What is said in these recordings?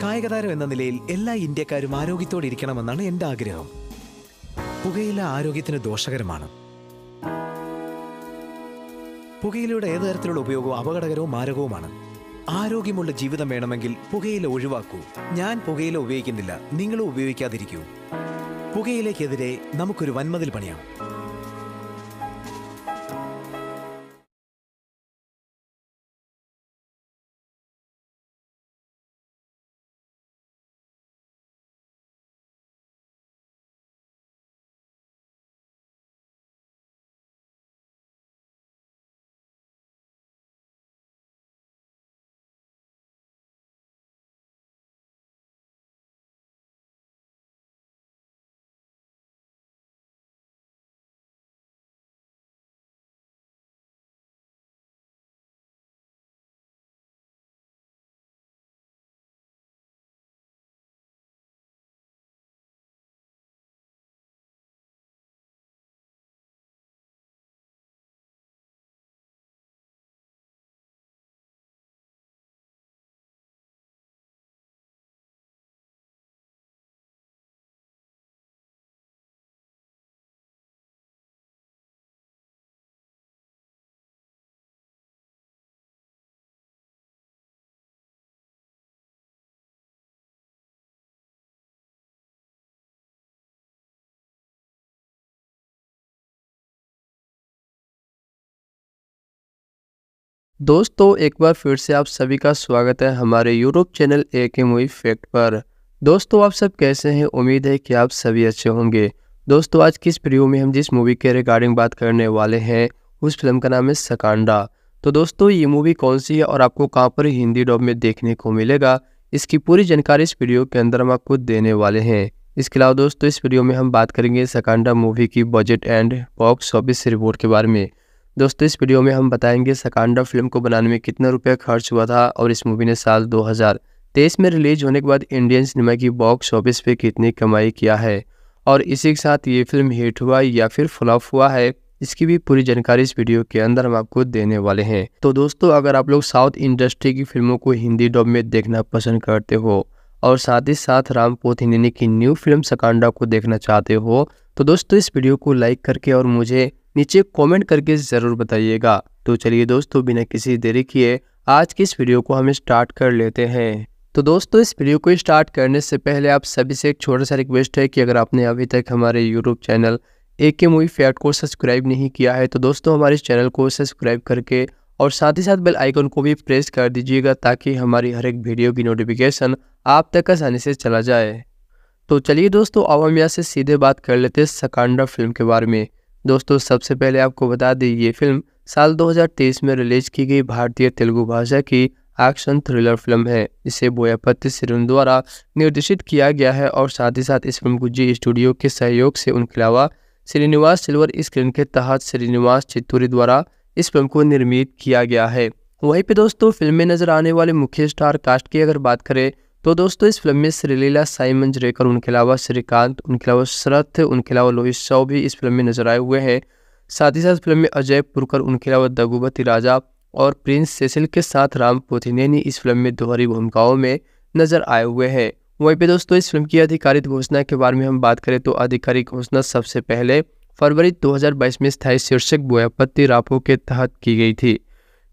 കായിക താരം എന്ന നിലയിൽ എല്ലാ ഇന്ത്യക്കാരും ആരോഗ്യത്തോടെ ഇരിക്കണമെന്നാണ് എൻ്റെ ആഗ്രഹം പുകയില ആരോഗ്യത്തിന് ദോഷകരമാണ് പുകയിലയുടെ ഏത് തരത്തിലുള്ള ഉപയോഗവും അപകടകരവും മാരകവുമാണ് ആരോഗ്യമുള്ള ജീവിതം വേണമെങ്കിൽ പുകയില ഒഴിവാക്കൂ ഞാൻ പുകയില ഉപയോഗിക്കുന്നില്ല നിങ്ങളും ഉപയോഗിക്കാതിരിക്കൂ പുകയിലേക്കെതിരെ നമുക്കൊരു വന്മതിൽ പണിയാം दोस्तों एक बार फिर से आप सभी का स्वागत है हमारे यूट्यूब चैनल ए के मूवी फैक्ट पर दोस्तों आप सब कैसे हैं उम्मीद है कि आप सभी अच्छे होंगे दोस्तों आज की इस वीडियो में हम जिस मूवी के रिगार्डिंग बात करने वाले हैं उस फिल्म का नाम है सकांडा तो दोस्तों ये मूवी कौन सी है और आपको कहाँ पर हिंदी डॉब में देखने को मिलेगा इसकी पूरी जानकारी इस वीडियो के अंदर हम आपको देने वाले हैं इसके अलावा दोस्तों इस वीडियो में हम बात करेंगे सकांडा मूवी की budget and box office report के बारे में दोस्तों इस वीडियो में हम बताएंगे सकांडा फिल्म को बनाने में कितना रुपया खर्च हुआ था और इस मूवी ने साल 2023 में रिलीज होने के बाद इंडियन सिनेमा की बॉक्स ऑफिस पे कितनी कमाई किया है और इसी के साथ ये फिल्म हिट हुआ या फिर फ्लॉप हुआ है इसकी भी पूरी जानकारी इस वीडियो के अंदर हम आपको देने वाले हैं तो दोस्तों अगर आप लोग साउथ इंडस्ट्री की फिल्मों को हिंदी डब में देखना पसंद करते हो और साथ ही साथ राम पोथिनी की न्यू फिल्म सकांडा को देखना चाहते हो तो दोस्तों इस वीडियो को लाइक करके और मुझे नीचे कमेंट करके ज़रूर बताइएगा तो चलिए दोस्तों बिना किसी देरी किए आज की इस वीडियो को हम स्टार्ट कर लेते हैं तो दोस्तों इस वीडियो को स्टार्ट करने से पहले आप सभी से एक छोटा सा रिक्वेस्ट है कि अगर आपने अभी तक हमारे यूट्यूब चैनल ए के मूवी फैट को सब्सक्राइब नहीं किया है तो दोस्तों हमारे चैनल को सब्सक्राइब करके और साथ ही साथ बेल आइकन को भी प्रेस कर दीजिएगा ताकि हमारी हर एक वीडियो की नोटिफिकेशन आप तक आसानी से चला जाए तो चलिए दोस्तों अब हम यहाँ से सीधे बात कर लेते हैं सकांडा फिल्म के बारे में दोस्तों सबसे पहले आपको बता दें ये फिल्म साल 2023 में रिलीज की गई भारतीय तेलुगु भाषा की एक्शन थ्रिलर फिल्म है इसे बोयापति सिरुन द्वारा निर्देशित किया गया है और साथ ही साथ इस फिल्म को जी स्टूडियो के सहयोग से उनके अलावा श्रीनिवास सिल्वर स्क्रीन के तहत श्रीनिवास चित्तूरी द्वारा इस फिल्म को निर्मित किया गया है वहीं पे दोस्तों फिल्म में नजर आने वाले मुख्य स्टार कास्ट की अगर बात करें तो दोस्तों इस फिल्म में श्रीलीला साइमन जरेकर उनके अलावा श्रीकांत उनके अलावा शरत उनके अलावा लोहित शव भी इस फिल्म में नजर आए हुए हैं साथ ही साथ फिल्म में अजय पुरकर उनके अलावा दगुबती राजा और प्रिंस सेसिल के साथ राम पोथिनेनी इस फिल्म में दोहरी भूमिकाओं में नजर आए हुए हैं वहीं पे दोस्तों इस फिल्म की आधिकारिक घोषणा के बारे में हम बात करें तो आधिकारिक घोषणा सबसे पहले फरवरी 2022 में स्थायी शीर्षक बोयापत्ति रापो के तहत की गई थी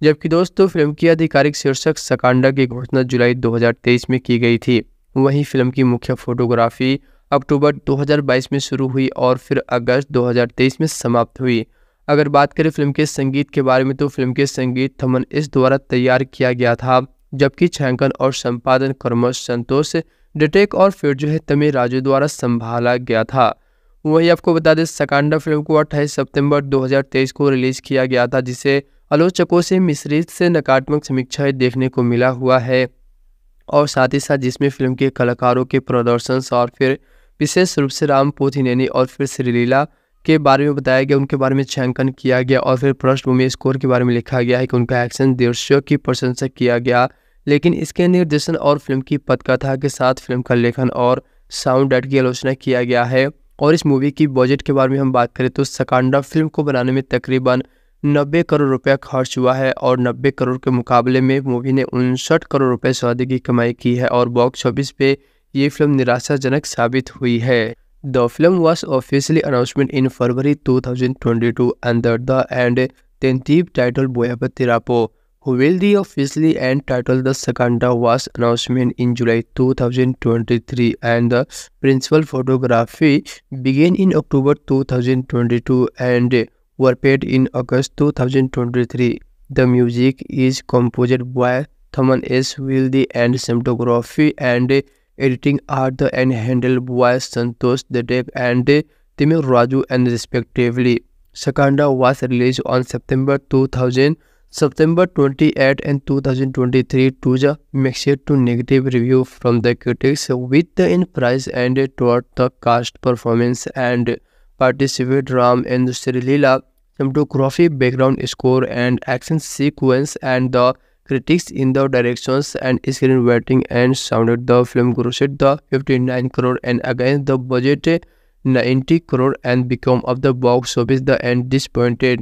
जबकि दोस्तों फिल्म की आधिकारिक शीर्षक सकांडा की घोषणा जुलाई 2023 में की गई थी वहीं फिल्म की मुख्य फोटोग्राफी अक्टूबर 2022 में शुरू हुई और फिर अगस्त 2023 में समाप्त हुई अगर बात करें फिल्म के संगीत के बारे में तो फिल्म के संगीत थमन इस द्वारा तैयार किया गया था जबकि छायांकन और संपादन कर्मश संतोष डिटेक और फिर जो है तमिल राजू द्वारा संभाला गया था वहीं आपको बता दें सकांडा फिल्म को 28 सितंबर 2023 को रिलीज किया गया था जिसे आलोचकों से मिश्रित से नकारात्मक समीक्षाएं देखने को मिला हुआ है और साथ ही साथ जिसमें फिल्म के कलाकारों के प्रदर्शन और फिर विशेष रूप से राम नैनी और फिर श्रीलीला के बारे में बताया गया उनके बारे में छायांकन किया गया और फिर पृष्ठभूमि स्कोर के बारे में लिखा गया है कि उनका एक्शन दृश्य की प्रशंसा किया गया लेकिन इसके निर्देशन और फिल्म की पटकथा के साथ फिल्म का लेखन और साउंड एड की आलोचना किया गया है और इस मूवी की बजट के बारे में हम बात करें तो सकांडा फिल्म को बनाने में तकरीबन नब्बे करोड़ रुपया खर्च हुआ है और नब्बे करोड़ के मुकाबले में मूवी ने उनसठ करोड़ रुपए से अधिक की कमाई की है और बॉक्स ऑफिस पे ये फिल्म निराशाजनक साबित हुई है the film was officially announcement in February two 2022 under the and tentative title Boyapati Rapo who will the officially and title the Skanda was announcement in July three and the principal photography began in October two thousand twenty two and were paid in August 2023. The music is composed by Thaman S. Wildy and cinematography and editing are the and handled by Santosh Dedek and Timur Raju and respectively. Sakanda was released on September 2000, September 28 and 2023 to the mixed to negative review from the critics with the in price and toward the cast performance and participate Ram in Sri Leela cinematography background score and action sequence and the critics in the directions and screen writing and sounded the film grossed the 59 crore and against the budget 90 crore and become of the box office the end disappointed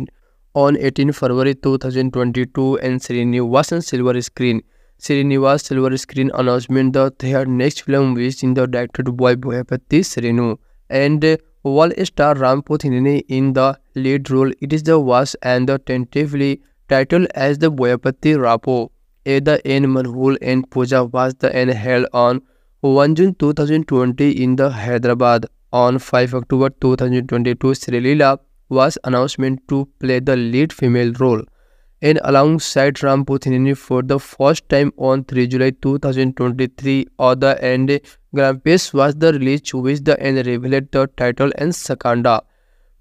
on 18 February 2022 and Srinivasan Silver Screen. Srinivas Silver Screen announcement the their next film which in the directed by Bhupati Srinu and while star Ram in the lead role. It is the was and the tentatively titled as the Boyapati Rapo. the end, Manhul and Pooja was the end held on 1 June 2020 in the Hyderabad. On 5 October 2022, Srilila was announced to play the lead female role. And alongside Ram for the first time on 3 July 2023, the end. Grampus was the release which the end revealed the title and Sakanda.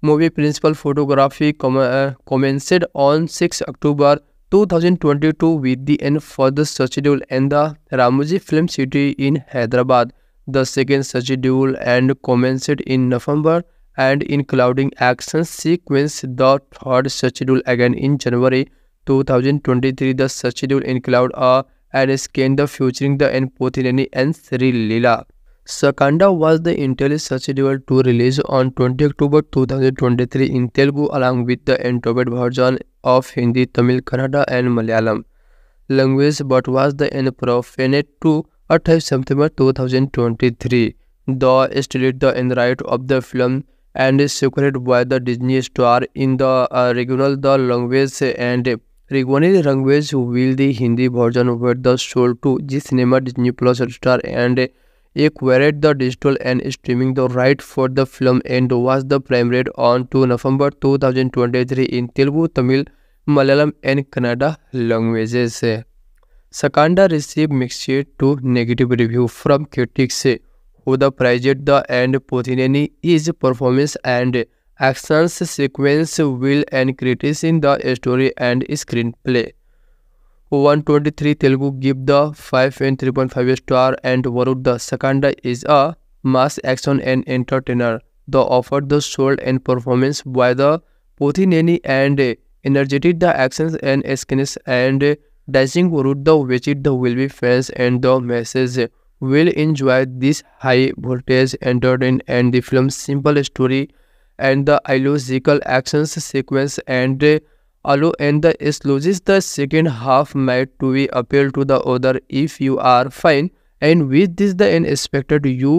Movie principal photography com uh, commenced on 6 October 2022 with the end for the schedule and the Ramoji Film City in Hyderabad. The second schedule and commenced in November and in clouding action sequence the third schedule again in January 2023. The schedule include a uh, and Skanda featuring the N Pothilani and Sri Leela. Sakanda was the Intel Successful to release on 20 October 2023 in Telugu along with the endubbed version of Hindi, Tamil, Kannada and Malayalam language but was the end profaned to 28 September 2023. The styled the end right of the film and is secured by the Disney star in the uh, regional the language and Rigoni Rangwez will the Hindi version of the Soul 2 G Cinema Disney Plus star and acquired the digital and streaming the right for the film and was the premiered on 2 November 2023 in Telugu, Tamil, Malayalam and Kannada languages. Sakanda received mixed to negative review from critics who the praised the and Pothineni is performance and actions, sequence, will and critics in the story and screenplay. 123 Telugu give the 5 and 3.5 star and Varud the second is a mass action and entertainer. The offer the soul and performance by the Pothineni and energetic the actions and skins and dashing Varud the which it the will be fans and the message will enjoy this high voltage entertainment and the film's simple story and the illogical actions sequence and uh, allo and the sludges the second half might to be appealed to the other if you are fine and with this the unexpected you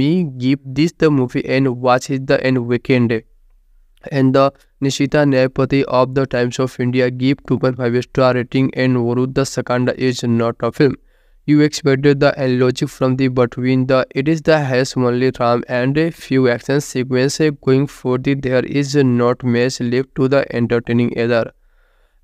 me give this the movie and watch it the end weekend and the Nishita Nayapati of the Times of India give 2.5 star rating and Varud the second is not a film. You expected the logic from the between the it is the has only RAM and a few action sequence going for the there is not much left to the entertaining either.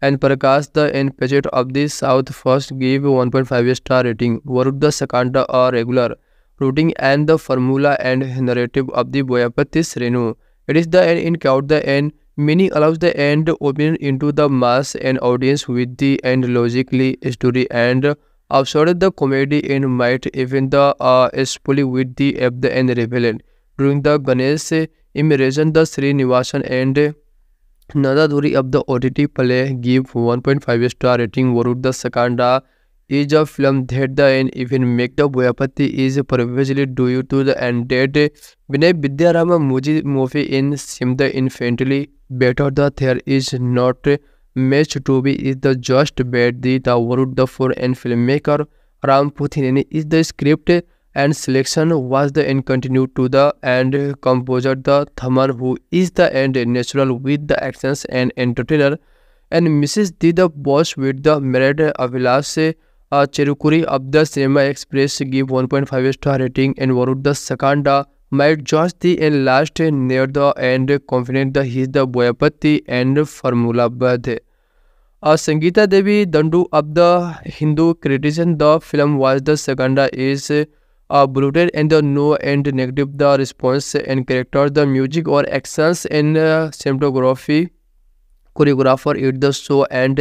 And Prakash the budget of the South first gave 1.5 star rating, Varud the second are regular routing and the formula and narrative of the Boyapati Srenu. It is the end in count the end, meaning allows the end opinion into the mass and audience with the end logically story and Outside the comedy and might even the uh, spoolie with the ape and rebellion. During the Ganesh immersion, the Sri Nivasan and Nadadhuri of the OTT play give 1.5 star rating. Warut the Sakanda is a film that the and even make the Boyapati is previously due to the end date. Vinay Vidyarama movie in Sim the Infantry better the there is not match to be is the just bet the third the four and film maker Ram Pothineni is the script and selection was the and continue to the and composer the Thaman who is the and natural with the action and entertainer and misses the the boss with the married Abhilash Cherukuri of the cinema express give one point five star rating and Warud the Skanda might Jos the and last near the and confident the the Boyapati and formula birth Uh, Sangeeta Devi Dandu of the Hindu criticised the film was the Saganda is uh, bloated and the no and negative the response and character the music or actions and uh, cinematography choreographer it the show and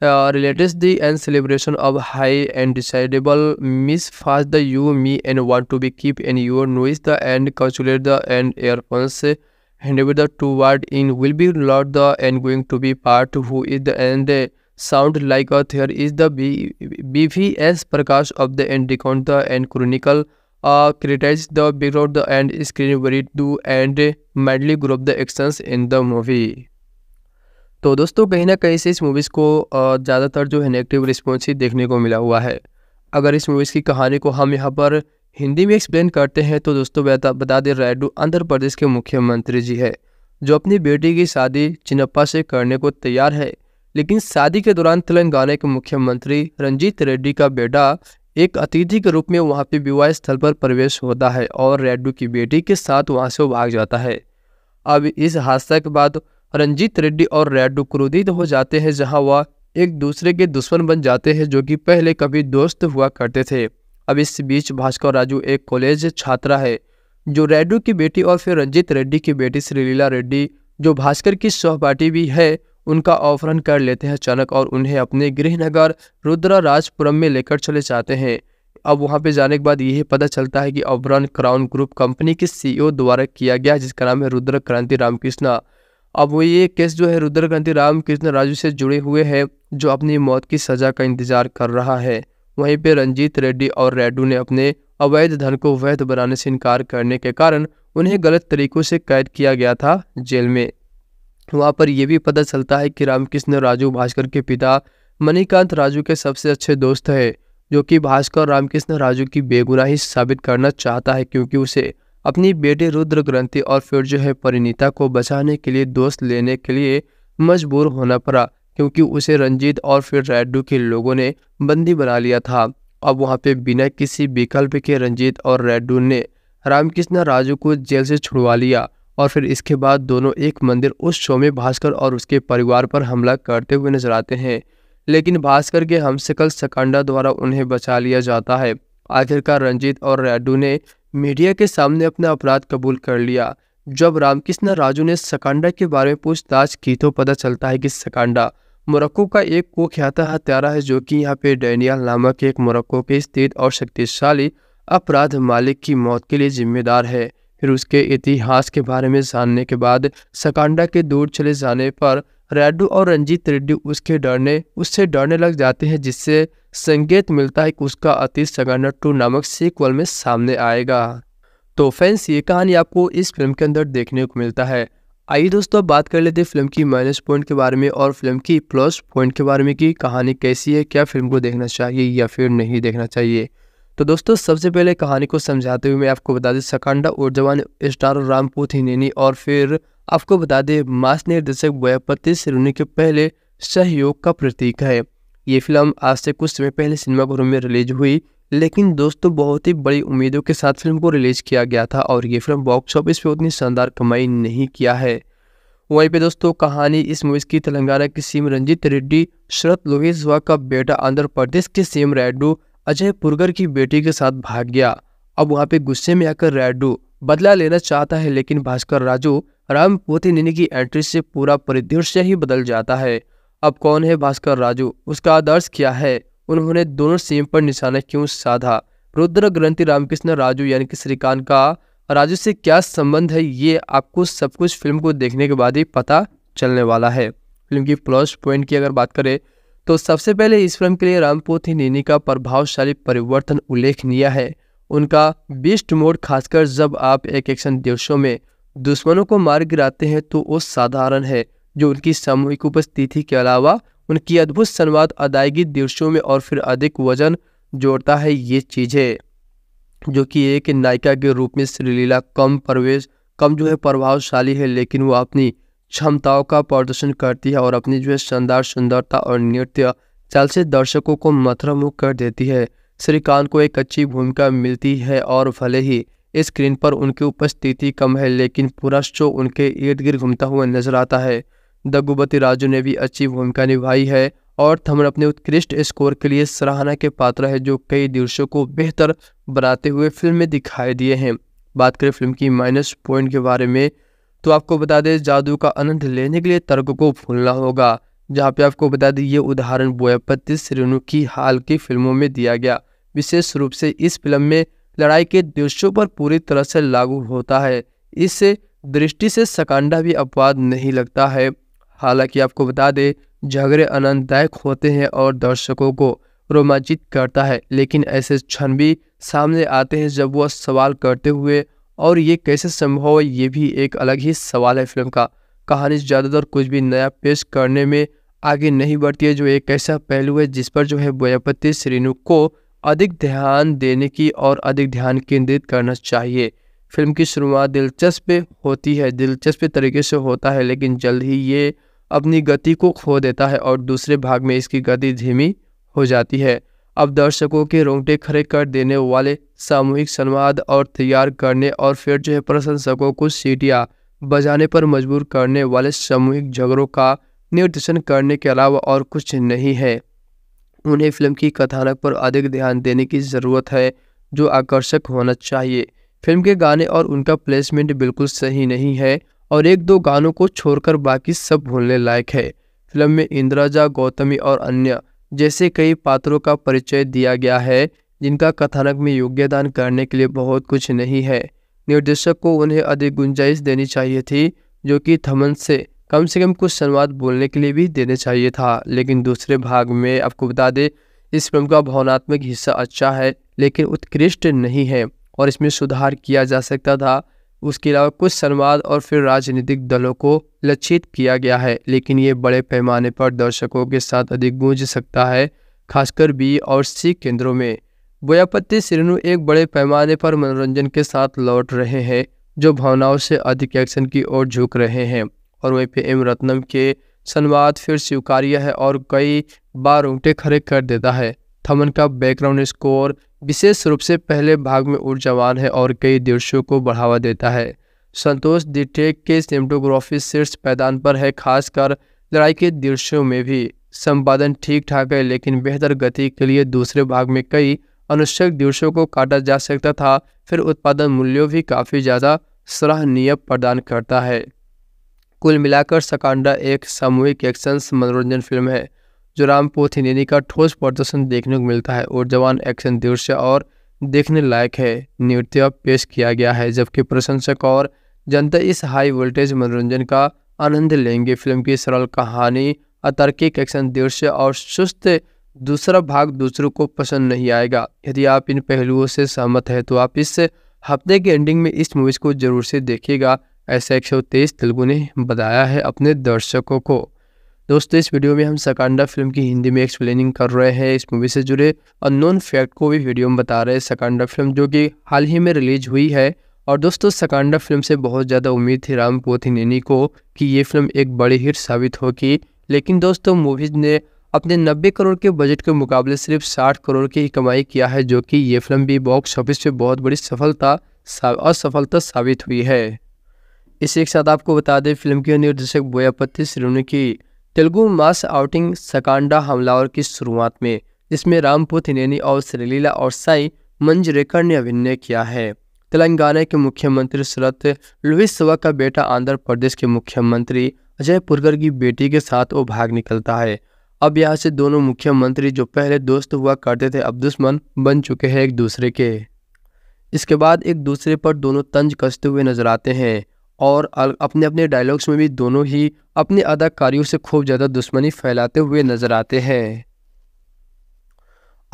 uh, relates the and celebration of high and decidable miss fast the you me and want to be keep and your noise the and calculate the and earphones Whenever the two word in will be not the and going to be part who is the and sound like a there is the B, BVS Prakash of the and recount the and chronicle uh, criticize the background the and screen where it do and madly group the actions in the movie. तो दोस्तों कहीं ना कहीं से इस movies को ज़्यादातर जो है नेगेटिव रिस्पॉन्स ही देखने को मिला हुआ है अगर इस मूवीज़ की कहानी को हम यहाँ पर हिंदी में एक्सप्लेन करते हैं तो दोस्तों बता दें रायडू आंध्र प्रदेश के मुख्यमंत्री जी है जो अपनी बेटी की शादी चिनप्पा से करने को तैयार है लेकिन शादी के दौरान तेलंगाना के मुख्यमंत्री रंजीत रेड्डी का बेटा एक अतिथि के रूप में वहाँ पे विवाह स्थल पर प्रवेश होता है और रेड्डू की बेटी के साथ वहाँ से भाग जाता है अब इस हादसा के बाद रंजीत रेड्डी और रेड्डू क्रोधित हो जाते हैं जहाँ वह एक दूसरे के दुश्मन बन जाते हैं जो कि पहले कभी दोस्त हुआ करते थे अब इस बीच भास्कर राजू एक कॉलेज छात्रा है जो रेड्डू की बेटी और फिर रंजीत रेड्डी की बेटी श्रीलीला रेड्डी जो भास्कर की सहपाठी भी है उनका अपहरण कर लेते हैं अचानक और उन्हें अपने गृहनगर रुद्रा राजपुरम में लेकर चले जाते हैं अब वहां पे जाने के बाद यही पता चलता है कि अपहरण क्राउन ग्रुप कंपनी के सीईओ द्वारा किया गया जिसका नाम है रुद्र क्रांति रामकृष्णा अब वो ये केस जो है रुद्र क्रांति रामकृष्ण राजू से जुड़े हुए हैं जो अपनी मौत की सजा का इंतजार कर रहा है वहीं पर रंजीत रेड्डी और रेडू ने अपने अवैध धन को वैध बनाने से इनकार करने के कारण उन्हें गलत तरीकों से कैद किया गया था जेल में वहाँ पर यह भी पता चलता है कि रामकृष्ण राजू भास्कर के पिता मणिकांत राजू के सबसे अच्छे दोस्त है जो कि भास्कर रामकृष्ण राजू की बेगुनाही साबित करना चाहता है क्योंकि उसे अपनी बेटे रुद्र ग्रंथि और फिर जो है परिणीता को बचाने के लिए दोस्त लेने के लिए मजबूर होना पड़ा क्योंकि उसे रंजीत और फिर रेड्डू के लोगों ने बंदी बना लिया था अब वहाँ पे बिना किसी विकल्प के रंजीत और रेड्डू ने रामकृष्ण राजू को जेल से छुड़वा लिया और फिर इसके बाद दोनों एक मंदिर उस शो में भास्कर और उसके परिवार पर हमला करते हुए नजर आते हैं लेकिन भास्कर के हमशकल सकांडा द्वारा उन्हें बचा लिया जाता है आखिरकार रंजीत और रेड्डू ने मीडिया के सामने अपना अपराध कबूल कर लिया जब रामकृष्ण राजू ने सकांडा के बारे में पूछताछ की तो पता चलता है कि सकांडा मोरक्को का एक कुख्यात हत्यारा है जो कि यहाँ पे डैनियल नामक एक मोरक्को के स्थित और शक्तिशाली अपराध मालिक की मौत के लिए जिम्मेदार है फिर उसके इतिहास के बारे में जानने के बाद सकांडा के दूर चले जाने पर रेडू और रंजीत रेड्डी उसके डरने उससे डरने लग जाते हैं जिससे संकेत मिलता है कि उसका अतीत सकांडा टू नामक सीक्वल में सामने आएगा तो फ्रेंड्स ये कहानी आपको इस फिल्म के अंदर देखने को मिलता है आइए दोस्तों बात कर लेते हैं फिल्म की माइनस पॉइंट के बारे में और फिल्म की प्लस पॉइंट के बारे में कि कहानी कैसी है क्या फिल्म को देखना चाहिए या फिर नहीं देखना चाहिए तो दोस्तों सबसे पहले कहानी को समझाते हुए मैं आपको बता दें सकांडा और जवान स्टार रामपूत नैनी और फिर आपको बता दें मास निर्देशक वयपति सिरुनी के पहले सहयोग का प्रतीक है ये फिल्म आज से कुछ समय पहले सिनेमाघरों में रिलीज हुई लेकिन दोस्तों बहुत ही बड़ी उम्मीदों के साथ फिल्म को रिलीज़ किया गया था और ये फिल्म बॉक्स ऑफिस पे उतनी शानदार कमाई नहीं किया है वहीं पे दोस्तों कहानी इस मूवीज़ की तेलंगाना की सीम रंजीत रेड्डी शरत लोहिसवा का बेटा आंध्र प्रदेश के सीम रेड्डू अजय पुरगर की बेटी के साथ भाग गया अब वहाँ पे गुस्से में आकर रेड्डू बदला लेना चाहता है लेकिन भास्कर राजू राम निनी की एंट्री से पूरा परिदृश्य ही बदल जाता है अब कौन है भास्कर राजू उसका आदर्श क्या है उन्होंने दोनों सीम पर निशाना क्यों साधा रुद्र ग्रंथि रामकृष्ण राजू यानी कि श्रीकांत का राजू से क्या संबंध है ये आपको सब कुछ फिल्म को देखने के बाद ही पता चलने वाला है फिल्म की प्लस पॉइंट की अगर बात करें तो सबसे पहले इस फिल्म के लिए रामपोथी नैनी का प्रभावशाली परिवर्तन उल्लेखनीय है उनका बेस्ट मोड खासकर जब आप एक एक्शन दिवसों में दुश्मनों को मार गिराते हैं तो वो साधारण है जो उनकी सामूहिक उपस्थिति के अलावा उनकी अद्भुत संवाद अदायगी दृश्यों में और फिर अधिक वजन जोड़ता है ये चीज़ें जो कि एक नायिका के रूप में श्रीलीला कम प्रवेश कम जो है प्रभावशाली है लेकिन वो अपनी क्षमताओं का प्रदर्शन करती है और अपनी जो है शानदार सुंदरता और नृत्य चाल से दर्शकों को मथुरामुख कर देती है श्रीकांत को एक अच्छी भूमिका मिलती है और भले ही स्क्रीन पर उनकी उपस्थिति कम है लेकिन पूरा शो उनके इर्द गिर्द घूमता हुआ नजर आता है दग्गुबती राजू ने भी अच्छी भूमिका निभाई है और थमन अपने उत्कृष्ट स्कोर के लिए सराहना के पात्र है जो कई दृश्यों को बेहतर बनाते हुए फिल्म में दिखाई दिए हैं बात करें फिल्म की माइनस पॉइंट के बारे में तो आपको बता दें जादू का आनंद लेने के लिए तर्क को भूलना होगा जहाँ पे आपको बता दें ये उदाहरण बोयापति श्रेणु की हाल की फिल्मों में दिया गया विशेष रूप से इस फिल्म में लड़ाई के दृश्यों पर पूरी तरह से लागू होता है इस दृष्टि से सकांडा भी अपवाद नहीं लगता है हालांकि आपको बता दें झगड़े आनंददायक होते हैं और दर्शकों को रोमांचित करता है लेकिन ऐसे क्षण भी सामने आते हैं जब वह सवाल करते हुए और ये कैसे संभव है ये भी एक अलग ही सवाल है फिल्म का कहानी ज़्यादातर कुछ भी नया पेश करने में आगे नहीं बढ़ती है जो एक ऐसा पहलू है जिस पर जो है बोयापति श्रीनु को अधिक ध्यान देने की और अधिक ध्यान केंद्रित करना चाहिए फिल्म की शुरुआत दिलचस्प होती है दिलचस्प तरीके से होता है लेकिन जल्द ही ये अपनी गति को खो देता है और दूसरे भाग में इसकी गति धीमी हो जाती है अब दर्शकों के रोंगटे खड़े कर देने वाले सामूहिक संवाद और तैयार करने और फिर जो है प्रशंसकों को सीटियाँ बजाने पर मजबूर करने वाले सामूहिक झगड़ों का निर्देशन करने के अलावा और कुछ नहीं है उन्हें फिल्म की कथानक पर अधिक ध्यान देने की ज़रूरत है जो आकर्षक होना चाहिए फिल्म के गाने और उनका प्लेसमेंट बिल्कुल सही नहीं है और एक दो गानों को छोड़कर बाकी सब भूलने लायक है फिल्म में इंद्राजा गौतमी और अन्य जैसे कई पात्रों का परिचय दिया गया है जिनका कथानक में योग्यदान करने के लिए बहुत कुछ नहीं है निर्देशक को उन्हें अधिक गुंजाइश देनी चाहिए थी जो कि थमन से कम से कम कुछ संवाद बोलने के लिए भी देने चाहिए था लेकिन दूसरे भाग में आपको बता दें इस फिल्म का भावनात्मक हिस्सा अच्छा है लेकिन उत्कृष्ट नहीं है और इसमें सुधार किया जा सकता था उसके अलावा कुछ संवाद और फिर राजनीतिक दलों को लक्षित किया गया है लेकिन ये बड़े पैमाने पर दर्शकों के साथ अधिक गूंज सकता है खासकर बी और सी केंद्रों में बोयापति सिरनु एक बड़े पैमाने पर मनोरंजन के साथ लौट रहे हैं जो भावनाओं से अधिक एक्शन की ओर झुक रहे हैं और वहीं पे एम रत्नम के संवाद फिर स्वीकार्य है और कई बार रोंगटे खड़े कर देता है थमन का बैकग्राउंड स्कोर विशेष रूप से पहले भाग में ऊर्जावान है और कई दृश्यों को बढ़ावा देता है संतोष दिटेक के सिनेमेटोग्राफी शीर्ष पैदान पर है खासकर लड़ाई के दृश्यों में भी संपादन ठीक ठाक है लेकिन बेहतर गति के लिए दूसरे भाग में कई अनुच्छेद दृश्यों को काटा जा सकता था फिर उत्पादन मूल्यों भी काफ़ी ज़्यादा सराहनीय प्रदान करता है कुल मिलाकर सकांडा एक सामूहिक एक्शन मनोरंजन फिल्म है राम पोथिनेनी का ठोस प्रदर्शन देखने को मिलता है और जवान एक्शन दृश्य और देखने लायक है नृत्य पेश किया गया है जबकि प्रशंसक और जनता इस हाई वोल्टेज मनोरंजन का आनंद लेंगे फिल्म की सरल कहानी अतर्किक एक्शन दृश्य और सुस्त दूसरा भाग दूसरों को पसंद नहीं आएगा यदि आप इन पहलुओं से सहमत हैं तो आप इस हफ्ते के एंडिंग में इस मूवीज़ को जरूर से देखिएगा ऐसा एक सौ तेईस तेलुगु ने बताया है अपने दर्शकों को दोस्तों इस वीडियो में हम सकांडा फिल्म की हिंदी में एक्सप्लेनिंग कर रहे हैं इस मूवी से जुड़े और नॉन फैक्ट को भी वीडियो में बता रहे हैं सकांडा फिल्म जो कि हाल ही में रिलीज हुई है और दोस्तों सकांडा फिल्म से बहुत ज़्यादा उम्मीद थी राम पोथी नैनी को कि ये फिल्म एक बड़ी हिट साबित होगी लेकिन दोस्तों मूवीज़ ने अपने नब्बे करोड़ के बजट के मुकाबले सिर्फ साठ करोड़ की कमाई किया है जो कि ये फिल्म भी बॉक्स ऑफिस पर बहुत बड़ी सफलता असफलता साबित हुई है इसी के साथ आपको बता दें फिल्म के निर्देशक बोयापति श्रीनु की तेलुगु मास आउटिंग सकांडा हमलावर की शुरुआत में जिसमें रामपुत थिनेनी और श्रीलीला और साई मंजरेकर ने अभिनय किया है तेलंगाना के मुख्यमंत्री शरत लुइसवा का बेटा आंध्र प्रदेश के मुख्यमंत्री अजय पुरकर की बेटी के साथ वो भाग निकलता है अब यहाँ से दोनों मुख्यमंत्री जो पहले दोस्त हुआ करते थे अब दुश्मन बन चुके हैं एक दूसरे के इसके बाद एक दूसरे पर दोनों तंज कसते हुए नजर आते हैं और अपने अपने डायलॉग्स में भी दोनों ही अपने अदाकारियों से खूब ज़्यादा दुश्मनी फैलाते हुए नज़र आते हैं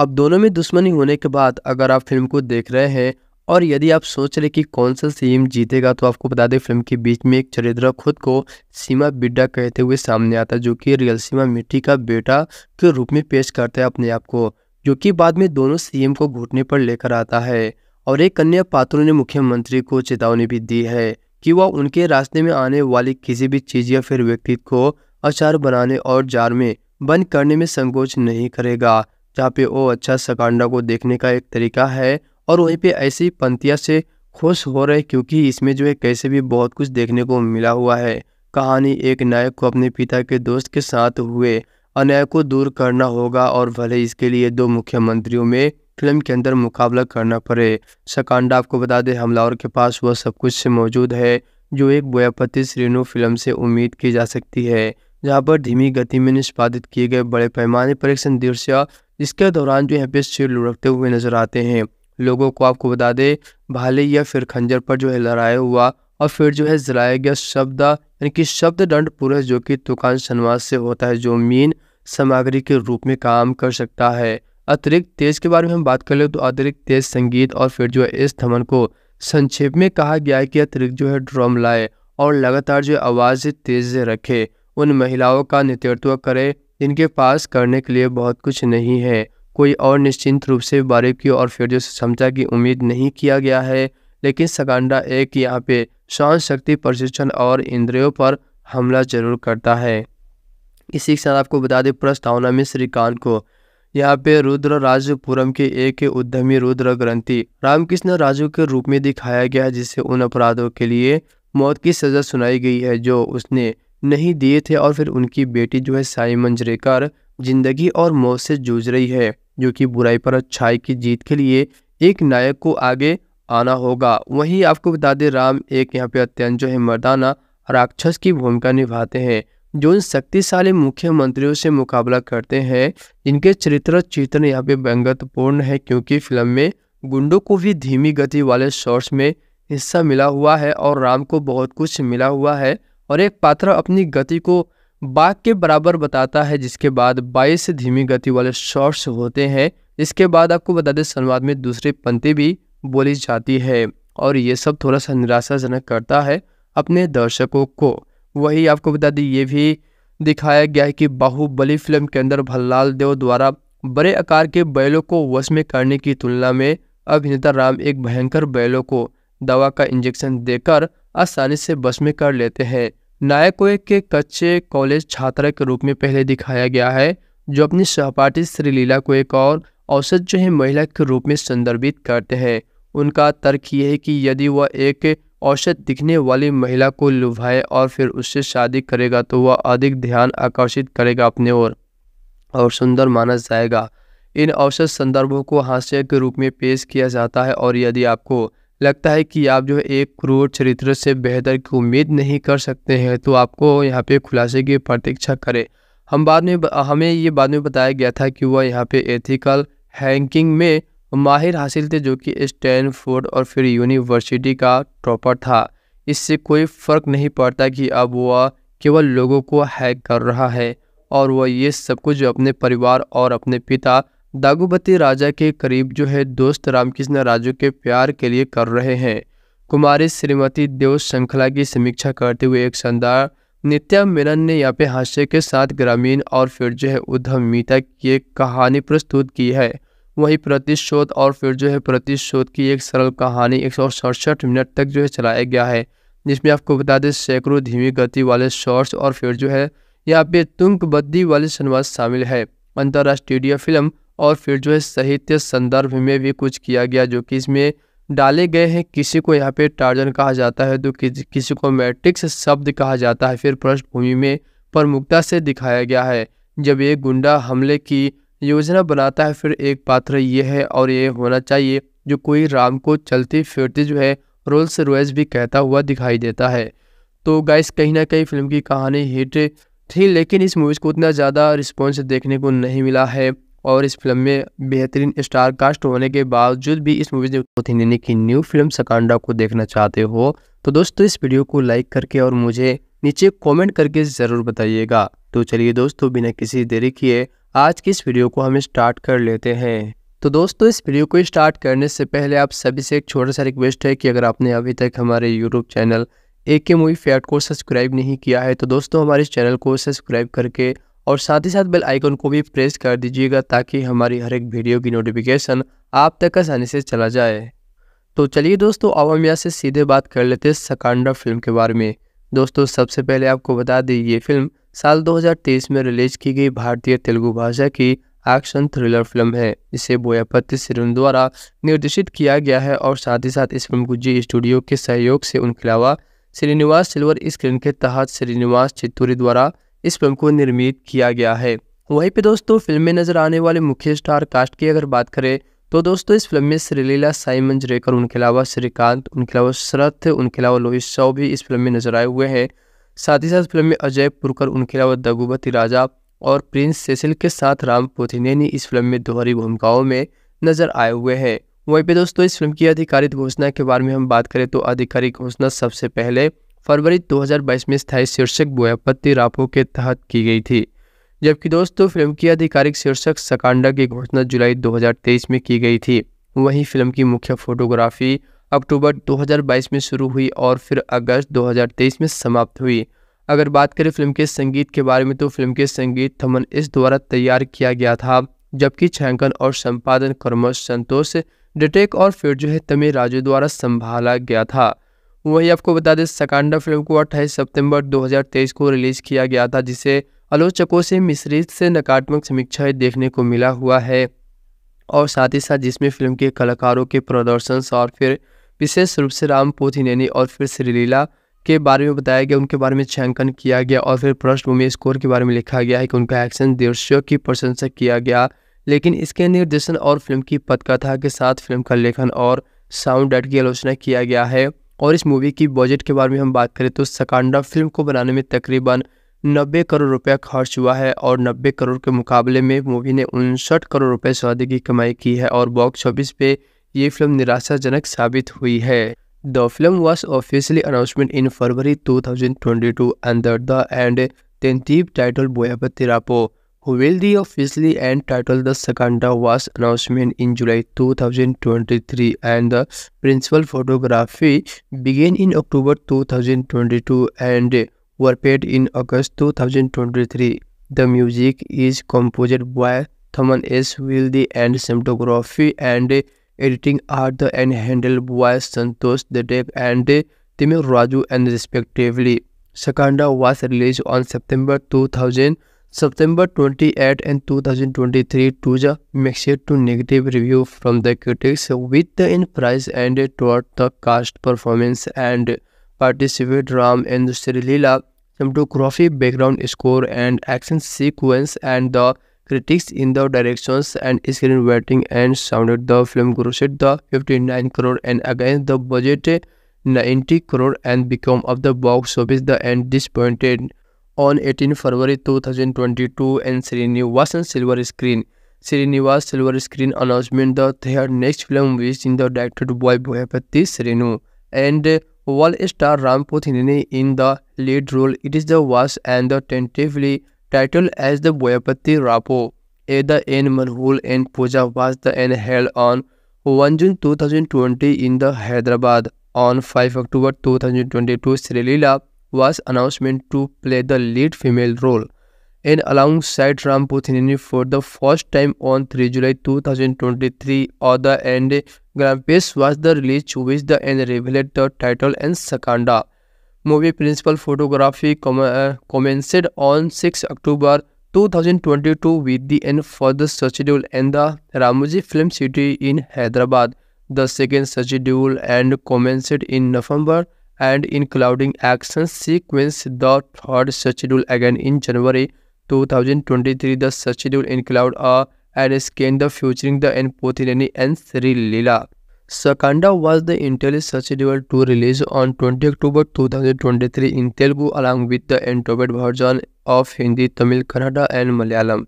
अब दोनों में दुश्मनी होने के बाद अगर आप फिल्म को देख रहे हैं और यदि आप सोच रहे कि कौन सा सीम जीतेगा तो आपको बता दें फिल्म के बीच में एक चरित्र खुद को सीमा बिड्डा कहते हुए सामने आता है जो कि रियल सीमा मिट्टी का बेटा के रूप में पेश करता है अपने आप को जो कि बाद में दोनों सीएम को घुटने पर लेकर आता है और एक अन्य पात्रों ने मुख्यमंत्री को चेतावनी भी दी है कि वह उनके रास्ते में आने वाली किसी भी चीज़ या फिर व्यक्ति को अचार बनाने और जार में बंद करने में संकोच नहीं करेगा जहाँ पे वो अच्छा सकांडा को देखने का एक तरीका है और वहीं पे ऐसी पंक्तियाँ से खुश हो रहे क्योंकि इसमें जो है कैसे भी बहुत कुछ देखने को मिला हुआ है कहानी एक नायक को अपने पिता के दोस्त के साथ हुए अन्याय को दूर करना होगा और भले इसके लिए दो मुख्यमंत्रियों में फिल्म के अंदर मुकाबला करना पड़े सकांडा आपको बता दें हमलावर के पास वह सब कुछ से मौजूद है जो एक बोयापति श्रेणु फिल्म से उम्मीद की जा सकती है जहाँ पर धीमी गति में निष्पादित किए गए बड़े पैमाने पर एक दृश्य जिसके दौरान जो यहाँ पे सिर लुढ़कते हुए नजर आते हैं लोगों को आपको बता दें भाले या फिर खंजर पर जो है लड़ाया हुआ और फिर जो है जलाया गया शब्द यानी कि शब्द दंड पूरे जो कि तुकान शनवास से होता है जो मीन सामग्री के रूप में काम कर सकता है अतिरिक्त तेज के बारे में हम बात कर ले तो अतिरिक्त तेज संगीत और फिर जो है इस थमन को संक्षेप में कहा गया है कि अतिरिक्त जो है ड्रम लाए और लगातार जो आवाज़ तेज रखे उन महिलाओं का नेतृत्व करे जिनके पास करने के लिए बहुत कुछ नहीं है कोई और निश्चिंत रूप से बारीक की और फिर जो क्षमता की उम्मीद नहीं किया गया है लेकिन सकांडा एक यहाँ पे शांत शक्ति प्रशिक्षण और इंद्रियों पर हमला जरूर करता है इसी के साथ आपको बता दें प्रस्तावना में श्रीकांत को यहाँ पे रुद्र राजपुरम के एक उद्यमी रुद्र ग्रंथि रामकृष्ण राजू के रूप में दिखाया गया जिसे उन अपराधों के लिए मौत की सजा सुनाई गई है जो उसने नहीं दिए थे और फिर उनकी बेटी जो है साई मंजरेकर जिंदगी और मौत से जूझ रही है जो कि बुराई पर अच्छाई की जीत के लिए एक नायक को आगे आना होगा वहीं आपको बता दें राम एक यहाँ पे अत्यंत जो है मर्दाना राक्षस की भूमिका निभाते हैं जो इन शक्तिशाली मुख्यमंत्रियों से मुकाबला करते हैं इनके चरित्र चित्रण यहाँ पे व्यंगतपूर्ण है क्योंकि फिल्म में गुंडों को भी धीमी गति वाले शॉर्ट्स में हिस्सा मिला हुआ है और राम को बहुत कुछ मिला हुआ है और एक पात्र अपनी गति को बाघ के बराबर बताता है जिसके बाद 22 धीमी गति वाले शॉर्ट्स होते हैं इसके बाद आपको बता दें संवाद में दूसरी पंक्ति भी बोली जाती है और ये सब थोड़ा सा निराशाजनक करता है अपने दर्शकों को वही आपको बता दें ये भी दिखाया गया है कि बाहुबली फिल्म के अंदर भल्लाल देव द्वारा बड़े आकार के बैलों को वश में करने की तुलना में अभिनेता राम एक भयंकर बैलों को दवा का इंजेक्शन देकर आसानी से वश में कर लेते हैं नायक को एक के कच्चे कॉलेज छात्र के रूप में पहले दिखाया गया है जो अपनी सहपाठी श्रीलीला को एक और औसत जो है महिला के रूप में संदर्भित करते हैं उनका तर्क यह है कि यदि वह एक औसत दिखने वाली महिला को लुभाए और फिर उससे शादी करेगा तो वह अधिक ध्यान आकर्षित करेगा अपने ओर और, और सुंदर माना जाएगा इन औसत संदर्भों को हास्य के रूप में पेश किया जाता है और यदि आपको लगता है कि आप जो एक क्रूर चरित्र से बेहतर की उम्मीद नहीं कर सकते हैं तो आपको यहाँ पे खुलासे की प्रतीक्षा करें हम बाद में हमें ये बाद में बताया गया था कि वह यहाँ पे एथिकल हैंकिंग में माहिर हासिल थे जो कि स्टैनफोर्ड और फिर यूनिवर्सिटी का टॉपर था इससे कोई फ़र्क नहीं पड़ता कि अब वह केवल लोगों को हैक कर रहा है और वह ये सब कुछ अपने परिवार और अपने पिता दागुबती राजा के करीब जो है दोस्त रामकृष्ण राजू के प्यार के लिए कर रहे हैं कुमारी श्रीमती देव श्रृंखला की समीक्षा करते हुए एक शानदार नित्या मिलन ने यहाँ पे हास्य के साथ ग्रामीण और फिर जो है उद्धम मीता की एक कहानी प्रस्तुत की है वहीं प्रतिशोध और फिर जो है प्रतिशोध की एक सरल कहानी एक मिनट तक जो है चलाया गया है जिसमें आपको बता दें सैकड़ों धीमी गति वाले शॉर्ट्स और फिर जो है यहाँ पे बद्दी वाले संवाद शामिल है अंतर्राष्ट्रीय फिल्म और फिर जो है साहित्य संदर्भ में भी कुछ किया गया जो कि इसमें डाले गए हैं किसी को यहाँ पे टार्जन कहा जाता है तो कि, किसी को मैट्रिक्स शब्द कहा जाता है फिर पृष्ठभूमि में प्रमुखता से दिखाया गया है जब ये गुंडा हमले की योजना बनाता है फिर एक पात्र ये है और ये होना चाहिए जो कोई राम को चलती फिरते जो है रोल्स रोयस भी कहता हुआ दिखाई देता है तो गाइस कहीं ना कहीं फिल्म की कहानी हिट थी लेकिन इस मूवीज़ को उतना ज़्यादा रिस्पॉन्स देखने को नहीं मिला है और इस फिल्म में बेहतरीन स्टार कास्ट होने के बावजूद भी इस मूवीज़ ने साउथ इंडियन की न्यू फिल्म सकांडा को देखना चाहते हो तो दोस्तों इस वीडियो को लाइक करके और मुझे नीचे कमेंट करके ज़रूर बताइएगा तो चलिए दोस्तों बिना किसी देरी किए आज की इस वीडियो को हम स्टार्ट कर लेते हैं तो दोस्तों इस वीडियो को स्टार्ट करने से पहले आप सभी से एक छोटा सा रिक्वेस्ट है कि अगर आपने अभी तक हमारे यूट्यूब चैनल ए के मूवी फैट को सब्सक्राइब नहीं किया है तो दोस्तों हमारे इस चैनल को सब्सक्राइब करके और साथ ही साथ बेल आइकन को भी प्रेस कर दीजिएगा ताकि हमारी हर एक वीडियो की नोटिफिकेशन आप तक आसानी से चला जाए तो चलिए दोस्तों अब हम यहाँ से सीधे बात कर लेते हैं सकांडा फिल्म के बारे में दोस्तों सबसे पहले आपको बता दें ये फिल्म साल 2023 में रिलीज की गई भारतीय तेलुगु भाषा की एक्शन थ्रिलर फिल्म है इसे बोयापति सिरन द्वारा निर्देशित किया गया है और साथ ही साथ इस फिल्म को जी स्टूडियो के सहयोग से उनके अलावा श्रीनिवास सिल्वर स्क्रीन के तहत श्रीनिवास चित्तूरी द्वारा इस फिल्म को निर्मित किया गया है वहीं पे दोस्तों फिल्म में नजर आने वाले मुख्य स्टार कास्ट की अगर बात करें तो दोस्तों इस फिल्म में श्रीलीला साइमन जरेकर उनके अलावा श्रीकांत उनके अलावा शरथ उनके अलावा लोहित शव भी इस फिल्म में नजर आए हुए हैं साथ ही साथ फिल्म में अजय पुरकर उनके अलावा दगुबती राजा और प्रिंस सेसिल के साथ राम पोथिनेनी इस फिल्म में दोहरी भूमिकाओं में नजर आए हुए हैं वहीं पे दोस्तों इस फिल्म की आधिकारिक घोषणा के बारे में हम बात करें तो आधिकारिक घोषणा सबसे पहले फरवरी 2022 में स्थायी शीर्षक बोयापत्ति रापो के तहत की गई थी जबकि दोस्तों फिल्म की आधिकारिक शीर्षक सकांडा की घोषणा जुलाई 2023 में की गई थी वहीं फिल्म की मुख्य फोटोग्राफी अक्टूबर 2022 में शुरू हुई और फिर अगस्त 2023 में समाप्त हुई अगर बात करें फिल्म के संगीत के बारे में तो फिल्म के संगीत थमन इस द्वारा तैयार किया गया था जबकि छायांकन और संपादन कर्मश संतोष डिटेक और फिर जो है तमिल राजू द्वारा संभाला गया था वहीं आपको बता दें सकांडा फिल्म को 28 सितंबर 2023 को रिलीज किया गया था जिसे आलोचकों से मिश्रित से नकारात्मक समीक्षाएं देखने को मिला हुआ है और साथ ही साथ जिसमें फिल्म के कलाकारों के प्रदर्शन और फिर विशेष रूप से राम पोथीनेनी और फिर श्रीलीला के बारे में बताया गया उनके बारे में छायांकन किया गया और फिर पृष्ठभूमि स्कोर के बारे में लिखा गया है कि उनका एक्शन दृश्यों की प्रशंसा किया गया लेकिन इसके निर्देशन और फिल्म की पटकथा के साथ फिल्म का लेखन और साउंड डेट की आलोचना किया गया है और इस मूवी की बजट के बारे में हम बात करें तो सकांडा फिल्म को बनाने में तकरीबन 90 करोड़ रुपया खर्च हुआ है और 90 करोड़ के मुकाबले में मूवी ने उनसठ करोड़ रुपये से अधिक की कमाई की है और बॉक्स ऑफिस पे ये फिल्म निराशाजनक साबित हुई है the film was officially announcement in February 2022 under the and tentative title Boyapati Rapo who the officially and title the Skanda was announcement in July 2023 and the principal photography began in October two 2022 and were paid in August two thousand twenty three the music is compose by Thaman S will the and cinematography and editing Arthur and Handel by Santosh Dedev and Timur Raju and respectively. Sakanda was released on September 2000, September 28 and 2023 to the mixed to negative review from the critics with the in price and toward the cast performance and participate Ram and Sri Leela cinematography background score and action sequence and the Critics in the directions and screenwriting and sounded the film grossed the 59 crore and against the budget 90 crore and become of the box office the end disappointed. On 18 February 2022 and Srinivasan Silver Screen. Srinivas Silver Screen announcement the their next film which in the directed by Bhupati Srinu and Wall star Ram Pothineni in the lead role. It is the was and the tentatively Titled as the Boyapati Rapo, Ada N. Manhul and Puja was the end held on 1 June 2020 in the Hyderabad. On 5 October 2022, Srilila was announcement to play the lead female role and alongside Ram Puthinini for the first time on 3 July 2023. Other end, Grampes was the release which the end revealed the title and Sakanda. Movie principal photography commenced on six October 2022 with the end for the schedule and the Ramoji Film City in Hyderabad. The second schedule and commenced in November and including action sequence the third schedule again in January 2023. The schedule include a and scan the featuring the and Pothilani and Sri Lila. Sakanda was the Intel scheduled to release on 20 October 2023 in Telugu along with the endubbed version of Hindi, Tamil, Kannada and Malayalam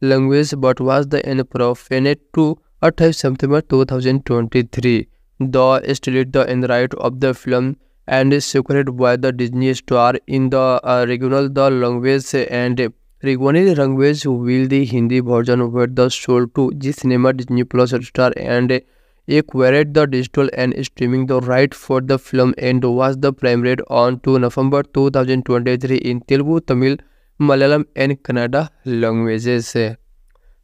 language but was the unprofaned to 28 September 2023. The studied the end right of the film and is secured by the Disney star in the uh, regional the language and regional language will the Hindi version were the sold to G Cinema Disney Plus Star and He queried the digital and streaming the right for the film and was the premiered on 2 November 2023 in Telugu, Tamil, Malayalam and Kannada languages.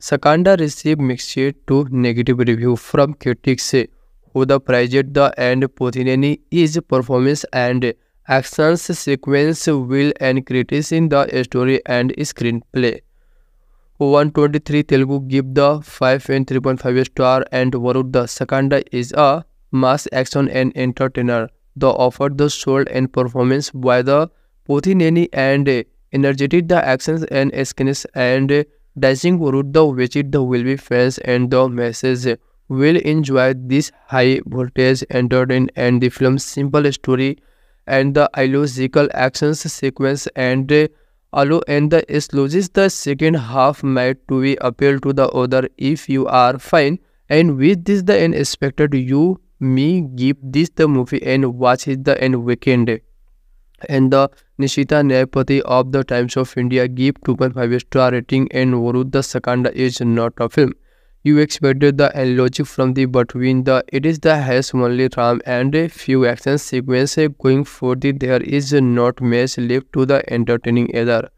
Sakanda received mixed to negative review from critics who the praised the and Pothineni is performance and actions sequence will and critics in the story and screenplay. 123 Telugu give the 5 and 3.5 star and Varud the second is a mass action and entertainer. The offer the soul and performance by the Pothineni and energetic the actions and skins and dancing Varud the which it the will be fans and the message will enjoy this high voltage in and the film's simple story and the illogical actions sequence and Alu and the sluices the second half might to be appealed to the other if you are fine. And with this the end expected you me give this the movie and watch it the end weekend. And the Nishita Nayapati of the Times of India give 2.5 star rating and Varud the Sakanda is not a film. You expected the logic from the between the it is the has only RAM and a few action sequence going for the there is not much left to the entertaining either.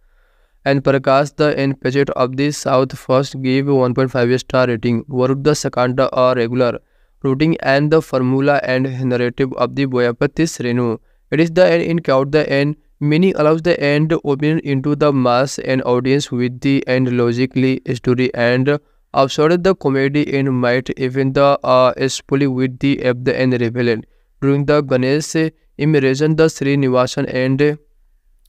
And Prakash the end budget of the South first gave 1.5 star rating, worked the Sakanda or regular routing and the formula and narrative of the Boyapati Srenu. It is the end in count the end meaning allows the end opinion into the mass and audience with the end logically story and Outside the comedy and might even the uh, is fully with the Abda and Rebellion. During the Ganesh immersion, the Sri Nivasan and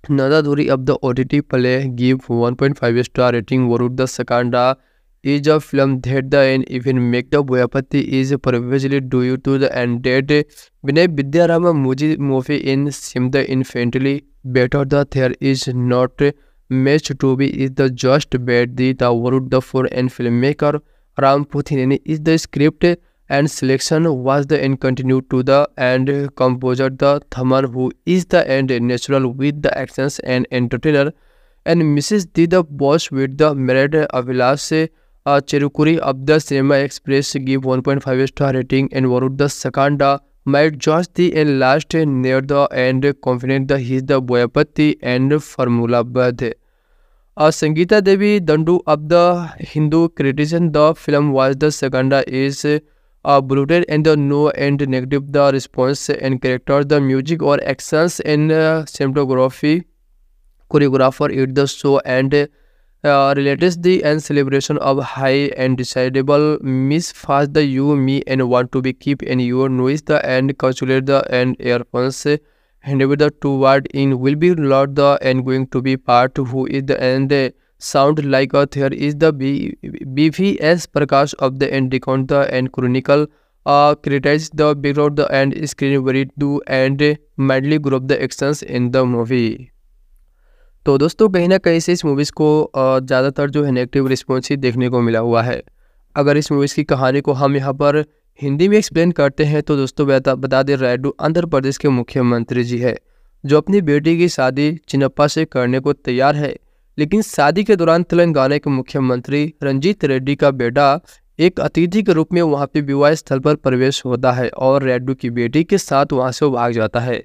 Nadaduri of the OTT play give 1.5 star rating. Varud the Sakanda is a film that the and even make the Boyapati is previously due to the end date. Vinay Vidyarama Muji movie in Sim the Infantry better the there is not match to be is the just bet the the the four and film maker Ram Pothineni is the script and selection was the and continue to the and composer the Thaman who is the and natural with the action and entertainer and misses the the boss with the married Abhilash Cherukuri of the cinema express give five star rating and Warud the Skanda might just the end last near the end confident that he is the Boyapati and formula bird. Uh, Sangeeta Devi Dandu of the Hindu criticism the film was the second is uh, bloated and the no and negative the response and character the music or actions and uh, cinematography choreographer it the show and uh, uh, the and celebration of high and desirable miss fast the you me and want to be keep and your noise the and calculate the and earphones and with the two word in will be lot the and going to be part who is the and the sound like a there is the B, BVS Prakash of the and decount the and chronicle uh, criticize the background the and screen where it do and madly group the actions in the movie. तो दोस्तों कहीं ना कहीं से इस movies को ज़्यादातर जो है नेगेटिव रिस्पॉन्स ही देखने को मिला हुआ है अगर इस मूवीज़ की कहानी को हम यहाँ पर हिंदी में एक्सप्लेन करते हैं तो दोस्तों बता बता दें रायडू आंध्र प्रदेश के मुख्यमंत्री जी है जो अपनी बेटी की शादी चिनप्पा से करने को तैयार है लेकिन शादी के दौरान तेलंगाना के मुख्यमंत्री रंजीत रेड्डी का बेटा एक अतिथि के रूप में वहाँ पे विवाह स्थल पर प्रवेश होता है और रेड्डू की बेटी के साथ वहाँ से भाग जाता है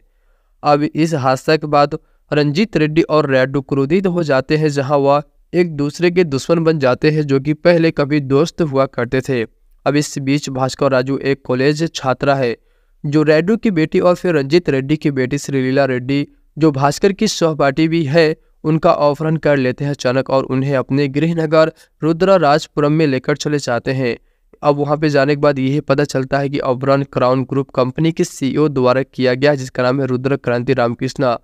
अब इस हादसा के बाद रंजीत रेड्डी और रेडू क्रोधित हो जाते हैं जहां वह एक दूसरे के दुश्मन बन जाते हैं जो कि पहले कभी दोस्त हुआ करते थे अब इस बीच भास्कर राजू एक कॉलेज छात्रा है जो रेडू की बेटी और फिर रंजीत रेड्डी की बेटी श्रीलीला रेड्डी जो भास्कर की सहपाठी भी है उनका अपहरण कर लेते हैं अचानक और उन्हें अपने गृहनगर रुद्रा राजपुरम में लेकर चले जाते हैं अब वहाँ पे जाने के बाद यही पता चलता है कि अपहरण क्राउन ग्रुप कंपनी के सीईओ द्वारा किया गया जिसका नाम है रुद्र क्रांति रामकृष्णा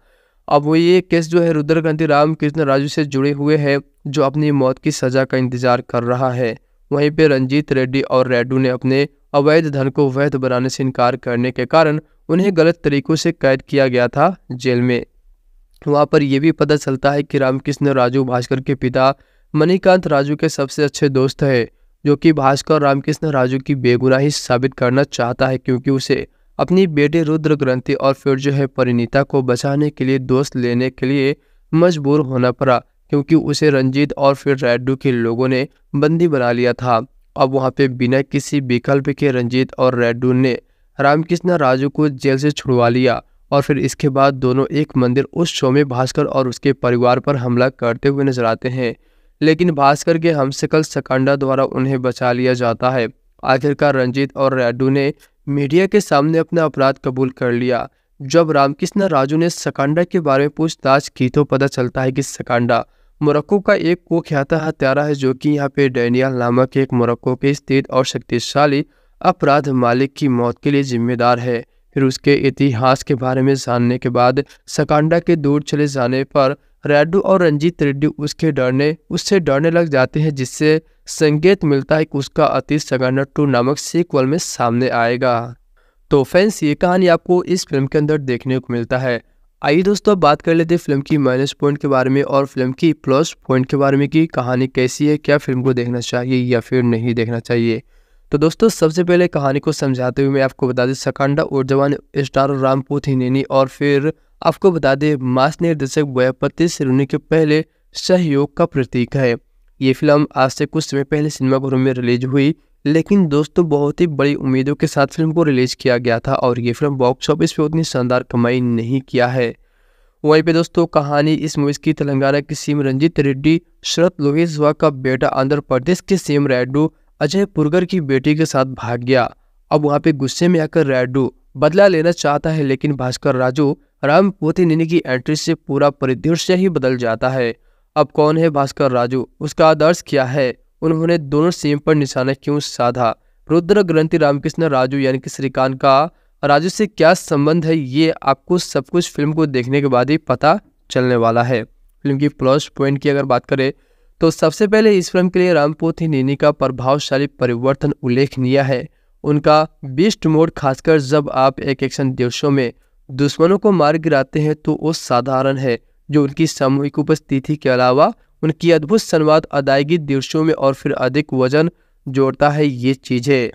अब वो ये केस जो है रुद्रकांति रामकृष्ण राजू से जुड़े हुए हैं जो अपनी मौत की सज़ा का इंतजार कर रहा है वहीं पे रंजीत रेड्डी और रेड्डू ने अपने अवैध धन को वैध बनाने से इनकार करने के कारण उन्हें गलत तरीकों से कैद किया गया था जेल में वहाँ पर यह भी पता चलता है कि रामकृष्ण राजू भास्कर के पिता मणिकांत राजू के सबसे अच्छे दोस्त है जो कि भास्कर रामकृष्ण राजू की बेगुनाही साबित करना चाहता है क्योंकि उसे अपनी बेटे रुद्र ग्रंथि और फिर जो है परिणीता को बचाने के लिए दोस्त लेने के लिए मजबूर होना पड़ा क्योंकि उसे रंजीत और फिर रेड्डू के लोगों ने बंदी बना लिया था अब वहाँ पे बिना किसी विकल्प के रंजीत और रेड्डू ने रामकृष्ण राजू को जेल से छुड़वा लिया और फिर इसके बाद दोनों एक मंदिर उस शो में भास्कर और उसके परिवार पर हमला करते हुए नजर आते हैं लेकिन भास्कर के हमसकल सकंडा द्वारा उन्हें बचा लिया जाता है आखिरकार रंजीत और रेड्डू ने मीडिया के सामने अपना अपराध कबूल कर लिया जब रामकृष्ण राजू ने सकांडा के बारे में पूछताछ की तो पता चलता है कि सकांडा मोरक्को का एक कुख्यात हत्यारा है जो कि यहाँ पे डैनियल नामक एक मोरक्को के स्थित और शक्तिशाली अपराध मालिक की मौत के लिए जिम्मेदार है फिर उसके इतिहास के बारे में जानने के बाद सकांडा के दूर चले जाने पर रेडू और रंजीत रेड्डी उसके डरने उससे डरने लग जाते हैं जिससे संकेत मिलता है कि उसका अति सगाना टू नामक सीक्वल में सामने आएगा तो फैंस ये कहानी आपको इस फिल्म के अंदर देखने को मिलता है आइए दोस्तों बात कर लेते हैं फिल्म की माइनस पॉइंट के बारे में और फिल्म की प्लस पॉइंट के बारे में कि कहानी कैसी है क्या फिल्म को देखना चाहिए या फिर नहीं देखना चाहिए तो दोस्तों सबसे पहले कहानी को समझाते हुए मैं आपको बता दें सकांडा और जवान स्टार रामपोथी नैनी और फिर आपको बता दें मास निर्देशक वयपति सिरुनी के पहले सहयोग का प्रतीक है ये फिल्म आज से कुछ समय पहले सिनेमाघरों में रिलीज हुई लेकिन दोस्तों बहुत ही बड़ी उम्मीदों के साथ फिल्म को रिलीज किया गया था और ये फिल्म बॉक्स ऑफिस पर उतनी शानदार कमाई नहीं किया है वहीं पे दोस्तों कहानी इस मूवीज की तेलंगाना के सीम रंजीत रेड्डी शरत लोहिसवा का बेटा आंध्र प्रदेश के सीम रेड्डू अजय पुरगर की बेटी के साथ भाग गया अब वहाँ पे गुस्से में आकर रेडू बदला लेना चाहता है लेकिन भास्कर राजू राम पोतिनिनी की एंट्री से पूरा परिदृश्य ही बदल जाता है अब कौन है भास्कर राजू उसका आदर्श क्या है उन्होंने दोनों सीम पर निशाना क्यों साधा रुद्र ग्रंथि रामकृष्ण राजू यानी कि श्रीकांत का राजू से क्या संबंध है ये आपको सब कुछ फिल्म को देखने के बाद ही पता चलने वाला है फिल्म की प्लस पॉइंट की अगर बात करें तो सबसे पहले इस फिल्म के लिए रामपोथिनेनी का प्रभावशाली परिवर्तन उल्लेखनीय है उनका बिस्ट मोड खासकर जब आप एक एक्शन दिवसों में दुश्मनों को मार गिराते हैं तो वो साधारण है जो उनकी सामूहिक उपस्थिति के अलावा उनकी अद्भुत संवाद अदायगी दृश्यों में और फिर अधिक वजन जोड़ता है ये चीज़ें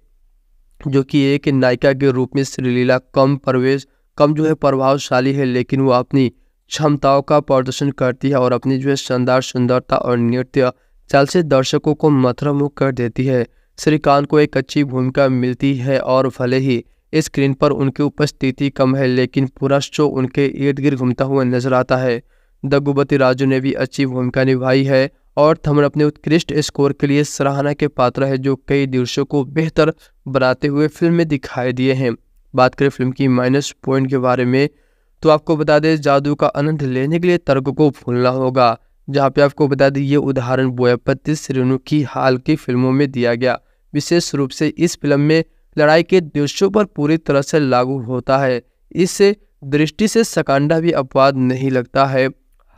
जो कि एक नायिका के रूप में श्रीलीला कम प्रवेश कम जो है प्रभावशाली है लेकिन वो अपनी क्षमताओं का प्रदर्शन करती है और अपनी जो है शानदार सुंदरता और नृत्य चलते दर्शकों को मुख कर देती है श्रीकांत को एक अच्छी भूमिका मिलती है और भले ही स्क्रीन पर उनकी उपस्थिति कम है लेकिन पूरा शो उनके इर्द गिर्द घूमता हुआ नजर आता है दगुबती राजू ने भी अच्छी भूमिका निभाई है और थमन अपने उत्कृष्ट स्कोर के लिए सराहना के पात्र है जो कई दृश्यों को बेहतर बनाते हुए फिल्म में दिखाई दिए हैं बात करें फिल्म की माइनस पॉइंट के बारे में तो आपको बता दें जादू का आनंद लेने के लिए तर्क को भूलना होगा जहाँ पे आपको बता दें ये उदाहरण बोयपति श्रेणु की हाल की फिल्मों में दिया गया विशेष रूप से इस फिल्म में लड़ाई के दृश्यों पर पूरी तरह से लागू होता है इस दृष्टि से सकांडा भी अपवाद नहीं लगता है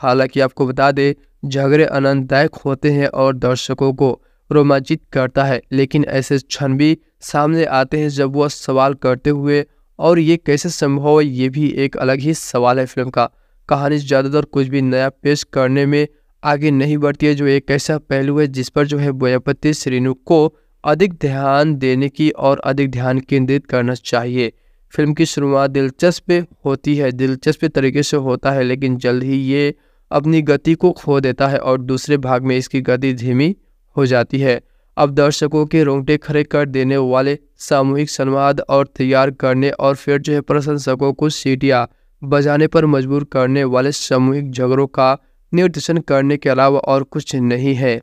हालांकि आपको बता दें झगड़े आनंददायक होते हैं और दर्शकों को रोमांचित करता है लेकिन ऐसे क्षण भी सामने आते हैं जब वह सवाल करते हुए और ये कैसे संभव है ये भी एक अलग ही सवाल है फिल्म का कहानी ज़्यादातर कुछ भी नया पेश करने में आगे नहीं बढ़ती है जो एक ऐसा पहलू है जिस पर जो है बोयापति श्रीनु को अधिक ध्यान देने की और अधिक ध्यान केंद्रित करना चाहिए फिल्म की शुरुआत दिलचस्प होती है दिलचस्प तरीके से होता है लेकिन जल्द ही ये अपनी गति को खो देता है और दूसरे भाग में इसकी गति धीमी हो जाती है अब दर्शकों के रोंगटे खड़े कर देने वाले सामूहिक संवाद और तैयार करने और फिर जो है प्रशंसकों को सीटियाँ बजाने पर मजबूर करने वाले सामूहिक झगड़ों का निर्देशन करने के अलावा और कुछ नहीं है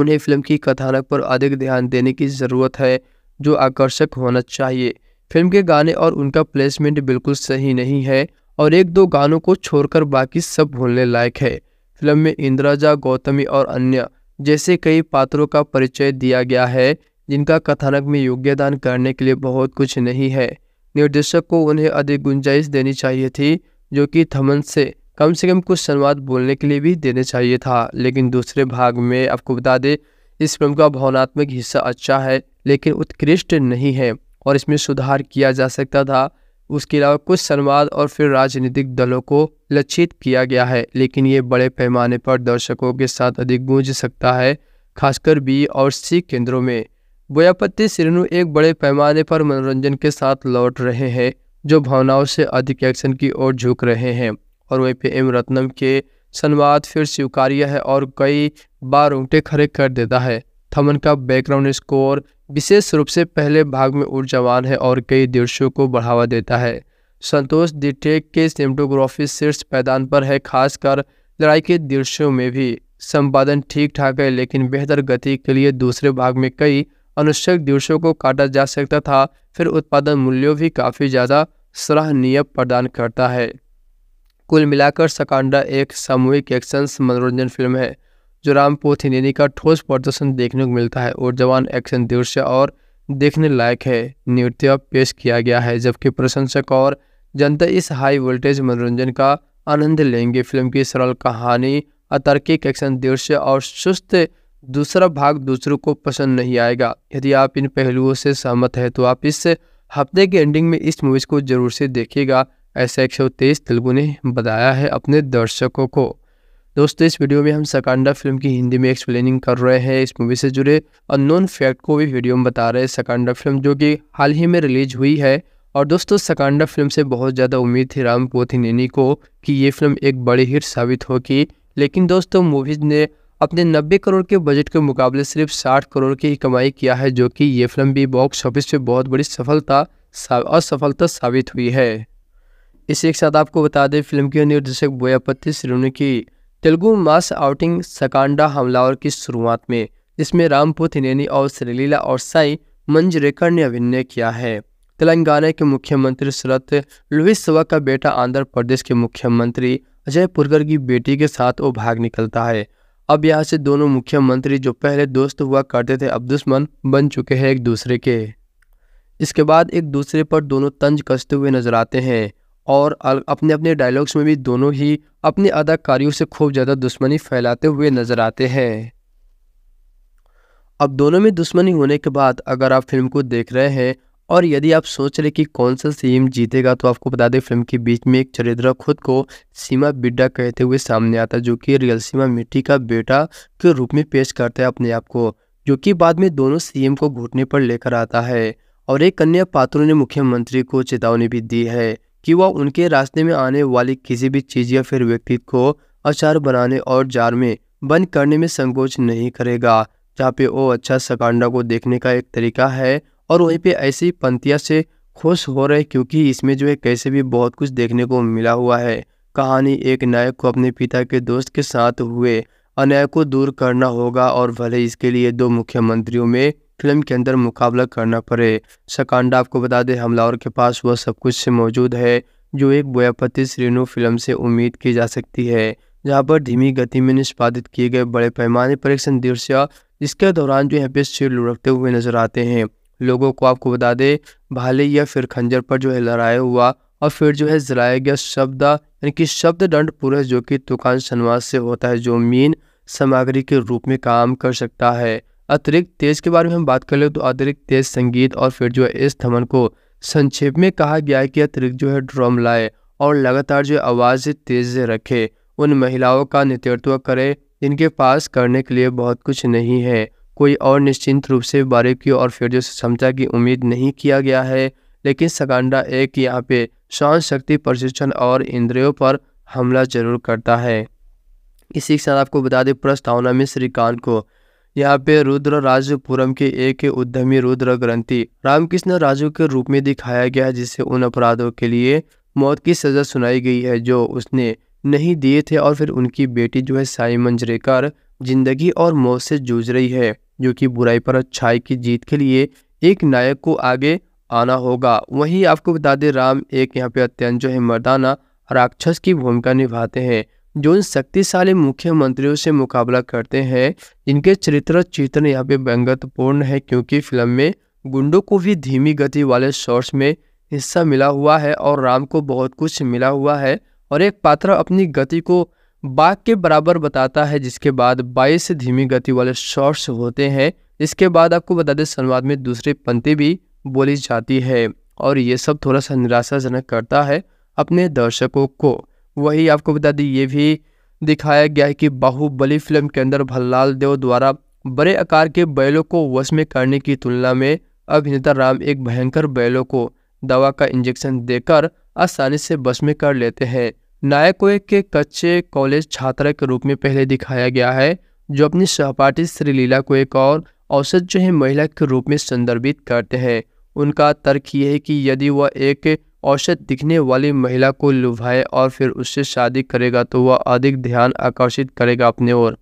उन्हें फिल्म की कथानक पर अधिक ध्यान देने की ज़रूरत है जो आकर्षक होना चाहिए फिल्म के गाने और उनका प्लेसमेंट बिल्कुल सही नहीं है और एक दो गानों को छोड़कर बाकी सब भूलने लायक है फिल्म में इंदिराजा गौतमी और अन्य जैसे कई पात्रों का परिचय दिया गया है जिनका कथानक में योग्यदान करने के लिए बहुत कुछ नहीं है निर्देशक को उन्हें अधिक गुंजाइश देनी चाहिए थी जो कि थमन से कम से कम कुछ संवाद बोलने के लिए भी देने चाहिए था लेकिन दूसरे भाग में आपको बता दें इस फिल्म का भावनात्मक हिस्सा अच्छा है लेकिन उत्कृष्ट नहीं है और इसमें सुधार किया जा सकता था उसके अलावा कुछ संवाद और फिर राजनीतिक दलों को लक्षित किया गया है लेकिन ये बड़े पैमाने पर दर्शकों के साथ अधिक गूंज सकता है खासकर बी और सी केंद्रों में बोयापत्ती सिरनु एक बड़े पैमाने पर मनोरंजन के साथ लौट रहे हैं जो भावनाओं से अधिक एक्शन की ओर झुक रहे हैं और वहीं पे एम रत्नम के संवाद फिर स्वीकार्य है और कई बार उंगटे खड़े कर देता है थमन का बैकग्राउंड स्कोर विशेष रूप से पहले भाग में ऊर्जावान है और कई दृश्यों को बढ़ावा देता है संतोष दिटेक के सिनेमेटोग्राफी शीर्ष पैदान पर है खासकर लड़ाई के दृश्यों में भी संपादन ठीक ठाक है लेकिन बेहतर गति के लिए दूसरे भाग में कई अनुच्छेद दृश्यों को काटा जा सकता था फिर उत्पादन मूल्यों भी काफ़ी ज़्यादा सराहनीय प्रदान करता है कुल मिलाकर सकांडा एक सामूहिक एक्शन मनोरंजन फिल्म है जो रामपोथ पोथिनेनी का ठोस प्रदर्शन देखने को मिलता है और जवान एक्शन दृश्य और देखने लायक है नृत्य पेश किया गया है जबकि प्रशंसक और जनता इस हाई वोल्टेज मनोरंजन का आनंद लेंगे फिल्म की सरल कहानी अतर्किक एक्शन दृश्य और सुस्त दूसरा भाग दूसरों को पसंद नहीं आएगा यदि आप इन पहलुओं से सहमत हैं तो आप इस हफ्ते के एंडिंग में इस मूवीज़ को जरूर से देखिएगा ऐसा एक सौ तेईस तेलुगु ने बताया है अपने दर्शकों को दोस्तों इस वीडियो में हम सकांडा फिल्म की हिंदी में एक्सप्लेनिंग कर रहे हैं इस मूवी से जुड़े और नॉन फैक्ट को भी वीडियो में बता रहे हैं सकांडा फिल्म जो कि हाल ही में रिलीज हुई है और दोस्तों सकांडा फिल्म से बहुत ज़्यादा उम्मीद थी राम पोथी नैनी को कि ये फिल्म एक बड़ी हिट साबित होगी लेकिन दोस्तों मूवीज़ ने अपने नब्बे करोड़ के बजट के मुकाबले सिर्फ साठ करोड़ की ही कमाई किया है जो कि ये फिल्म भी बॉक्स ऑफिस पर बहुत बड़ी सफलता असफलता साबित हुई है इसी के साथ आपको बता दें फिल्म के निर्देशक बोयापति श्रीनु की तेलुगु मास आउटिंग सकांडा हमलावर की शुरुआत में जिसमें रामपुत हिनेनी और श्रीलीला और साई मंजरेकर ने अभिनय किया है तेलंगाना के मुख्यमंत्री शरत लुइसवा का बेटा आंध्र प्रदेश के मुख्यमंत्री अजय पुरकर की बेटी के साथ वो भाग निकलता है अब यहाँ से दोनों मुख्यमंत्री जो पहले दोस्त हुआ करते थे अब दुश्मन बन चुके हैं एक दूसरे के इसके बाद एक दूसरे पर दोनों तंज कसते हुए नजर आते हैं और अपने अपने डायलॉग्स में भी दोनों ही अपने अदाकारियों से खूब ज़्यादा दुश्मनी फैलाते हुए नज़र आते हैं अब दोनों में दुश्मनी होने के बाद अगर आप फिल्म को देख रहे हैं और यदि आप सोच रहे कि कौन सा सीम जीतेगा तो आपको बता दें फिल्म के बीच में एक चरित्र खुद को सीमा बिड्डा कहते हुए सामने आता है जो कि रियल सीमा मिट्टी का बेटा के रूप में पेश करता है अपने आप को जो कि बाद में दोनों सीएम को घुटने पर लेकर आता है और एक अन्य पात्रों ने मुख्यमंत्री को चेतावनी भी दी है कि वह उनके रास्ते में आने वाली किसी भी चीज़ या फिर व्यक्ति को अचार बनाने और जार में बंद करने में संकोच नहीं करेगा जहाँ पे वो अच्छा सकांडा को देखने का एक तरीका है और वहीं पे ऐसी पंक्तियाँ से खुश हो रहे क्योंकि इसमें जो है कैसे भी बहुत कुछ देखने को मिला हुआ है कहानी एक नायक को अपने पिता के दोस्त के साथ हुए अन्याय को दूर करना होगा और भले इसके लिए दो मुख्यमंत्रियों में फिल्म के अंदर मुकाबला करना पड़े सकांडा आपको बता दें हमलावर के पास वह सब कुछ से मौजूद है जो एक बोयापति श्रेणु फिल्म से उम्मीद की जा सकती है जहाँ पर धीमी गति में निष्पादित किए गए बड़े पैमाने पर एक दृश्य जिसके दौरान जो यहाँ पे सिर लुढ़कते हुए नजर आते हैं लोगों को आपको बता दें भाले या फिर खंजर पर जो है लड़ाया हुआ और फिर जो है जलाया गया शब्द यानी कि शब्द दंड पुरुष जो कि तुकान शनवास से होता है जो मीन सामग्री के रूप में काम कर सकता है अतिरिक्त तेज के बारे में हम बात कर ले तो अतिरिक्त तेज संगीत और फिर जो है इस थमन को संक्षेप में कहा गया है कि अतिरिक्त जो है ड्रम लाए और लगातार जो आवाज़ तेज रखे उन महिलाओं का नेतृत्व करे जिनके पास करने के लिए बहुत कुछ नहीं है कोई और निश्चिंत रूप से बारीकी और फिर जो क्षमता की उम्मीद नहीं किया गया है लेकिन सकांडा एक यहाँ पे शांत शक्ति प्रशिक्षण और इंद्रियों पर हमला जरूर करता है इसी के साथ आपको बता दें प्रस्तावना में श्रीकांत को यहाँ पे रुद्र राजपुरम के एक उद्यमी रुद्र ग्रंथि रामकृष्ण राजू के रूप में दिखाया गया है जिससे उन अपराधों के लिए मौत की सजा सुनाई गई है जो उसने नहीं दिए थे और फिर उनकी बेटी जो है साई मंजरेकर जिंदगी और मौत से जूझ रही है जो कि बुराई पर अच्छाई की जीत के लिए एक नायक को आगे आना होगा वहीं आपको बता दें राम एक यहाँ पे अत्यंत जो है मर्दाना राक्षस की भूमिका निभाते हैं जो इन शक्तिशाली मुख्यमंत्रियों से मुकाबला करते हैं इनके चरित्र चित्रण यहाँ पे व्यंगतपूर्ण है क्योंकि फिल्म में गुंडों को भी धीमी गति वाले शॉर्ट्स में हिस्सा मिला हुआ है और राम को बहुत कुछ मिला हुआ है और एक पात्र अपनी गति को बाघ के बराबर बताता है जिसके बाद 22 धीमी गति वाले शॉर्ट्स होते हैं इसके बाद आपको बता दें संवाद में दूसरी पंक्ति भी बोली जाती है और ये सब थोड़ा सा निराशाजनक करता है अपने दर्शकों को वही आपको बता दें ये भी दिखाया गया है कि बाहुबली फिल्म के अंदर भल्लाल देव द्वारा बड़े आकार के बैलों को वश में करने की तुलना में अभिनेता राम एक भयंकर बैलों को दवा का इंजेक्शन देकर आसानी से वश में कर लेते हैं नायक को एक कच्चे कॉलेज छात्र के रूप में पहले दिखाया गया है जो अपनी सहपाठी श्री लीला को एक और औसत जो है महिला के रूप में संदर्भित करते हैं उनका तर्क यह है कि यदि वह एक औसत दिखने वाली महिला को लुभाए और फिर उससे शादी करेगा तो वह अधिक ध्यान आकर्षित करेगा अपने ओर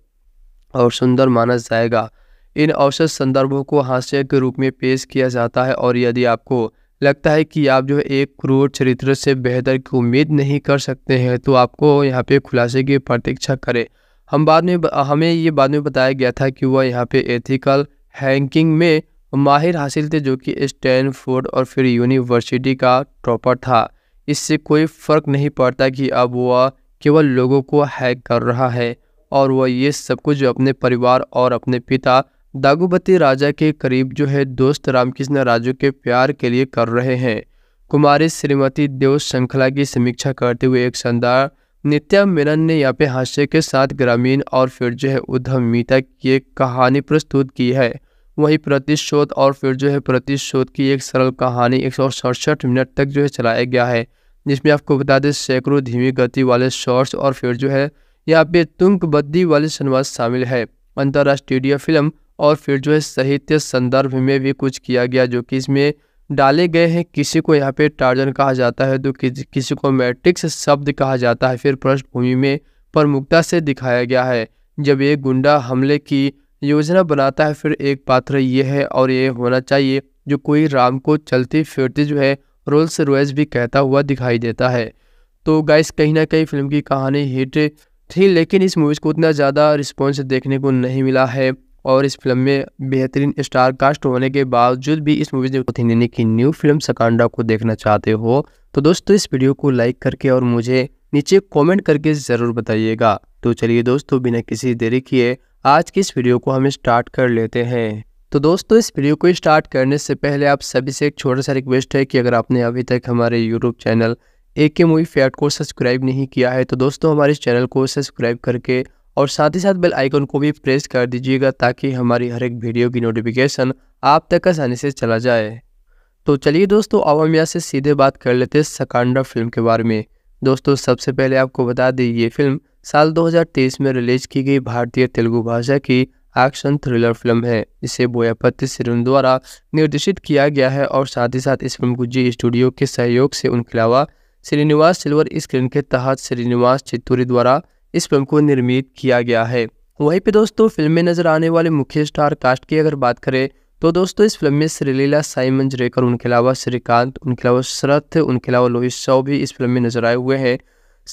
और, सुंदर माना जाएगा इन औसत संदर्भों को हास्य के रूप में पेश किया जाता है और यदि आपको लगता है कि आप जो है एक क्रूर चरित्र से बेहतर की उम्मीद नहीं कर सकते हैं तो आपको यहाँ पे खुलासे की प्रतीक्षा करें हम बाद में हमें ये बाद में बताया गया था कि वह यहाँ पे एथिकल हैंकिंग में माहिर हासिल थे जो कि स्टैनफोर्ड और फिर यूनिवर्सिटी का टॉपर था इससे कोई फ़र्क नहीं पड़ता कि अब वह केवल लोगों को हैक कर रहा है और वह ये सब कुछ अपने परिवार और अपने पिता दागुबती राजा के करीब जो है दोस्त रामकृष्ण राजू के प्यार के लिए कर रहे हैं कुमारी श्रीमती देव श्रृंखला की समीक्षा करते हुए एक शानदार नित्या मेनन ने यहाँ पे हास्य के साथ ग्रामीण और फिर जो है उधमिता की एक कहानी प्रस्तुत की है वही प्रतिशोध और फिर जो है प्रतिशोध की एक सरल कहानी एक मिनट तक जो है चलाया गया है जिसमें आपको बता दें सैकड़ों धीमी गति वाले शॉर्ट्स और फिर जो है यहाँ पे बद्दी वाले संवाद शामिल है अंतर्राष्ट्रीय फिल्म और फिर जो है साहित्य संदर्भ में भी कुछ किया गया जो कि इसमें डाले गए हैं किसी को यहाँ पे टार्जन कहा जाता है तो कि, किसी को मैट्रिक्स शब्द कहा जाता है फिर पृष्ठभूमि में प्रमुखता से दिखाया गया है जब एक गुंडा हमले की योजना बनाता है फिर एक पात्र ये है और ये होना चाहिए जो कोई राम को चलती फिरती जो है रोल्स रोयस भी कहता हुआ दिखाई देता है तो गाइस कहीं ना कहीं फिल्म की कहानी हिट थी लेकिन इस मूवीज़ को उतना ज़्यादा रिस्पॉन्स देखने को नहीं मिला है और इस फिल्म में बेहतरीन स्टार कास्ट होने के बावजूद भी इस मूवीज़ ने यानी की न्यू फिल्म सकांडा को देखना चाहते हो तो दोस्तों इस वीडियो को लाइक करके और मुझे नीचे कमेंट करके ज़रूर बताइएगा तो चलिए दोस्तों बिना किसी देरी किए आज की इस वीडियो को हम स्टार्ट कर लेते हैं तो दोस्तों इस वीडियो को स्टार्ट करने से पहले आप सभी से एक छोटा सा रिक्वेस्ट है कि अगर आपने अभी तक हमारे यूट्यूब चैनल ए के मूवी फैट को सब्सक्राइब नहीं किया है तो दोस्तों हमारे इस चैनल को सब्सक्राइब करके और साथ ही साथ बेल आइकन को भी प्रेस कर दीजिएगा ताकि हमारी हर एक वीडियो की नोटिफिकेशन आप तक आसानी से चला जाए तो चलिए दोस्तों अब हम यहाँ से सीधे बात कर लेते हैं सकांडा फिल्म के बारे में दोस्तों सबसे पहले आपको बता दें ये फिल्म साल 2023 में रिलीज की गई भारतीय तेलुगु भाषा की एक्शन थ्रिलर फिल्म है इसे बोयापति सिरुन द्वारा निर्देशित किया गया है और साथ ही साथ इस फिल्म को जी स्टूडियो के सहयोग से उनके अलावा श्रीनिवास सिल्वर स्क्रीन के तहत श्रीनिवास चित्तूरी द्वारा इस फिल्म को निर्मित किया गया है वहीं पे दोस्तों फिल्म में नजर आने वाले मुख्य स्टार कास्ट की अगर बात करें तो दोस्तों इस फिल्म में श्रीलीला साइमन जरेकर उनके अलावा श्रीकांत उनके अलावा शरथ उनके अलावा लोहित शव भी इस फिल्म में नजर आए हुए हैं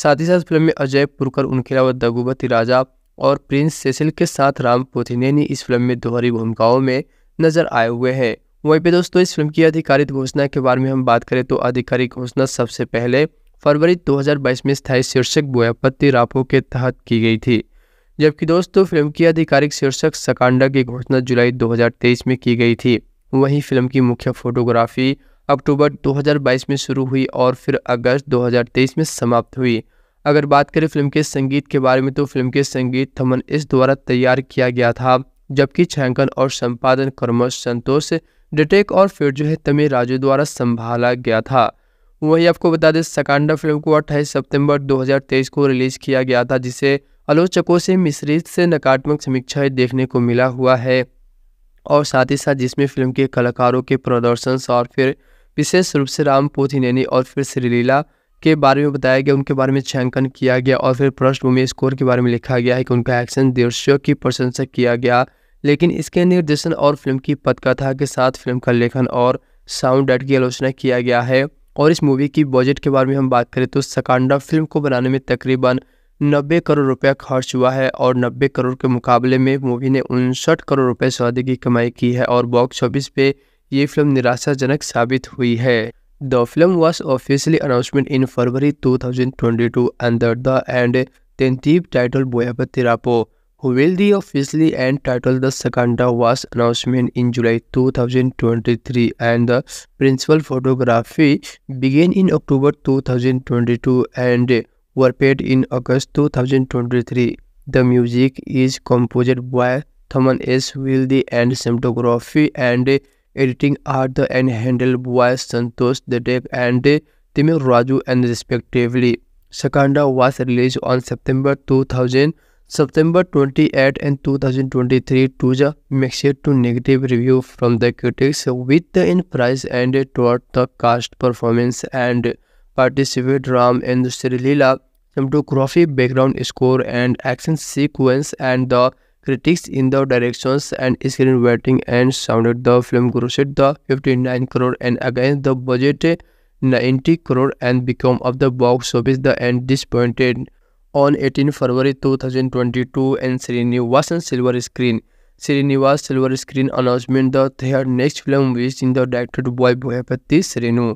साथ ही साथ फिल्म में अजय पुरकर उनके अलावा दगुबती राजा और प्रिंस सेसिल के साथ राम पोथिनेनी इस फिल्म में दोहरी भूमिकाओं में नजर आए हुए हैं वहीं पे दोस्तों इस फिल्म की आधिकारिक घोषणा के बारे में हम बात करें तो आधिकारिक घोषणा सबसे पहले फरवरी 2022 में स्थायी शीर्षक बोयापत्ति रापो के तहत की गई थी जबकि दोस्तों फिल्म की आधिकारिक शीर्षक सकांडा की घोषणा जुलाई 2023 में की गई थी वहीं फिल्म की मुख्य फोटोग्राफी अक्टूबर 2022 में शुरू हुई और फिर अगस्त 2023 में समाप्त हुई अगर बात करें फिल्म के संगीत के बारे में तो फिल्म के संगीत थमन इस द्वारा तैयार किया गया था जबकि छायांकन और संपादन कर्मश संतोष डिटेक और फिर जो है तमिल राजू द्वारा संभाला गया था वहीं आपको बता दें सकांडा फिल्म को 28 सितंबर 2023 को रिलीज किया गया था जिसे आलोचकों से मिश्रित से नकारात्मक समीक्षाएं देखने को मिला हुआ है और साथ ही साथ जिसमें फिल्म के कलाकारों के प्रदर्शन और फिर विशेष रूप से राम नैनी और फिर श्रीलीला के बारे में बताया गया उनके बारे में छायांकन किया गया और फिर पृष्ठभूमि स्कोर के बारे में लिखा गया है कि उनका एक्शन दृश्यों की प्रशंसा किया गया लेकिन इसके निर्देशन और फिल्म की पटकथा के साथ फिल्म का लेखन और साउंड एड की आलोचना किया गया है और इस मूवी की बजट के बारे में हम बात करें तो सकांडा फिल्म को बनाने में तकरीबन 90 करोड़ रुपया खर्च हुआ है और 90 करोड़ के मुकाबले में मूवी ने उनसठ करोड़ रुपये से अधिक की कमाई की है और बॉक्स ऑफिस पे ये फिल्म निराशाजनक साबित हुई है the film was officially announcement in February two thousand the and tentative title Boyapati Rapo who will the officially and title the Skanda was announcement in July 2023 and the principal photography began in October 2022 and were paid in August 2023 the music is composed by Thaman S will the and cinematography and Editing Arthur and handle voice Santosh Dedev and Timur Raju and respectively. Sakanda was released on September 2000, September 28 and 2023 to the mixed to negative review from the critics with the in price and toward the cast performance and participate Ram and Srilila to Crofi background score and action sequence and the critics in the directions and screenwriting rating and sounded the film grossed the 59 crore and against the budget 90 crore and become of the box office the end disappointed. On 18 February 2022 and Srinivasan Silver Screen. Srinivas Silver Screen announcement the their next film which is directed by Bhupati Srinu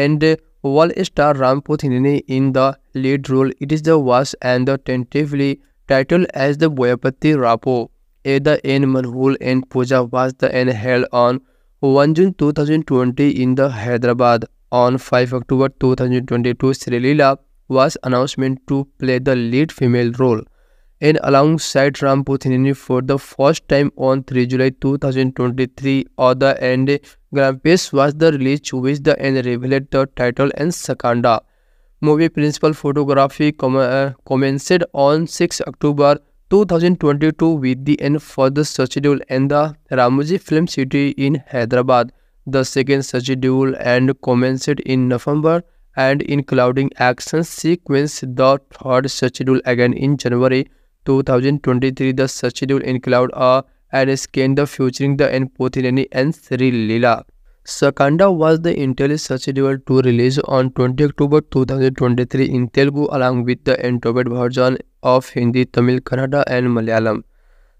and Wall star Ram Pothineni in the lead role. It is the was and the tentatively titled as the Boyapati Rapo, Eda N. Manhul and Pooja was the end held on 1 June 2020 in the Hyderabad. On 5 October 2022, Srilila was announcement to play the lead female role and alongside Ram Puthinini for the first time on 3 July 2023. Other end, Grampus was the release which the end revealed the title and Sakanda movie principal photography com uh, commenced on 6 October 2022 with the end for the schedule and the Ramoji Film City in Hyderabad. The second schedule and commenced in November and including action sequence the third schedule again in January 2023. The schedule include a uh, and scan the featuring the and Pothinani and Sri Lila. Sakanda was the Intel scheduled to release on 20 October 2023 in Telugu along with the endubbed version of Hindi, Tamil, Kannada and Malayalam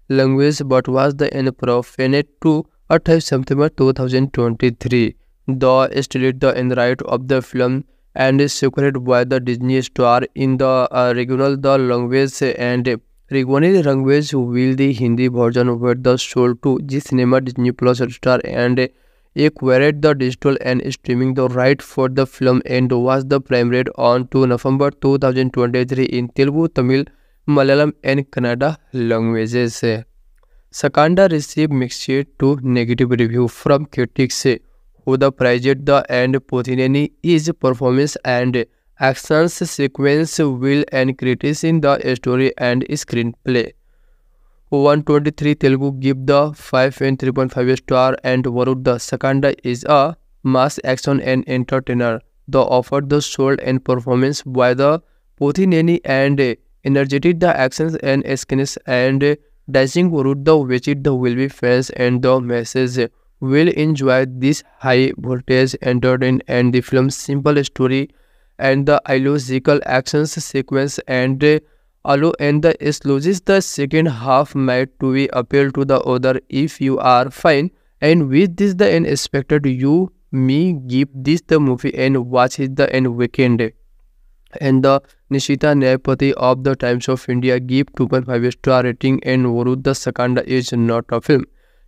language but was the end profaned to 28 September 2023. The styled the right of the film and is secured by the Disney star in the original uh, regional the language and regional language will the Hindi version were the sold to G Cinema Disney Plus Star and acquired the digital and streaming the right for the film and was the premiered on two November 2023 in Telugu Tamil Malayalam and Kannada languages Skanda receive mixed to negative review from critics who the praise the and Pothineni is performance and actions sequence will and critics in the story and screenplay 123 Telugu give the 5 and 3.5 star and Varud the second is a mass action and entertainer. The offer the soul and performance by the Pothineni and energetic the actions and skins and dancing Varud the which it the will be fans and the message will enjoy this high voltage entertainment and the film's simple story and the illogical actions sequence and Hello, and the sluices the second half might to be appealed to the other if you are fine. And with this the end expected you me give this the movie and watch it the end weekend. And the Nishita Nayapati of the Times of India give 2.5 star rating and Varud the second is not a film.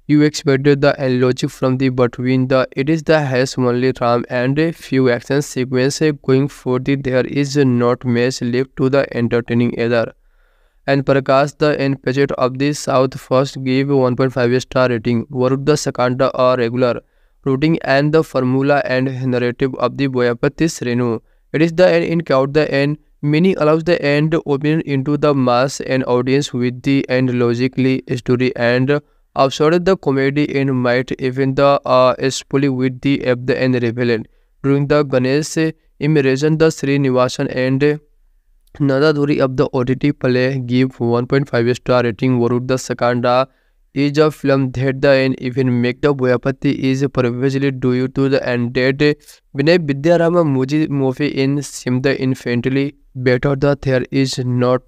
You expected the logic from the between the it is the has only RAM and a few action sequence going for the there is not much left to the entertaining either. And Prakash the end budget of the South first gave 1.5 star rating, work the second or regular routing and the formula and narrative of the Boyapati Renu. It is the end in count the end meaning allows the end opinion into the mass and audience with the end logically story and outside the comedy and might even the uh, is fully with the Abda and rebellion. During the Ganesh immersion, the Srinivasan and Nadaduri of the OTT play give 1.5 star rating. Warut the Sakanda is a film that the and even make the Boyapati is previously due to the end ended. Vinay Vidyarama movie in Sim the Infantry better the there is not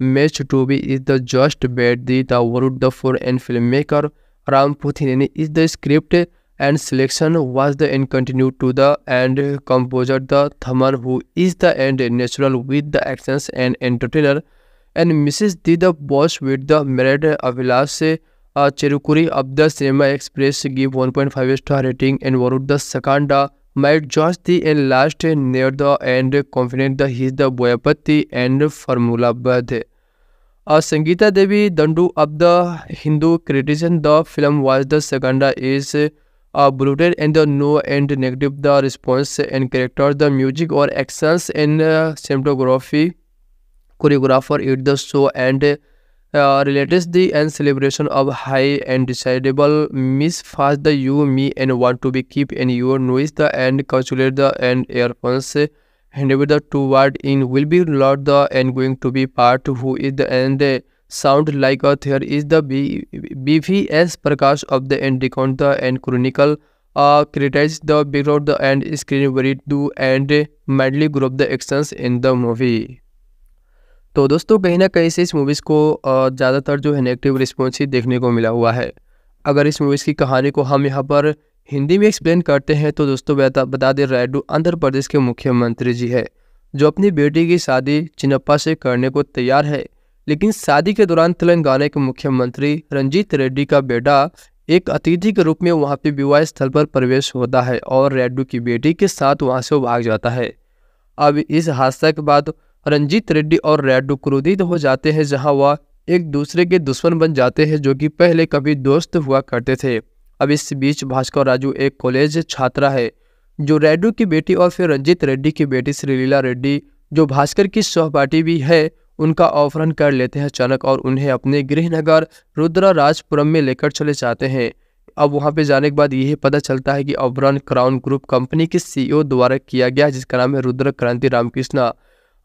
match to be is the just bet the the the four and film maker Ram Pothineni is the script and selection was the and continue to the and composer the Thaman who is the and natural with the actions and entertainer and misses the the boss with the married Abhilash Cherukuri of the cinema express give one point five star rating and Warud the second might just the and last near the end confident that he is the Boyapati and formula bird. Uh, Sangeeta Devi Dandu of the Hindu criticism the film was the Saganda is uh, bloated and the no and negative the response and character the music or actions and uh, cinematography choreographer it the show and uh, relates the and celebration of high and desirable miss fast the you me and want to be keep and your noise the and calculate the and earphones and with the two word in will be lord the and going to be part who is the and uh, sound like a there is the B, BVS Prakash of the and decount the and chronicle uh, criticized the background the and screen where it do and madly group the actions in the movie. तो दोस्तों कहीं ना कहीं से इस movies को ज़्यादातर जो है नेगेटिव रिस्पॉन्स ही देखने को मिला हुआ है अगर इस मूवीज़ की कहानी को हम यहाँ पर हिंदी में एक्सप्लेन करते हैं तो दोस्तों बता बता दें रायडू आंध्र प्रदेश के मुख्यमंत्री जी है जो अपनी बेटी की शादी चिनप्पा से करने को तैयार है लेकिन शादी के दौरान तेलंगाना के मुख्यमंत्री रंजीत रेड्डी का बेटा एक अतिथि के रूप में वहाँ पे विवाह स्थल पर प्रवेश होता है और रेड्डू की बेटी के साथ वहाँ से भाग जाता है अब इस हादसा के बाद रंजीत रेड्डी और रेडू क्रोधित हो जाते हैं जहां वह एक दूसरे के दुश्मन बन जाते हैं जो कि पहले कभी दोस्त हुआ करते थे अब इस बीच भास्कर राजू एक कॉलेज छात्रा है जो रेडू की बेटी और फिर रंजीत रेड्डी की बेटी श्री लीला रेड्डी जो भास्कर की सहपाठी भी है उनका अपहरण कर लेते हैं अचानक और उन्हें अपने गृहनगर रुद्राराजपुरम में लेकर चले जाते हैं अब वहां पे जाने के बाद यही पता चलता है कि अपहरण क्राउन ग्रुप कंपनी के सीईओ द्वारा किया गया जिसका नाम है रुद्र क्रांति रामकृष्णा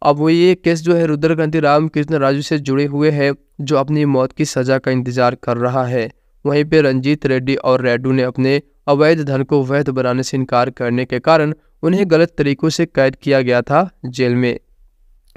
अब वो ये केस जो है रुद्रकांति रामकृष्ण राजू से जुड़े हुए हैं जो अपनी मौत की सजा का इंतजार कर रहा है वहीं पे रंजीत रेड्डी और रेडू ने अपने अवैध धन को वैध बनाने से इनकार करने के कारण उन्हें गलत तरीकों से कैद किया गया था जेल में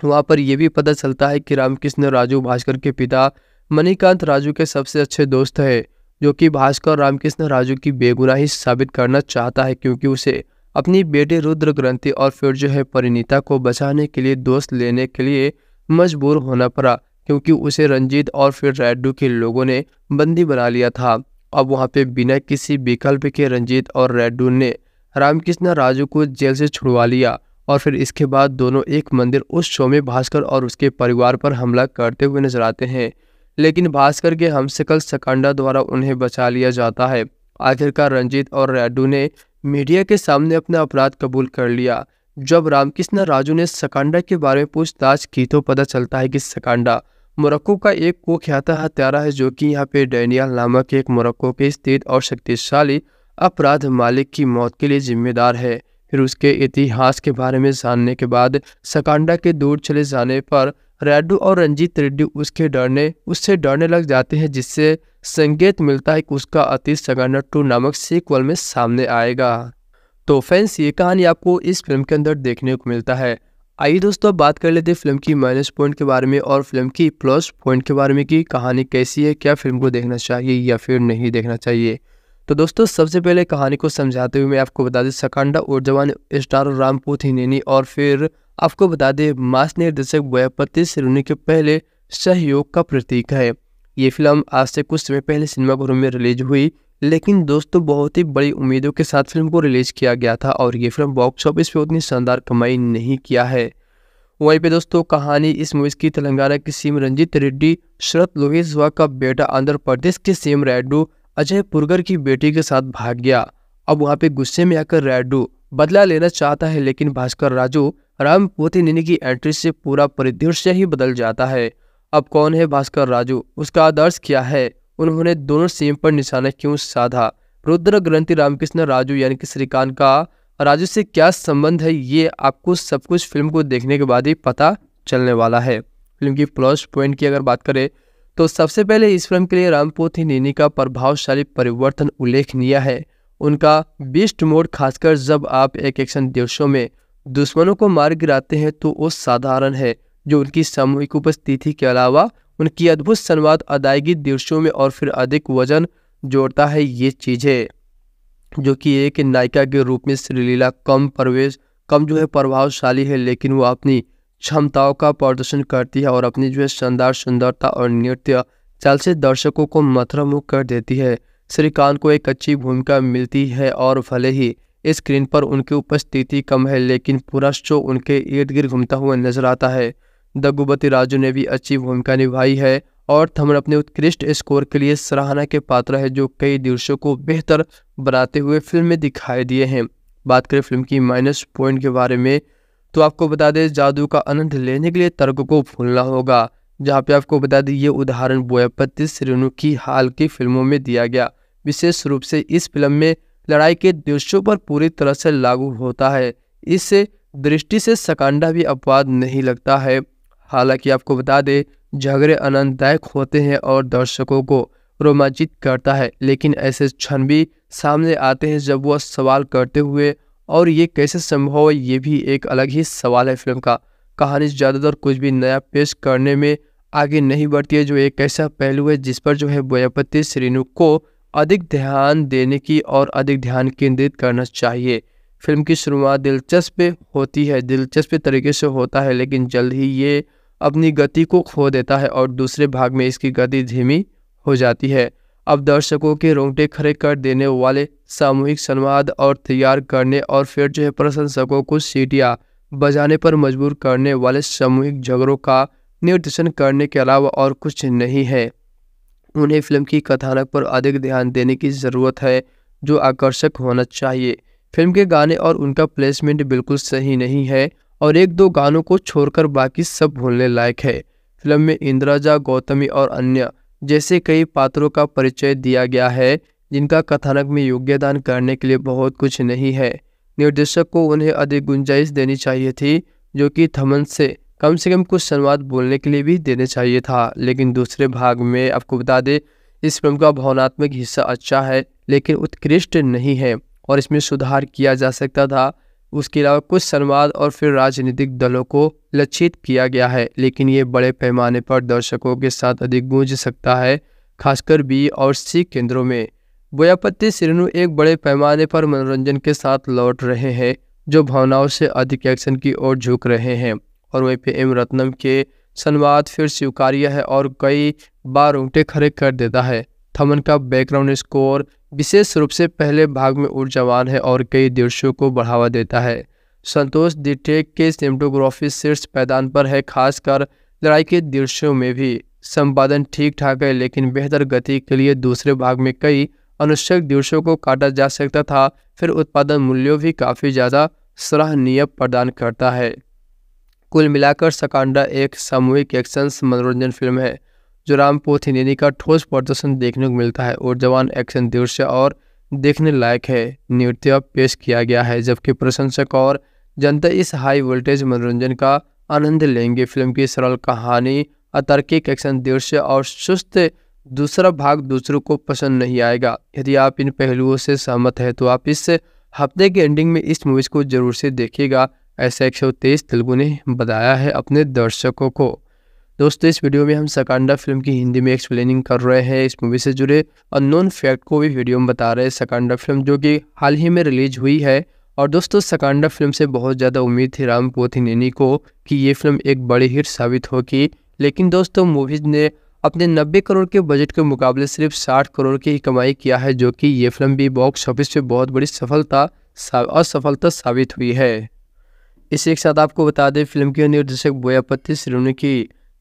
वहाँ पर यह भी पता चलता है कि रामकृष्ण राजू भास्कर के पिता मणिकांत राजू के सबसे अच्छे दोस्त है जो कि भास्कर रामकृष्ण राजू की बेगुनाही साबित करना चाहता है क्योंकि उसे अपनी बेटी रुद्र ग्रंथि और फिर जो है परिणीता को बचाने के लिए दोस्त लेने के लिए मजबूर होना पड़ा क्योंकि उसे रंजीत और फिर रेड्डू के लोगों ने बंदी बना लिया था अब वहाँ पे बिना किसी विकल्प के रंजीत और रेड्डू ने रामकृष्ण राजू को जेल से छुड़वा लिया और फिर इसके बाद दोनों एक मंदिर उस शो में भास्कर और उसके परिवार पर हमला करते हुए नजर आते हैं लेकिन भास्कर के हमसकल सकंडा द्वारा उन्हें बचा लिया जाता है आखिरकार रंजीत और रेड्डू ने मीडिया के सामने अपना अपराध कबूल कर लिया जब रामकृष्ण राजू ने सकांडा के बारे में पूछताछ की तो पता चलता है कि सकांडा मोरक्को का एक कुख्यात हत्यारा है जो कि यहाँ पे डैनियल नामक एक मोरक्को के स्थित और शक्तिशाली अपराध मालिक की मौत के लिए जिम्मेदार है फिर उसके इतिहास के बारे में जानने के बाद सकांडा के दूर चले जाने पर रेडू और रंजीत रेड्डी उसके डरने उससे डरने लग जाते हैं जिससे संकेत मिलता है कि उसका अति सगाना टू नामक सीक्वल में सामने आएगा तो फैंस ये कहानी आपको इस फिल्म के अंदर देखने को मिलता है आइए दोस्तों बात कर लेते हैं फिल्म की माइनस पॉइंट के बारे में और फिल्म की प्लस पॉइंट के बारे में कि कहानी कैसी है क्या फिल्म को देखना चाहिए या फिर नहीं देखना चाहिए तो दोस्तों सबसे पहले कहानी को समझाते हुए मैं आपको बता दें सकांडा और जवान स्टार रामपूथी हिनेनी और फिर आपको बता दें मास निर्देशक बयापति सिरोनी के पहले सहयोग का प्रतीक है ये फिल्म आज से कुछ समय पहले सिनेमाघरों में रिलीज हुई लेकिन दोस्तों बहुत ही बड़ी उम्मीदों के साथ फिल्म को रिलीज किया गया था और ये फिल्म बॉक्स ऑफिस पर उतनी शानदार कमाई नहीं किया है वहीं पे दोस्तों कहानी इस मूवीज की तेलंगाना के सीम रंजीत रेड्डी शरत लोहेसवा का बेटा आंध्र प्रदेश के सीम रायडू अजय पुरगर की बेटी के साथ भाग गया अब वहाँ पे गुस्से में आकर रायडू बदला लेना चाहता है लेकिन भास्कर राजू राम पोथिनिनी की एंट्री से पूरा परिदृश्य ही बदल जाता है अब कौन है भास्कर राजू उसका आदर्श क्या है उन्होंने दोनों सीम पर निशाना क्यों साधा रुद्र ग्रंथि रामकृष्ण राजू यानी कि श्रीकांत का राजू से क्या संबंध है ये आपको सब कुछ फिल्म को देखने के बाद ही पता चलने वाला है फिल्म की प्लस पॉइंट की अगर बात करें तो सबसे पहले इस फिल्म के लिए रामपोथी नीनी का प्रभावशाली परिवर्तन उल्लेखनीय है उनका बिस्ट मोड खासकर जब आप एक एक्शन दिवसों में दुश्मनों को मार गिराते हैं तो वो साधारण है जो उनकी सामूहिक उपस्थिति के अलावा उनकी अद्भुत संवाद अदायगी दृश्यों में और फिर अधिक वजन जोड़ता है ये चीज़ें जो कि एक नायिका के रूप में श्रीलीला कम प्रवेश कम जो है प्रभावशाली है लेकिन वो अपनी क्षमताओं का प्रदर्शन करती है और अपनी जो है शानदार सुंदरता और नृत्य चाल से दर्शकों को मथुरामुख कर देती है श्रीकांत को एक अच्छी भूमिका मिलती है और भले ही स्क्रीन पर उनकी उपस्थिति कम है लेकिन पूरा शो उनके इर्द गिर्द घूमता हुआ नजर आता है दगुबती राजू ने भी अच्छी भूमिका निभाई है और थमन अपने उत्कृष्ट स्कोर के लिए सराहना के पात्र है जो कई दृश्यों को बेहतर बनाते हुए फिल्म में दिखाई दिए हैं बात करें फिल्म की माइनस पॉइंट के बारे में तो आपको बता दें जादू का आनंद लेने के लिए तर्क को भूलना होगा जहाँ पे आपको बता दें ये उदाहरण बोयापति श्रेणु की हाल की फिल्मों में दिया गया विशेष रूप से इस फिल्म में लड़ाई के दृश्यों पर पूरी तरह से लागू होता है इस दृष्टि से सकांडा भी अपवाद नहीं लगता है हालांकि आपको बता दें झगड़े आनंददायक होते हैं और दर्शकों को रोमांचित करता है लेकिन ऐसे क्षण भी सामने आते हैं जब वह सवाल करते हुए और ये कैसे संभव है ये भी एक अलग ही सवाल है फिल्म का कहानी ज़्यादातर कुछ भी नया पेश करने में आगे नहीं बढ़ती है जो एक ऐसा पहलू है जिस पर जो है बोयापति श्रीनु को अधिक ध्यान देने की और अधिक ध्यान केंद्रित करना चाहिए फिल्म की शुरुआत दिलचस्प होती है दिलचस्प तरीके से होता है लेकिन जल्द ही ये अपनी गति को खो देता है और दूसरे भाग में इसकी गति धीमी हो जाती है अब दर्शकों के रोंगटे खड़े कर देने वाले सामूहिक संवाद और तैयार करने और फिर जो है प्रशंसकों को सीटियाँ बजाने पर मजबूर करने वाले सामूहिक झगड़ों का निर्देशन करने के अलावा और कुछ नहीं है उन्हें फिल्म की कथानक पर अधिक ध्यान देने की ज़रूरत है जो आकर्षक होना चाहिए फिल्म के गाने और उनका प्लेसमेंट बिल्कुल सही नहीं है और एक दो गानों को छोड़कर बाकी सब भूलने लायक है फिल्म में इंद्राजा गौतमी और अन्य जैसे कई पात्रों का परिचय दिया गया है जिनका कथानक में योग्यदान करने के लिए बहुत कुछ नहीं है निर्देशक को उन्हें अधिक गुंजाइश देनी चाहिए थी जो कि थमन से कम से कम कुछ संवाद बोलने के लिए भी देने चाहिए था लेकिन दूसरे भाग में आपको बता दें इस फिल्म का भावनात्मक हिस्सा अच्छा है लेकिन उत्कृष्ट नहीं है और इसमें सुधार किया जा सकता था उसके अलावा कुछ संवाद और फिर राजनीतिक दलों को लक्षित किया गया है लेकिन ये बड़े पैमाने पर दर्शकों के साथ अधिक गूंज सकता है खासकर बी और सी केंद्रों में बोयापत्ती सिरनु एक बड़े पैमाने पर मनोरंजन के साथ लौट रहे हैं जो भावनाओं से अधिक एक्शन की ओर झुक रहे हैं और वहीं पे एम रत्नम के संवाद फिर स्वीकार्य है और कई बार उंगटे खड़े कर देता है थमन का बैकग्राउंड स्कोर विशेष रूप से पहले भाग में ऊर्जावान है और कई दृश्यों को बढ़ावा देता है संतोष दिटेक के सिनेमाटोग्राफी शीर्ष पैदान पर है खासकर लड़ाई के दृश्यों में भी संपादन ठीक ठाक है लेकिन बेहतर गति के लिए दूसरे भाग में कई अनुच्छेद दृश्यों को काटा जा सकता था फिर उत्पादन मूल्यों भी काफ़ी ज़्यादा सराहनीय प्रदान करता है कुल मिलाकर सकांडा एक सामूहिक एक्शन मनोरंजन फिल्म है जो रामपोथ हिंदी का ठोस प्रदर्शन देखने को मिलता है और जवान एक्शन दृश्य और देखने लायक है नृत्य पेश किया गया है जबकि प्रशंसक और जनता इस हाई वोल्टेज मनोरंजन का आनंद लेंगे फिल्म की सरल कहानी अतर्किक एक्शन दृश्य और सुस्त दूसरा भाग दूसरों को पसंद नहीं आएगा यदि आप इन पहलुओं से सहमत है तो आप इस हफ्ते के एंडिंग में इस मूवीज़ को जरूर से देखिएगा ऐसा तेईस तेलुगु ने बताया है अपने दर्शकों को दोस्तों इस वीडियो में हम सकांडा फिल्म की हिंदी में एक्सप्लेनिंग कर रहे हैं इस मूवी से जुड़े अननोन फैक्ट को भी वीडियो में बता रहे हैं सकांडा फिल्म जो कि हाल ही में रिलीज हुई है और दोस्तों सकांडा फिल्म से बहुत ज़्यादा उम्मीद थी राम पोथिनेनी को कि ये फिल्म एक बड़ी हिट साबित होगी लेकिन दोस्तों मूवीज़ ने अपने 90 करोड़ के बजट के मुकाबले सिर्फ 60 करोड़ की कमाई किया है जो कि ये फिल्म भी बॉक्स ऑफिस में बहुत बड़ी सफलता असफलता साबित हुई है इसी के साथ आपको बता दें फिल्म के निर्देशक बोयापति श्रीनु की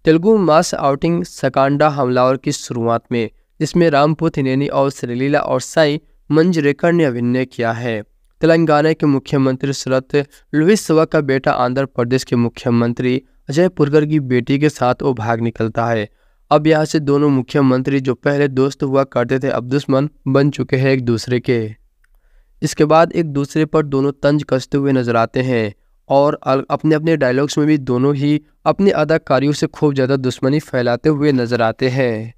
तेलुगु मास आउटिंग सकांडा हमलावर की शुरुआत में जिसमें रामपुत हिनेनी और श्रीलीला और साई मंजरेकर ने अभिनय किया है तेलंगाना के मुख्यमंत्री शरत लुइसवा का बेटा आंध्र प्रदेश के मुख्यमंत्री अजय पुरकर की बेटी के साथ वो भाग निकलता है अब यहाँ से दोनों मुख्यमंत्री जो पहले दोस्त हुआ करते थे अब दुश्मन बन चुके हैं एक दूसरे के इसके बाद एक दूसरे पर दोनों तंज कसते हुए नजर आते हैं और अपने अपने डायलॉग्स में भी दोनों ही अपने अदाकारियों से खूब ज़्यादा दुश्मनी फैलाते हुए नज़र आते हैं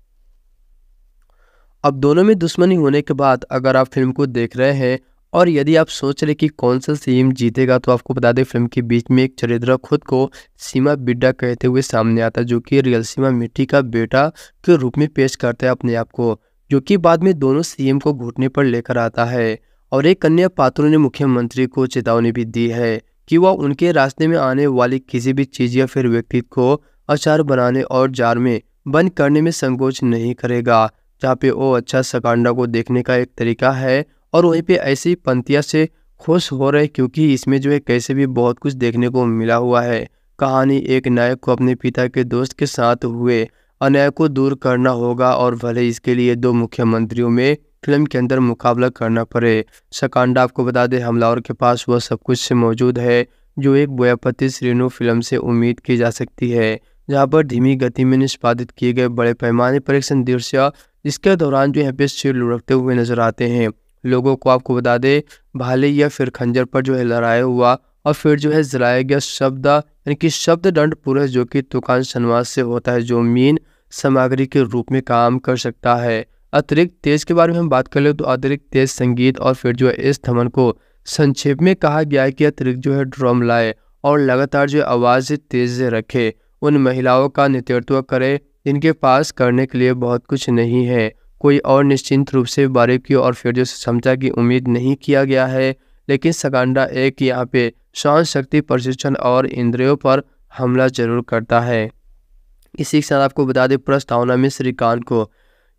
अब दोनों में दुश्मनी होने के बाद अगर आप फिल्म को देख रहे हैं और यदि आप सोच रहे कि कौन सा सीम जीतेगा तो आपको बता दें फिल्म के बीच में एक चरित्र खुद को सीमा बिड्डा कहते हुए सामने आता है जो कि रियल सीमा मिट्टी का बेटा के रूप में पेश करता है अपने आप को जो कि बाद में दोनों सीएम को घुटने पर लेकर आता है और एक अन्य पात्रों ने मुख्यमंत्री को चेतावनी भी दी है कि वह उनके रास्ते में आने वाली किसी भी चीज़ या फिर व्यक्ति को अचार बनाने और जार में बंद करने में संकोच नहीं करेगा जहाँ पे वो अच्छा सकांडा को देखने का एक तरीका है और वहीं पे ऐसी पंक्तियाँ से खुश हो रहे क्योंकि इसमें जो है कैसे भी बहुत कुछ देखने को मिला हुआ है कहानी एक नायक को अपने पिता के दोस्त के साथ हुए अन्याय को दूर करना होगा और भले इसके लिए दो मुख्यमंत्रियों में फिल्म के अंदर मुकाबला करना पड़े सकांडा आपको बता दें हमलावर के पास वह सब कुछ से मौजूद है जो एक बोयापति श्रेणु फिल्म से उम्मीद की जा सकती है जहाँ पर धीमी गति में निष्पादित किए गए बड़े पैमाने पर एक्शन दृश्य जिसके दौरान जो यहाँ पे सिर लुढ़कते हुए नजर आते हैं लोगों को आपको बता दें भाले या फिर खंजर पर जो है लड़ाया हुआ और फिर जो है जलाया गया शब्द यानी कि शब्द दंड पुरुष जो कि तुकान शनवास से होता है जो मीन सामग्री के रूप में काम कर सकता है अतिरिक्त तेज के बारे में हम बात कर ले तो अतिरिक्त तेज संगीत और फिर जो है इस थमन को संक्षेप में कहा गया है कि अतिरिक्त जो है ड्रम लाए और लगातार जो आवाज़ तेज रखे उन महिलाओं का नेतृत्व करे जिनके पास करने के लिए बहुत कुछ नहीं है कोई और निश्चिंत रूप से बारीकी और फिर जो क्षमता की उम्मीद नहीं किया गया है लेकिन सगांडा एक यहाँ पे शांत शक्ति प्रशिक्षण और इंद्रियों पर हमला जरूर करता है इसी के साथ आपको बता दें प्रस्तावना में श्रीकांत को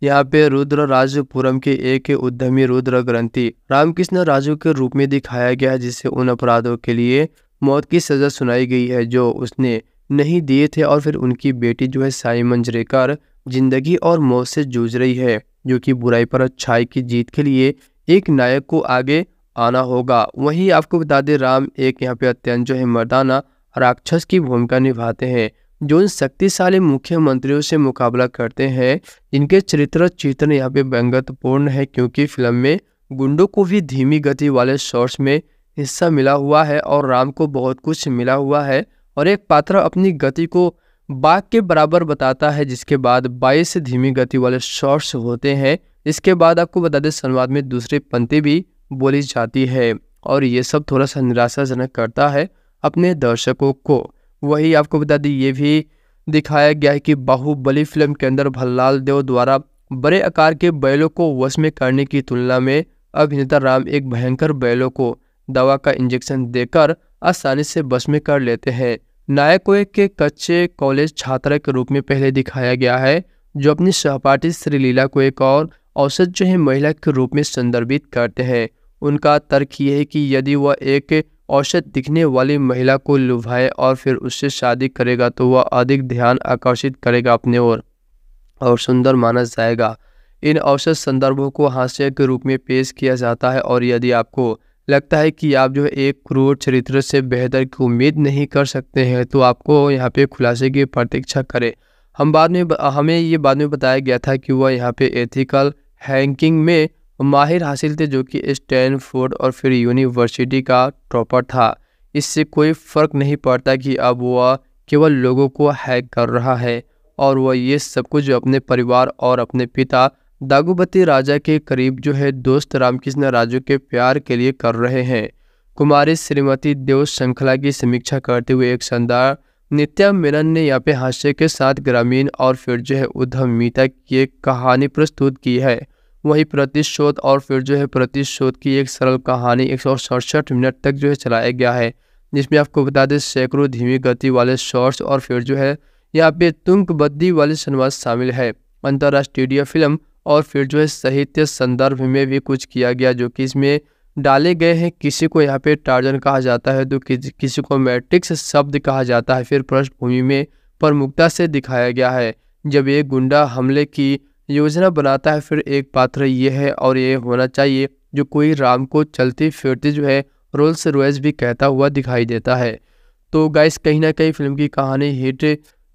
यहाँ पे रुद्र राजपुरम के एक उद्यमी रुद्र ग्रंथि रामकृष्ण राजू के रूप में दिखाया गया जिसे उन अपराधों के लिए मौत की सजा सुनाई गई है जो उसने नहीं दिए थे और फिर उनकी बेटी जो है साई मंजरेकर जिंदगी और मौत से जूझ रही है जो कि बुराई पर अच्छाई की जीत के लिए एक नायक को आगे आना होगा वहीं आपको बता दें राम एक यहाँ पे अत्यंत जो है मर्दाना राक्षस की भूमिका निभाते हैं जो इन शक्तिशाली मुख्यमंत्रियों से मुकाबला करते हैं जिनके चरित्र चित्रण यहाँ पे व्यंगतपूर्ण है क्योंकि फिल्म में गुंडों को भी धीमी गति वाले शॉर्ट्स में हिस्सा मिला हुआ है और राम को बहुत कुछ मिला हुआ है और एक पात्र अपनी गति को बाघ के बराबर बताता है जिसके बाद 22 धीमी गति वाले शॉर्ट्स होते हैं इसके बाद आपको बता दें संवाद में दूसरी पंक्ति भी बोली जाती है और ये सब थोड़ा सा निराशाजनक करता है अपने दर्शकों को वही आपको बता दें ये भी दिखाया गया है कि बाहुबली फिल्म के अंदर भल्लाल देव द्वारा बड़े आकार के बैलों को वश में करने की तुलना में अभिनेता राम एक भयंकर बैलों को दवा का इंजेक्शन देकर आसानी से वश में कर लेते हैं नायक को एक कच्चे कॉलेज छात्र के रूप में पहले दिखाया गया है जो अपनी सहपाठी श्री लीला को एक और औसत जो है महिला के रूप में संदर्भित करते हैं उनका तर्क यह है कि यदि वह एक औसत दिखने वाली महिला को लुभाए और फिर उससे शादी करेगा तो वह अधिक ध्यान आकर्षित करेगा अपने ओर और, और सुंदर माना जाएगा इन औसत संदर्भों को हास्य के रूप में पेश किया जाता है और यदि आपको लगता है कि आप जो एक क्रूर चरित्र से बेहतर की उम्मीद नहीं कर सकते हैं तो आपको यहाँ पे खुलासे की प्रतीक्षा करें हम बाद में हमें ये बाद में बताया गया था कि वह यहाँ पे एथिकल हैंकिंग में माहिर हासिल थे जो कि स्टैनफोर्ड और फिर यूनिवर्सिटी का टॉपर था इससे कोई फ़र्क नहीं पड़ता कि अब वह केवल लोगों को हैक कर रहा है और वह ये सब कुछ अपने परिवार और अपने पिता दागुबती राजा के करीब जो है दोस्त रामकृष्ण राजू के प्यार के लिए कर रहे हैं कुमारी श्रीमती देव श्रृंखला की समीक्षा करते हुए एक शानदार नित्या मिलन ने यहाँ पे हास्य के साथ ग्रामीण और फिर जो है उद्यमिता की एक कहानी प्रस्तुत की है वही प्रतिशोध और फिर जो है प्रतिशोध की एक सरल कहानी एक मिनट तक जो है चलाया गया है जिसमें आपको बता दें सैकड़ों धीमी गति वाले शॉर्ट्स और फिर जो है यहाँ पे तुंकबद्दी वाले संवाद शामिल है अंतर्राष्ट्रीय फिल्म और फिर जो है साहित्य संदर्भ में भी कुछ किया गया जो कि इसमें डाले गए हैं किसी को यहाँ पे टार्जन कहा जाता है तो कि, किसी को मैट्रिक्स शब्द कहा जाता है फिर पृष्ठभूमि में प्रमुखता से दिखाया गया है जब एक गुंडा हमले की योजना बनाता है फिर एक पात्र ये है और ये होना चाहिए जो कोई राम को चलती फिरती जो है रोल्स रोयस भी कहता हुआ दिखाई देता है तो गाइस कहीं ना कहीं फिल्म की कहानी हिट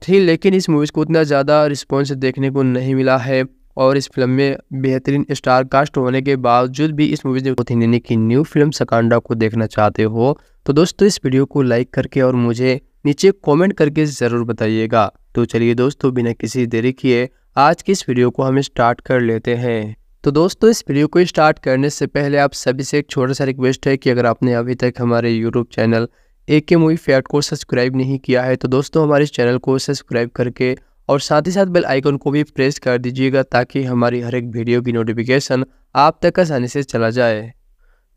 थी लेकिन इस मूवीज़ को उतना ज़्यादा रिस्पॉन्स देखने को नहीं मिला है और इस फिल्म में बेहतरीन स्टार कास्ट होने के बावजूद भी इस मूवीज़ में थिनेने की न्यू फिल्म सकांडा को देखना चाहते हो तो दोस्तों इस वीडियो को लाइक करके और मुझे नीचे कमेंट करके ज़रूर बताइएगा तो चलिए दोस्तों बिना किसी देरी किए आज की इस वीडियो को हम स्टार्ट कर लेते हैं तो दोस्तों इस वीडियो को स्टार्ट करने से पहले आप सभी से एक छोटा सा रिक्वेस्ट है कि अगर आपने अभी तक हमारे यूट्यूब चैनल ए के मूवी फैट को सब्सक्राइब नहीं किया है तो दोस्तों हमारे चैनल को सब्सक्राइब करके और साथ ही साथ बेल आइकन को भी प्रेस कर दीजिएगा ताकि हमारी हर एक वीडियो की नोटिफिकेशन आप तक आसानी से चला जाए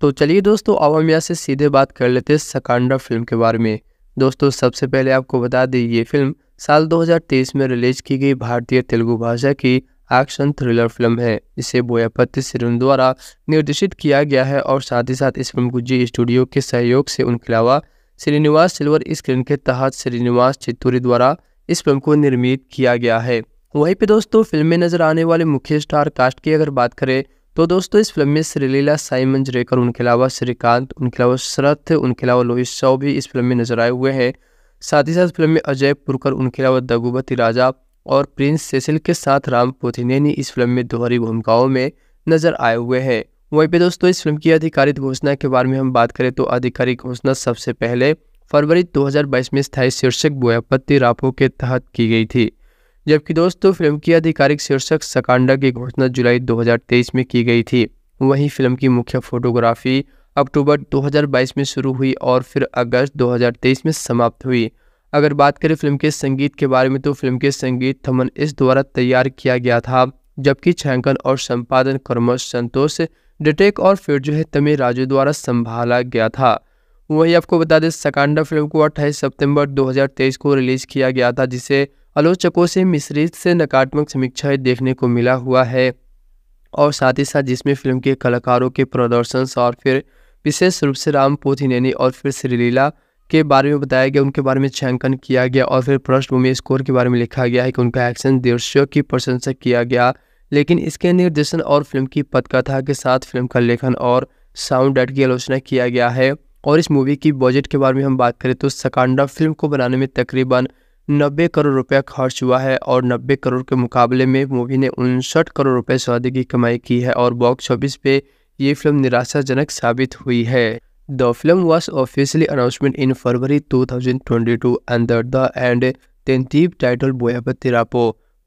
तो चलिए दोस्तों अब हम यहाँ से सीधे बात कर लेते हैं सकांडा फिल्म के बारे में दोस्तों सबसे पहले आपको बता दें ये फिल्म साल 2023 में रिलीज की गई भारतीय तेलुगु भाषा की एक्शन थ्रिलर फिल्म है इसे बोयापति सिरन द्वारा निर्देशित किया गया है और साथ ही साथ इस फिल्म को जी स्टूडियो के सहयोग से उनके अलावा श्रीनिवास सिल्वर स्क्रीन के तहत श्रीनिवास चित्तूरी द्वारा इस फिल्म को निर्मित किया गया है वहीं पे दोस्तों फिल्म में नजर आने वाले मुख्य स्टार कास्ट की अगर बात करें तो दोस्तों इस फिल्म में श्रीलीला साइमन जरेकर उनके अलावा श्रीकांत उनके अलावा शरथ उनके अलावा लोहित शव भी इस फिल्म में नजर आए हुए हैं साथ ही साथ फिल्म में अजय पुरकर अलावा दगुबती राजा और प्रिंस सेसिल के साथ राम पोथिनेनी इस फिल्म में दोहरी भूमिकाओं में नजर आए हुए हैं वहीं पे दोस्तों इस फिल्म की आधिकारिक घोषणा के बारे में हम बात करें तो आधिकारिक घोषणा सबसे पहले फरवरी 2022 में स्थायी शीर्षक बोयापत्ति रापो के तहत की गई थी जबकि दोस्तों फिल्म की आधिकारिक शीर्षक सकांडा की घोषणा जुलाई 2023 में की गई थी वहीं फिल्म की मुख्य फोटोग्राफी अक्टूबर 2022 में शुरू हुई और फिर अगस्त 2023 में समाप्त हुई अगर बात करें फिल्म के संगीत के बारे में तो फिल्म के संगीत थमन इस द्वारा तैयार किया गया था जबकि छायांकन और संपादन कर्मश संतोष डिटेक और फिर जो है तमिल राजू द्वारा संभाला गया था वहीं आपको बता दें सकांडा फिल्म को 28 सितंबर 2023 को रिलीज किया गया था जिसे आलोचकों से मिश्रित से नकारात्मक समीक्षाएं देखने को मिला हुआ है और साथ ही साथ जिसमें फिल्म के कलाकारों के प्रदर्शन और फिर विशेष रूप से राम नैनी और फिर श्रीलीला के बारे में बताया गया उनके बारे में छायांकन किया गया और फिर पृष्ठभूमि स्कोर के बारे में लिखा गया है कि उनका एक्शन दृश्य की प्रशंसा किया गया लेकिन इसके निर्देशन और फिल्म की पथकथा के साथ फिल्म का लेखन और साउंड डेट की आलोचना किया गया है और इस मूवी की बजट के बारे में हम बात करें तो सकांडा फिल्म को बनाने में तकरीबन 90 करोड़ रुपया खर्च हुआ है और 90 करोड़ के मुकाबले में मूवी ने उनसठ करोड़ रुपए से अधिक की कमाई की है और बॉक्स ऑफिस पे ये फिल्म निराशाजनक साबित हुई है the film was officially announcement in February 2022 under the and tentative title Boyapati Rapo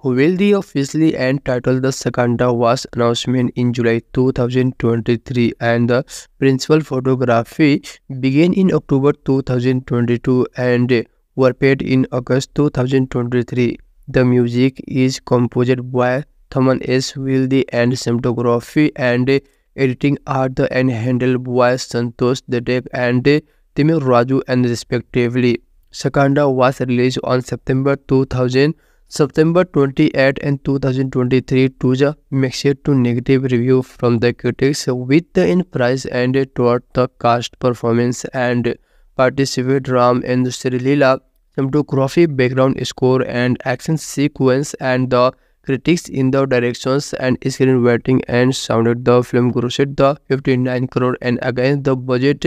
who the officially and title the Skanda was announcement in July 2023 and the principal photography began in October 2022 and were paid in August 2023 the music is compose by Thaman S will the and cinematography and Editing are the and handled by Santosh Dedek and Timur Raju and respectively. Sakanda was released on September 2000, September 28 and 2023 to the mixed to negative review from the critics with the in price and toward the cast performance and participate Ram and Sri Leela cinematography background score and action sequence and the critics in the directions and screen rating and sounded the film grossed the 59 crore and against the budget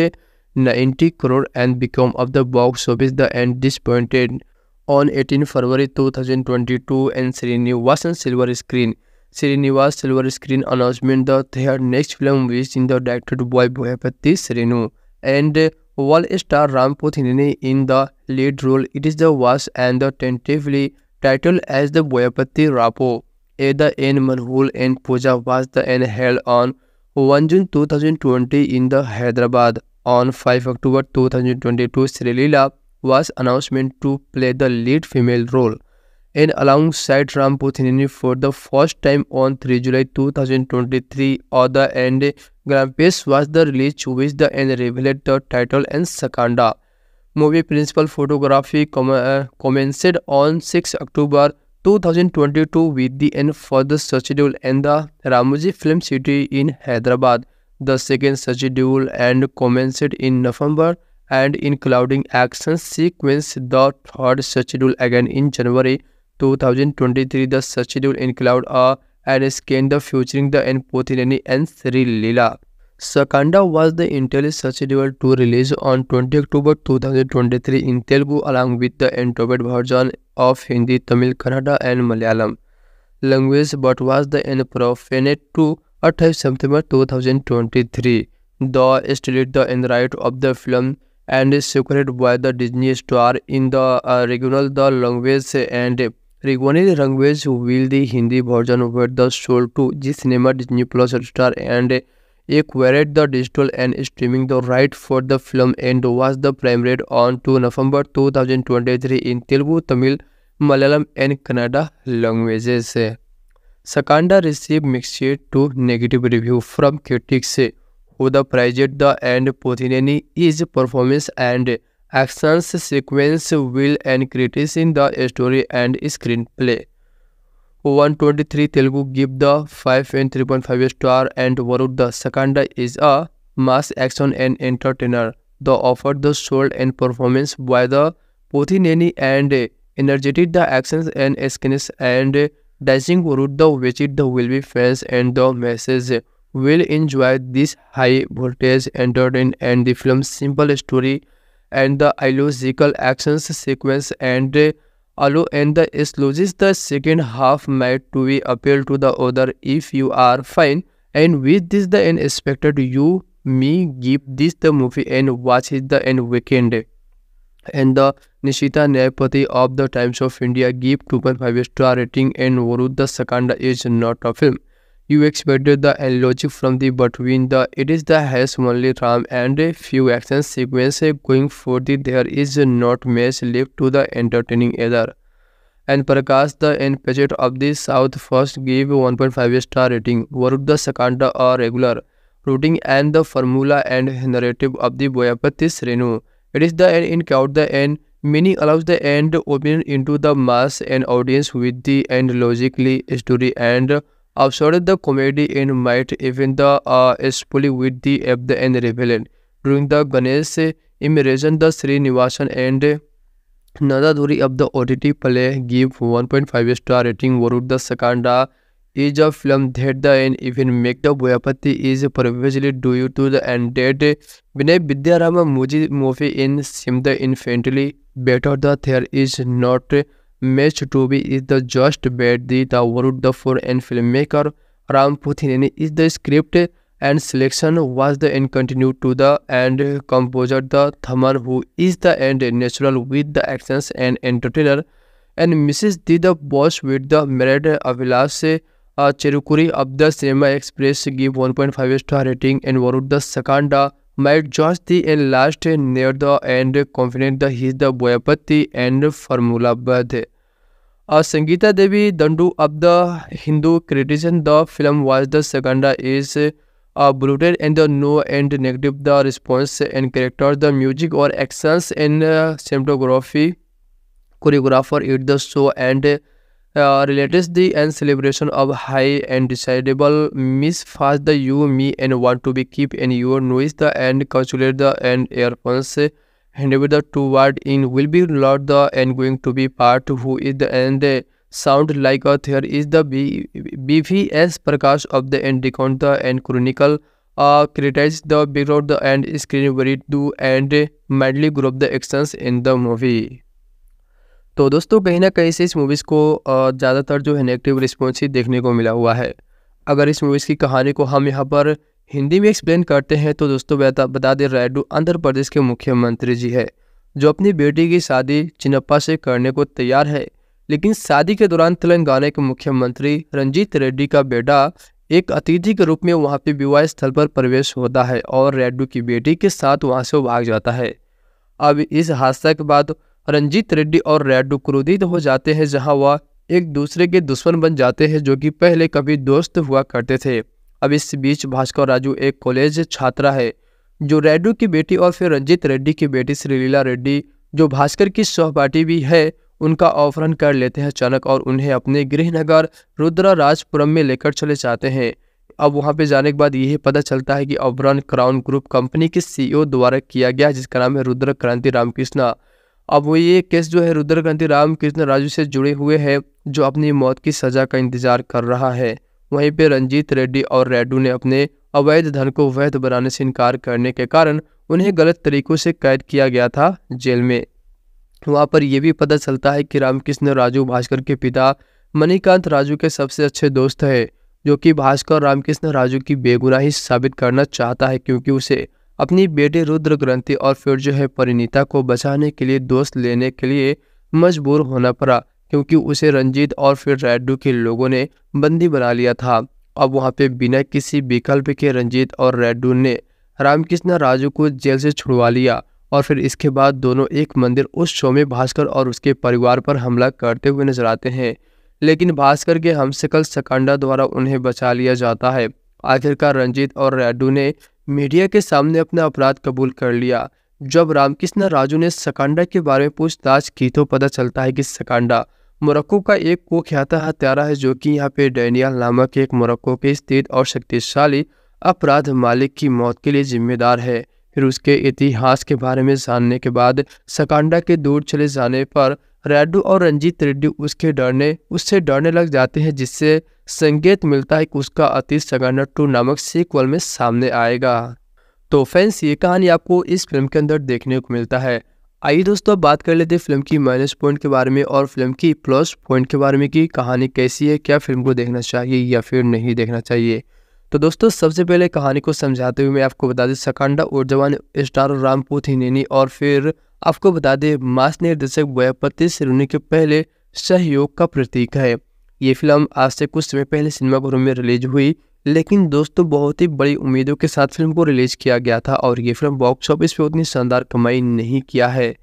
90 crore and become of the box office the end disappointed. On 18 February 2022 and Srinivasan Silver Screen. Srinivas Silver Screen announcement the their next film which in the directed by Bhupati Srinu and Wall star Ram Pothineni in the lead role. It is the was and the tentatively Titled as the Boyapati Rapo, A the Manhul and Puja was the end held on 1 June 2020 in the Hyderabad. On 5 October 2022, Sri Lila was announcement to play the lead female role and alongside Ram Puthinini for the first time on 3 July 2023 or the end Grampes was the release which the end revealed the title and Sakanda movie principal photography com uh, commenced on 6 October 2022 with the end for the schedule and the Ramoji Film City in Hyderabad. The second schedule and commenced in November and including action sequence the third schedule again in January 2023. The schedule include a uh, and scan the featuring the and Pothilani and Sri Lila. Sakanda was the Intel subsidiary to release on 20 October 2023 in Telugu along with the endubbed version of Hindi, Tamil, Kannada and Malayalam language but was the unprofaned to 28 September 2023. The styled the end right of the film and is secured by the Disney star in the uh, regional the language and regional language will the Hindi version were the sold to G Cinema Disney Plus Star and acquired the digital and streaming the right for the film and was the premiered on two November 2023 in Telugu Tamil Malayalam and Kannada languages Skanda receive mixed to negative review from critics who the praised the and Pothineni is performance and actions sequence will and critics in the story and screenplay 123 Telugu give the 5 and 3.5 star and Varud the Sakanda is a mass action and entertainer. The offer the soul and performance by the Pothineni and energetic the actions and skins and dancing. Varud the which it the will be fans and the message will enjoy this high voltage in and the film's simple story and the illogical actions sequence and Although and the sluices the second half might to be appeal to the other if you are fine. And with this the end expected you me give this the movie and watch it the end weekend. And the Nishita Nayapati of the Times of India give 2.5 star rating and Varud the second is not a film. You expected the logic from the between the it is the has only RAM and a few action sequences going for the there is not much left to the entertaining either. And Prakash the end NPJ of the South first gave 1.5 star rating, Varuk the second a regular routing and the formula and narrative of the Boyapati Srenu. It is the end in count the end meaning allows the end opinion into the mass and audience with the end logically story and Outside the comedy and might even the uh, is fully with the Abda and Rebellion. During the Ganesh immersion, the Sri Nivasan and Nadaduri of the OTT play give 1.5 star rating. Warud the Sakanda is a film that the and even make the Boyapati is previously due to the ended. Vinay Vidyarama Muji movie in Sim the Infantry better that there is not match to be is the just bet the third the four and film maker Ram Pothineni is the script and selection was the and continue to the and composer the Thaman who is the and natural with the action and entertainer and misses the the boss with the married Abhilash Cherukuri of the cinema express give one point five star rating and Warud the Skanda might Jos the and last near the and confident the the Boyapati and formula birth Uh, Sangeeta Devi Dandu of the Hindu criticised the film was the Saganda is uh, bloated and the no and negative the response and character the music or actions and uh, cinematography choreographer it the show and uh, relates the and celebration of high and decidable miss fast the you me and want to be keep and your noise the and calculate the and airphones and the two word in will be not the and going to be part who is the and the sound like a there is the B, BVS Prakash of the and recount the and chronicle uh, criticize the background the and screen where it do and madly group the actions in the movie तो दोस्तों कहीं ना कहीं से इस movies को ज़्यादातर जो है नेगेटिव रिस्पॉन्स ही देखने को मिला हुआ है अगर इस मूवीज़ की कहानी को हम यहाँ पर हिंदी में एक्सप्लेन करते हैं तो दोस्तों तो बता दें रायडू आंध्र प्रदेश के मुख्यमंत्री जी है जो अपनी बेटी की शादी चिनप्पा से करने को तैयार है लेकिन शादी के दौरान तेलंगाना के मुख्यमंत्री रंजीत रेड्डी का बेटा एक अतिथि के रूप में वहाँ पे विवाह स्थल पर प्रवेश होता है और रेड्डू की बेटी के साथ वहाँ से भाग जाता है अब इस हादसा के बाद रंजीत रेड्डी और रेड्डू क्रोधित हो जाते हैं जहाँ वह एक दूसरे के दुश्मन बन जाते हैं जो कि पहले कभी दोस्त हुआ करते थे अब इस बीच भास्कर राजू एक कॉलेज छात्रा है जो रेड्डू की बेटी और फिर रंजीत रेड्डी की बेटी श्रीलीला रेड्डी जो भास्कर की सहपाठी भी है उनका अपहरण कर लेते हैं अचानक और उन्हें अपने गृहनगर रुद्रा राजपुरम में लेकर चले जाते हैं अब वहां पे जाने के बाद यही पता चलता है कि अपहरण क्राउन ग्रुप कंपनी के सीईओ द्वारा किया गया जिसका नाम है रुद्र क्रांति रामकृष्णा अब वो ये केस जो है रुद्र क्रांति रामकृष्ण राजू से जुड़े हुए हैं जो अपनी मौत की सजा का इंतजार कर रहा है वहीं पर रंजीत रेड्डी और रेड्डू ने अपने अवैध धन को वैध बनाने से इनकार करने के कारण उन्हें गलत तरीकों से कैद किया गया था जेल में वहां पर यह भी पता चलता है कि रामकृष्ण राजू भास्कर के पिता मणिकांत राजू के सबसे अच्छे दोस्त है जो कि भास्कर रामकृष्ण राजू की बेगुनाही साबित करना चाहता है क्योंकि उसे अपनी बेटे रुद्र ग्रंथि और फिर जो है परिणीता को बचाने के लिए दोस्त लेने के लिए मजबूर होना पड़ा क्योंकि उसे रंजीत और फिर रेड्डू के लोगों ने बंदी बना लिया था अब वहाँ पे बिना किसी विकल्प के रंजीत और रेड्डू ने रामकृष्ण राजू को जेल से छुड़वा लिया और फिर इसके बाद दोनों एक मंदिर उस शो में भास्कर और उसके परिवार पर हमला करते हुए नजर आते हैं लेकिन भास्कर के हमसकल सकांडा द्वारा उन्हें बचा लिया जाता है आखिरकार रंजीत और रेड्डू ने मीडिया के सामने अपना अपराध कबूल कर लिया जब रामकृष्ण राजू ने सकांडा के बारे में पूछताछ की तो पता चलता है कि सकांडा मोरक्को का एक कुख्यात हत्यारा है जो कि यहाँ पे डैनियल नामक एक मोरक्को के स्थित और शक्तिशाली अपराध मालिक की मौत के लिए जिम्मेदार है फिर उसके इतिहास के बारे में जानने के बाद सकांडा के दूर चले जाने पर रेडू और रंजीत रेड्डी उसके डरने उससे डरने लग जाते हैं जिससे संकेत मिलता है कि उसका अतीत सकांडा टू नामक सीक्वल में सामने आएगा तो फैंस ये कहानी आपको इस फिल्म के अंदर देखने को मिलता है आइए दोस्तों बात कर लेते हैं फिल्म की माइनस पॉइंट के बारे में और फिल्म की प्लस पॉइंट के बारे में कि कहानी कैसी है क्या फिल्म को देखना चाहिए या फिर नहीं देखना चाहिए तो दोस्तों सबसे पहले कहानी को समझाते हुए मैं आपको बता दें सकांडा और जवान स्टार रामपूत नैनी और फिर आपको बता दें मास निर्देशक वयपति सिरुनी के पहले सहयोग का प्रतीक है ये फिल्म आज से कुछ समय पहले सिनेमाघरों में रिलीज हुई लेकिन दोस्तों बहुत ही बड़ी उम्मीदों के साथ फिल्म को रिलीज़ किया गया था और ये फिल्म बॉक्स ऑफिस पे उतनी शानदार कमाई नहीं किया है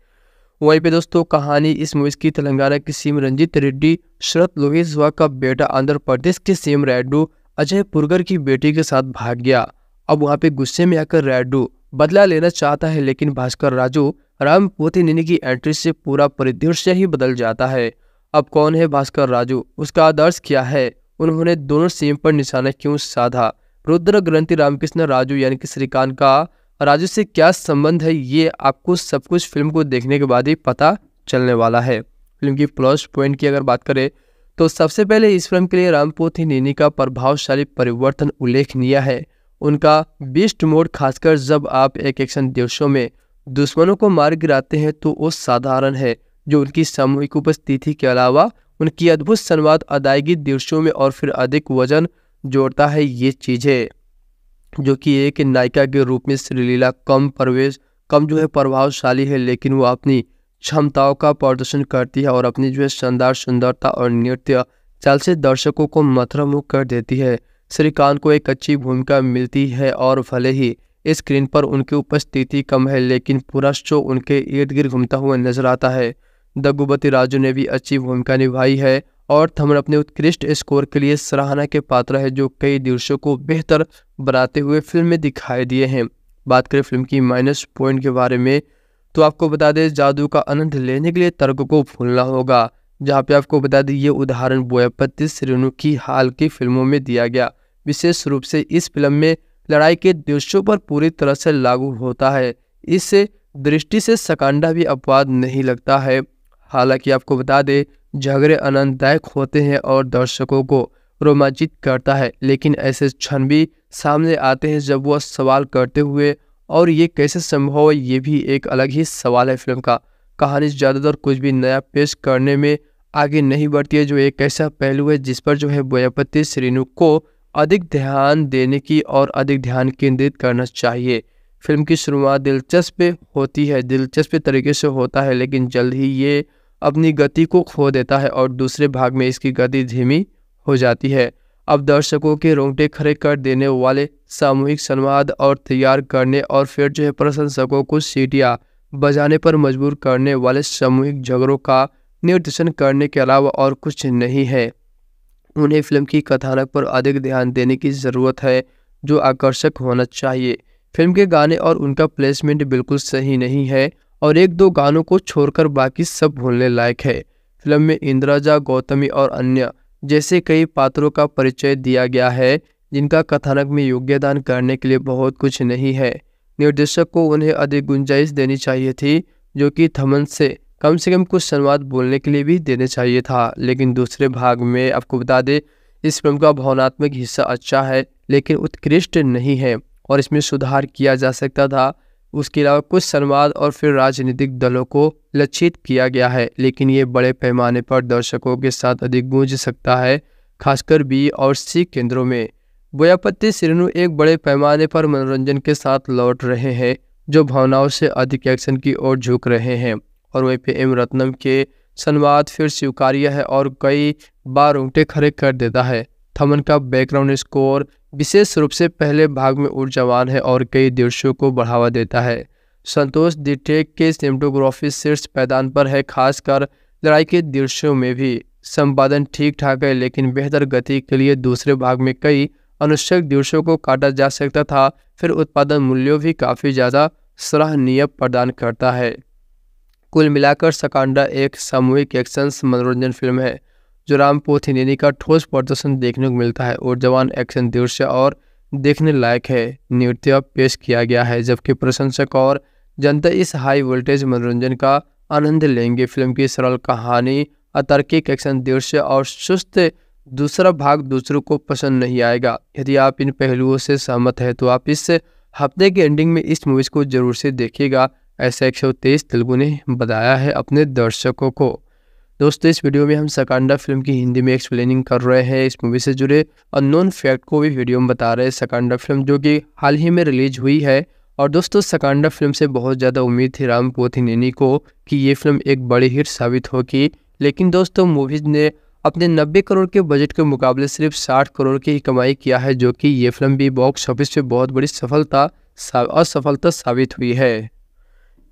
वहीं पे दोस्तों कहानी इस मूवीज की तेलंगाना की सीम रंजीत रेड्डी शरत लोहिसवा का बेटा आंध्र प्रदेश के सीम रेड्डू अजय पुरगर की बेटी के साथ भाग गया अब वहाँ पे गुस्से में आकर रेड्डू बदला लेना चाहता है लेकिन भास्कर राजू राम पोतिनिनी की एंट्री से पूरा परिदृश्य ही बदल जाता है अब कौन है भास्कर राजू उसका आदर्श क्या है उन्होंने दोनों सीम पर निशाना क्यों साधा रुद्र ग्रंथि रामकृष्ण राजू यानी कि श्रीकांत का राजू से क्या संबंध है ये आपको सब कुछ फिल्म को देखने के बाद ही पता चलने वाला है फिल्म की प्लस पॉइंट की अगर बात करें तो सबसे पहले इस फिल्म के लिए रामपोथी नीनी का प्रभावशाली परिवर्तन उल्लेखनीय है उनका बेस्ट मोड खासकर जब आप एक एक्शन देशों में दुश्मनों को मार गिराते हैं तो वो साधारण है जो उनकी सामूहिक उपस्थिति के अलावा उनकी अद्भुत संवाद अदायगी दृश्यों में और फिर अधिक वजन जोड़ता है ये चीज़ें जो कि एक नायिका के रूप में श्रीलीला कम प्रवेश कम जो है प्रभावशाली है लेकिन वो अपनी क्षमताओं का प्रदर्शन करती है और अपनी जो है शानदार सुंदरता और नृत्य चाल से दर्शकों को मुख कर देती है श्रीकांत को एक अच्छी भूमिका मिलती है और भले ही स्क्रीन पर उनकी उपस्थिति कम है लेकिन पूरा शो उनके इर्द गिर्द घूमता हुआ नजर आता है दग्गुबती राजू ने भी अच्छी भूमिका निभाई है और थमन अपने उत्कृष्ट स्कोर के लिए सराहना के पात्र है जो कई दृश्यों को बेहतर बनाते हुए फिल्म में दिखाई दिए हैं बात करें फिल्म की माइनस पॉइंट के बारे में तो आपको बता दें जादू का आनंद लेने के लिए तर्क को भूलना होगा जहाँ पे आपको बता दें ये उदाहरण बोयापति श्रेणु की हाल की फिल्मों में दिया गया विशेष रूप से इस फिल्म में लड़ाई के दृश्यों पर पूरी तरह से लागू होता है इस दृष्टि से सकांडा भी अपवाद नहीं लगता है हालांकि आपको बता दें झगड़े आनंददायक होते हैं और दर्शकों को रोमांचित करता है लेकिन ऐसे क्षण भी सामने आते हैं जब वह सवाल करते हुए और ये कैसे संभव है ये भी एक अलग ही सवाल है फिल्म का कहानी ज़्यादातर कुछ भी नया पेश करने में आगे नहीं बढ़ती है जो एक ऐसा पहलू है जिस पर जो है बोयापति श्रीनु को अधिक ध्यान देने की और अधिक ध्यान केंद्रित करना चाहिए फिल्म की शुरुआत दिलचस्प होती है दिलचस्प तरीके से होता है लेकिन जल्द ही ये अपनी गति को खो देता है और दूसरे भाग में इसकी गति धीमी हो जाती है अब दर्शकों के रोंगटे खड़े कर देने वाले सामूहिक संवाद और तैयार करने और फिर जो है प्रशंसकों को सीटियाँ बजाने पर मजबूर करने वाले सामूहिक झगड़ों का निर्देशन करने के अलावा और कुछ नहीं है उन्हें फिल्म की कथानक पर अधिक ध्यान देने की ज़रूरत है जो आकर्षक होना चाहिए फिल्म के गाने और उनका प्लेसमेंट बिल्कुल सही नहीं है और एक दो गानों को छोड़कर बाकी सब भूलने लायक है फिल्म में इंद्राजा गौतमी और अन्य जैसे कई पात्रों का परिचय दिया गया है जिनका कथानक में योग्यदान करने के लिए बहुत कुछ नहीं है निर्देशक को उन्हें अधिक गुंजाइश देनी चाहिए थी जो कि थमन से कम से कम कुछ संवाद बोलने के लिए भी देने चाहिए था लेकिन दूसरे भाग में आपको बता दें इस फिल्म का भावनात्मक हिस्सा अच्छा है लेकिन उत्कृष्ट नहीं है और इसमें सुधार किया जा सकता था उसके अलावा कुछ संवाद और फिर राजनीतिक दलों को लक्षित किया गया है लेकिन ये बड़े पैमाने पर दर्शकों के साथ अधिक गूंज सकता है खासकर बी और सी केंद्रों में बोयापत्ती सिरनु एक बड़े पैमाने पर मनोरंजन के साथ लौट रहे हैं जो भावनाओं से अधिक एक्शन की ओर झुक रहे हैं और वहीं पे एम रत्नम के संवाद फिर स्वीकार्य है और कई बार उंगटे खड़े कर देता है थमन का बैकग्राउंड स्कोर विशेष रूप से पहले भाग में ऊर्जावान है और कई दृश्यों को बढ़ावा देता है संतोष दिटेक के सिनेमेटोग्राफी शीर्ष पैदान पर है खासकर लड़ाई के दृश्यों में भी संपादन ठीक ठाक है लेकिन बेहतर गति के लिए दूसरे भाग में कई अनुश्चक दृश्यों को काटा जा सकता था फिर उत्पादन मूल्यों भी काफ़ी ज़्यादा सराहनीय प्रदान करता है कुल मिलाकर सकांडा एक सामूहिक एक्शन मनोरंजन फिल्म है जो जोराम पोथिनेनी का ठोस प्रदर्शन देखने को मिलता है और जवान एक्शन दृश्य और देखने लायक है नृत्य पेश किया गया है जबकि प्रशंसक और जनता इस हाई वोल्टेज मनोरंजन का आनंद लेंगे फिल्म की सरल कहानी अतर्किक एक्शन दृश्य और सुस्त दूसरा भाग दूसरों को पसंद नहीं आएगा यदि आप इन पहलुओं से सहमत है तो आप इस हफ्ते के एंडिंग में इस मूवीज़ को जरूर से देखिएगा ऐसा एक सौ तेईस तेलुगु ने बताया है अपने दर्शकों को दोस्तों इस वीडियो में हम सकांडा फिल्म की हिंदी में एक्सप्लेनिंग कर रहे हैं इस मूवी से जुड़े और नॉन फैक्ट को भी वीडियो में बता रहे हैं सकांडा फिल्म जो कि हाल ही में रिलीज हुई है और दोस्तों सकांडा फिल्म से बहुत ज़्यादा उम्मीद थी राम पोथी नैनी को कि ये फिल्म एक बड़ी हिट साबित होगी लेकिन दोस्तों मूवीज़ ने अपने नब्बे करोड़ के बजट के मुकाबले सिर्फ साठ करोड़ की ही कमाई किया है जो कि ये फिल्म भी बॉक्स ऑफिस पर बहुत बड़ी सफलता असफलता साबित हुई है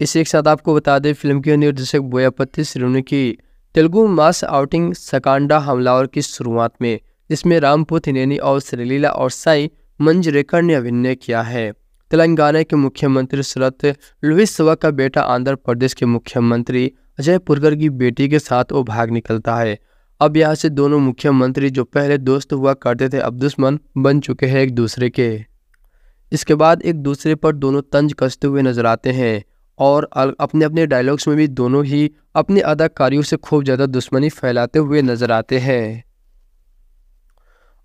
इसी के साथ आपको बता दें फिल्म के निर्देशक बोयापति श्रीनु की तेलुगु मास आउटिंग सकांडा हमलावर की शुरुआत में जिसमें रामपुत थिनेनी और श्रीलीला और साई मंजरेकर ने अभिनय किया है तेलंगाना के मुख्यमंत्री शरत लुइसवा का बेटा आंध्र प्रदेश के मुख्यमंत्री अजय पुरकर की बेटी के साथ वो भाग निकलता है अब यहाँ से दोनों मुख्यमंत्री जो पहले दोस्त हुआ करते थे अब दुश्मन बन चुके हैं एक दूसरे के इसके बाद एक दूसरे पर दोनों तंज कसते हुए नजर आते हैं और अपने अपने डायलॉग्स में भी दोनों ही अपने अदाकारियों से खूब ज़्यादा दुश्मनी फैलाते हुए नज़र आते हैं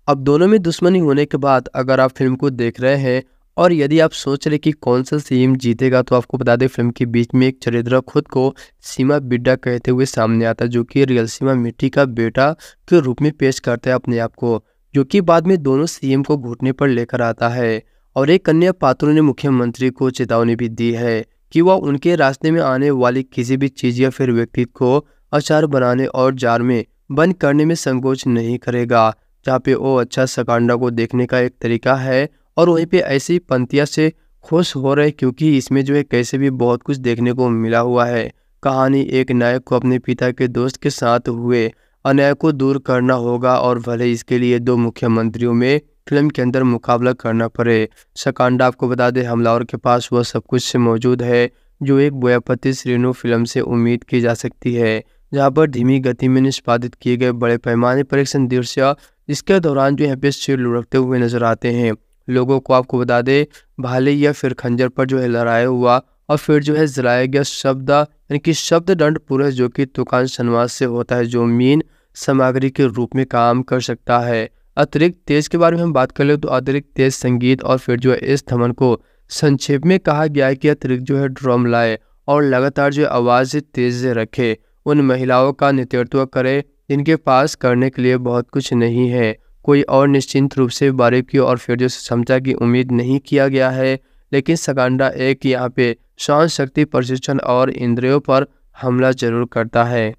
अब दोनों में दुश्मनी होने के बाद अगर आप फिल्म को देख रहे हैं और यदि आप सोच रहे कि कौन सा सीम जीतेगा तो आपको बता दें फिल्म के बीच में एक चरित्र खुद को सीमा बिड्डा कहते हुए सामने आता है जो कि रियल सीमा मिट्टी का बेटा के रूप में पेश करता है अपने आप को जो कि बाद में दोनों सीएम को घुटने पर लेकर आता है और एक कन्या पात्रों ने मुख्यमंत्री को चेतावनी भी दी है कि वह उनके रास्ते में आने वाली किसी भी चीज़ या फिर व्यक्ति को अचार बनाने और जार में बंद करने में संकोच नहीं करेगा जहाँ पे वो अच्छा सकांडा को देखने का एक तरीका है और वहीं पे ऐसी पंक्तियाँ से खुश हो रहे क्योंकि इसमें जो है कैसे भी बहुत कुछ देखने को मिला हुआ है कहानी एक नायक को अपने पिता के दोस्त के साथ हुए अन्याय को दूर करना होगा और भले इसके लिए दो मुख्यमंत्रियों में फिल्म के अंदर मुकाबला करना पड़े सकांडा आपको बता दें हमलावर के पास वह सब कुछ से मौजूद है जो एक बोयापति श्रेणु फिल्म से उम्मीद की जा सकती है जहाँ पर धीमी गति में निष्पादित किए गए बड़े पैमाने पर एक दृश्य इसके दौरान जो यहाँ पे सिर लुढ़कते हुए नजर आते हैं लोगों को आपको बता दें भाले या फिर खंजर पर जो है लड़ाया हुआ और फिर जो है जलाया गया शब्द यानी कि शब्द दंड पुरुष जो कि तुकान शनवास से होता है जो मीन सामग्री के रूप में काम कर सकता है अतिरिक्त तेज के बारे में हम बात कर ले तो अतिरिक्त तेज संगीत और फिर जो है इस थमन को संक्षेप में कहा गया है कि अतिरिक्त जो है ड्रम लाए और लगातार जो आवाज़ तेज रखे उन महिलाओं का नेतृत्व करे जिनके पास करने के लिए बहुत कुछ नहीं है कोई और निश्चिंत रूप से बारीकी और फिर जो क्षमता की उम्मीद नहीं किया गया है लेकिन सगांडा एक यहाँ पे शांत शक्ति प्रशिक्षण और इंद्रियों पर हमला जरूर करता है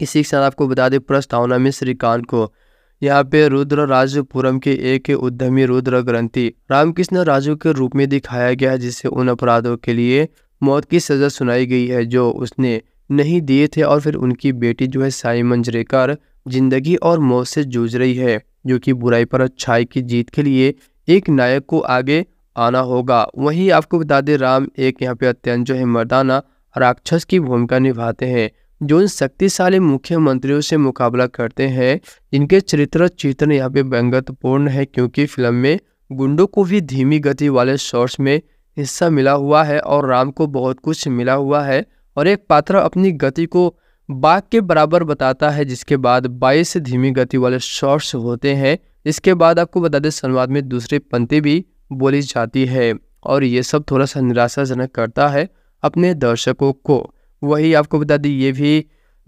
इसी के साथ आपको बता दें प्रस्तावना में श्रीकांत को यहाँ पे रुद्र राजपुरम के एक उद्यमी रुद्र ग्रंथी रामकृष्ण राजू के रूप में दिखाया गया जिसे उन अपराधों के लिए मौत की सजा सुनाई गई है जो उसने नहीं दिए थे और फिर उनकी बेटी जो है साई मंजरेकर जिंदगी और मौत से जूझ रही है जो कि बुराई पर अच्छाई की जीत के लिए एक नायक को आगे आना होगा वहीं आपको बता दें राम एक यहाँ पे अत्यंत जो है मर्दाना राक्षस की भूमिका निभाते हैं जो इन शक्तिशाली मुख्यमंत्रियों से मुकाबला करते हैं इनके चरित्र चित्रण यहाँ पे व्यंगतपूर्ण है क्योंकि फिल्म में गुंडों को भी धीमी गति वाले शॉर्ट्स में हिस्सा मिला हुआ है और राम को बहुत कुछ मिला हुआ है और एक पात्र अपनी गति को बाघ के बराबर बताता है जिसके बाद 22 धीमी गति वाले शॉर्ट्स होते हैं इसके बाद आपको बता दें संवाद में दूसरी पंक्ति भी बोली जाती है और ये सब थोड़ा सा निराशाजनक करता है अपने दर्शकों को वही आपको बता दें ये भी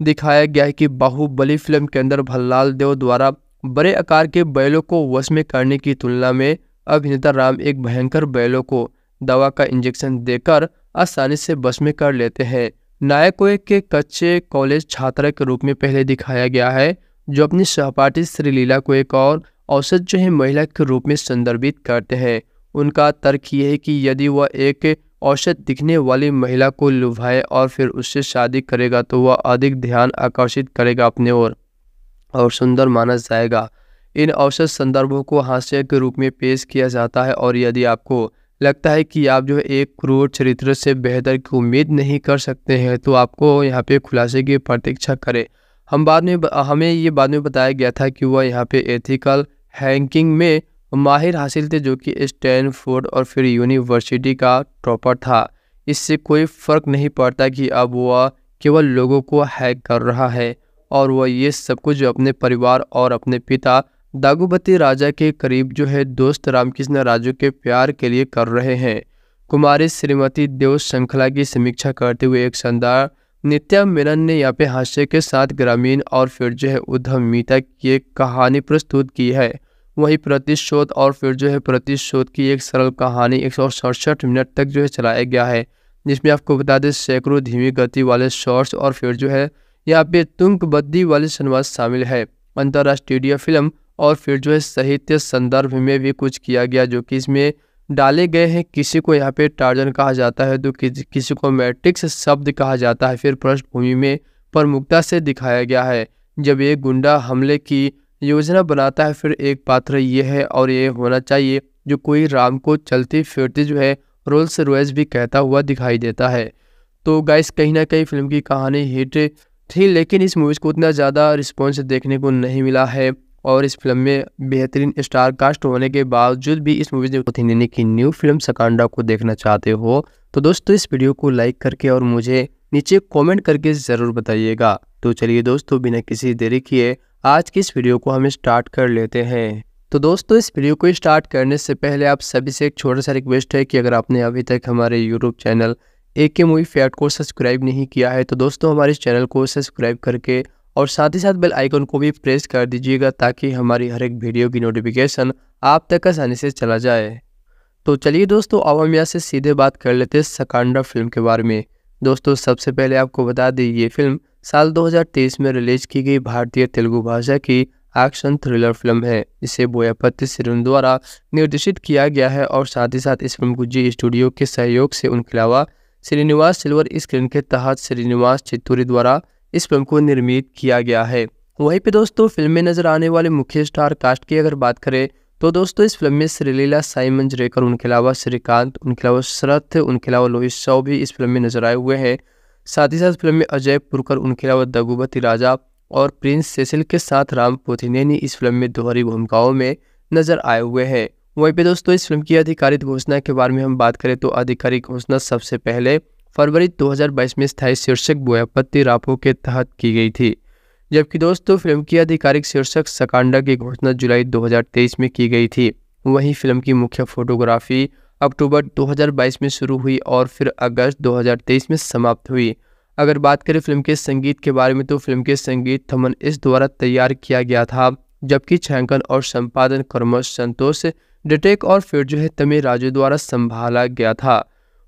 दिखाया गया है कि बाहुबली फिल्म के अंदर भल्लाल देव द्वारा बड़े आकार के बैलों को वश में करने की तुलना में अभिनेता राम एक भयंकर बैलों को दवा का इंजेक्शन देकर आसानी से वश में कर लेते हैं नायक को एक कच्चे कॉलेज छात्र के रूप में पहले दिखाया गया है जो अपनी सहपाठी श्रीलीला को एक और औसत जो है महिला के रूप में संदर्भित करते हैं उनका तर्क यह है कि यदि वह एक औसत दिखने वाली महिला को लुभाए और फिर उससे शादी करेगा तो वह अधिक ध्यान आकर्षित करेगा अपने ओर और, और सुंदर माना जाएगा इन औसत संदर्भों को हास्य के रूप में पेश किया जाता है और यदि आपको लगता है कि आप जो एक क्रूर चरित्र से बेहतर की उम्मीद नहीं कर सकते हैं तो आपको यहाँ पे खुलासे की प्रतीक्षा करें हम बाद में हमें ये बाद में बताया गया था कि वह यहाँ पे एथिकल हैंकिंग में माहिर हासिल थे जो कि स्टैनफोर्ड और फिर यूनिवर्सिटी का टॉपर था इससे कोई फ़र्क नहीं पड़ता कि अब वह केवल लोगों को हैक कर रहा है और वह ये सब कुछ अपने परिवार और अपने पिता दागुबती राजा के करीब जो है दोस्त रामकृष्ण राजू के प्यार के लिए कर रहे हैं कुमारी श्रीमती देव श्रृंखला की समीक्षा करते हुए एक शानदार नित्या मिलन ने यहाँ पे हास्य के साथ ग्रामीण और फिर जो है उधम मीता की एक कहानी प्रस्तुत की है वहीं प्रतिशोध और फिर जो है प्रतिशोध की एक सरल कहानी एक मिनट तक जो है चलाया गया है जिसमें आपको बता दें सैकड़ों धीमी गति वाले शॉर्ट्स और फिर जो है यहाँ पे बद्दी वाले संवाद शामिल है अंतर्राष्ट्रीय फिल्म और फिर जो है साहित्य संदर्भ में भी कुछ किया गया जो कि इसमें डाले गए हैं किसी को यहाँ पे टार्जन कहा जाता है तो कि, किसी को मैट्रिक्स शब्द कहा जाता है फिर पृष्ठभूमि में प्रमुखता से दिखाया गया है जब ये गुंडा हमले की योजना बनाता है फिर एक पात्र ये है और ये होना चाहिए जो कोई राम को चलती फिरती जो है रोल्स रोयस भी कहता हुआ दिखाई देता है तो गाइस कहीं ना कहीं फिल्म की कहानी हिट थी लेकिन इस मूवीज़ को उतना ज़्यादा रिस्पॉन्स देखने को नहीं मिला है और इस फिल्म में बेहतरीन स्टार कास्ट होने के बावजूद भी इस मूवीज़ ने की न्यू फिल्म सकांडा को देखना चाहते हो तो दोस्तों इस वीडियो को लाइक करके और मुझे नीचे कमेंट करके ज़रूर बताइएगा तो चलिए दोस्तों बिना किसी देरी किए आज की इस वीडियो को हम स्टार्ट कर लेते हैं तो दोस्तों इस वीडियो को स्टार्ट करने से पहले आप सभी से एक छोटा सा रिक्वेस्ट है कि अगर आपने अभी तक हमारे यूट्यूब चैनल ए के मूवी फैट को सब्सक्राइब नहीं किया है तो दोस्तों हमारे इस चैनल को सब्सक्राइब करके और साथ ही साथ बेल आइकन को भी प्रेस कर दीजिएगा ताकि हमारी हर एक वीडियो की नोटिफिकेशन आप तक आसानी से चला जाए तो चलिए दोस्तों अब हम यहाँ से सीधे बात कर लेते हैं सकांडा फिल्म के बारे में दोस्तों सबसे पहले आपको बता दें ये फिल्म साल 2023 में रिलीज की गई भारतीय तेलुगु भाषा की एक्शन थ्रिलर फिल्म है इसे बोयापति सिरन द्वारा निर्देशित किया गया है और साथ ही साथ इस फिल्म को जी स्टूडियो के सहयोग से उनके अलावा श्रीनिवास सिल्वर स्क्रीन के तहत श्रीनिवास चित्तूरी द्वारा इस फिल्म को निर्मित किया गया है वहीं पे दोस्तों फिल्म में नजर आने वाले मुख्य स्टार कास्ट की अगर बात करें तो दोस्तों इस फिल्म में श्रीलीला साइमन जरेकर उनके अलावा श्रीकांत उनके अलावा शरथ उनके अलावा लोहित शव भी इस फिल्म में नजर आए हुए हैं साथ ही साथ फिल्म में अजय पुरकर उनके अलावा दगुबती राजा और प्रिंस सेसिल के साथ राम पोथिनेनी इस फिल्म में दोहरी भूमिकाओं में नजर आए हुए हैं वहीं पे दोस्तों इस फिल्म की आधिकारिक घोषणा के बारे में हम बात करें तो आधिकारिक घोषणा सबसे पहले फरवरी 2022 में स्थायी शीर्षक बोयापत्ति रापो के तहत की गई थी जबकि दोस्तों फिल्म की आधिकारिक शीर्षक सकांडा की घोषणा जुलाई 2023 में की गई थी वहीं फिल्म की मुख्य फोटोग्राफी अक्टूबर 2022 में शुरू हुई और फिर अगस्त 2023 में समाप्त हुई अगर बात करें फिल्म के संगीत के बारे में तो फिल्म के संगीत थमन इस द्वारा तैयार किया गया था जबकि छायांकन और संपादन कर्मश संतोष डिटेक और फिर जो है तमिल राजू द्वारा संभाला गया था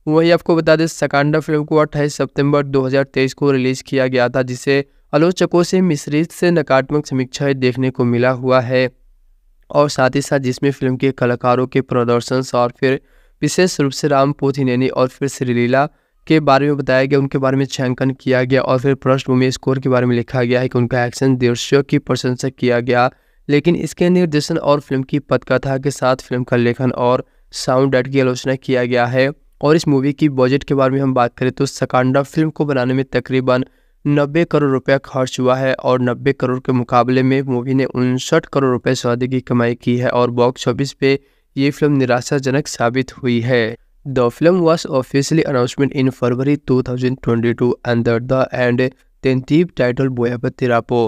वहीं आपको बता दें सकांडा फिल्म को 28 सितंबर 2023 को रिलीज किया गया था जिसे आलोचकों से मिश्रित से नकारात्मक समीक्षाएं देखने को मिला हुआ है और साथ ही साथ जिसमें फिल्म के कलाकारों के प्रदर्शन और फिर विशेष रूप से राम पोथीनेनी और फिर श्रीलीला के बारे में बताया गया उनके बारे में छायांकन किया गया और फिर पृष्ठभूमि स्कोर के बारे में लिखा गया है कि उनका एक्शन दृश्यों की प्रशंसा किया गया लेकिन इसके निर्देशन और फिल्म की पटकथा के साथ फिल्म का लेखन और साउंड डेट की आलोचना किया गया है और इस मूवी की बजट के बारे में हम बात करें तो सकांडा फिल्म को बनाने में तकरीबन 90 करोड़ रुपया खर्च हुआ है और 90 करोड़ के मुकाबले में मूवी ने उनसठ करोड़ रुपये से अधिक की कमाई की है और बॉक्स ऑफिस पे ये फिल्म निराशाजनक साबित हुई है the film was officially announcement in February 2022 under the and tentative title Boyapati Rapo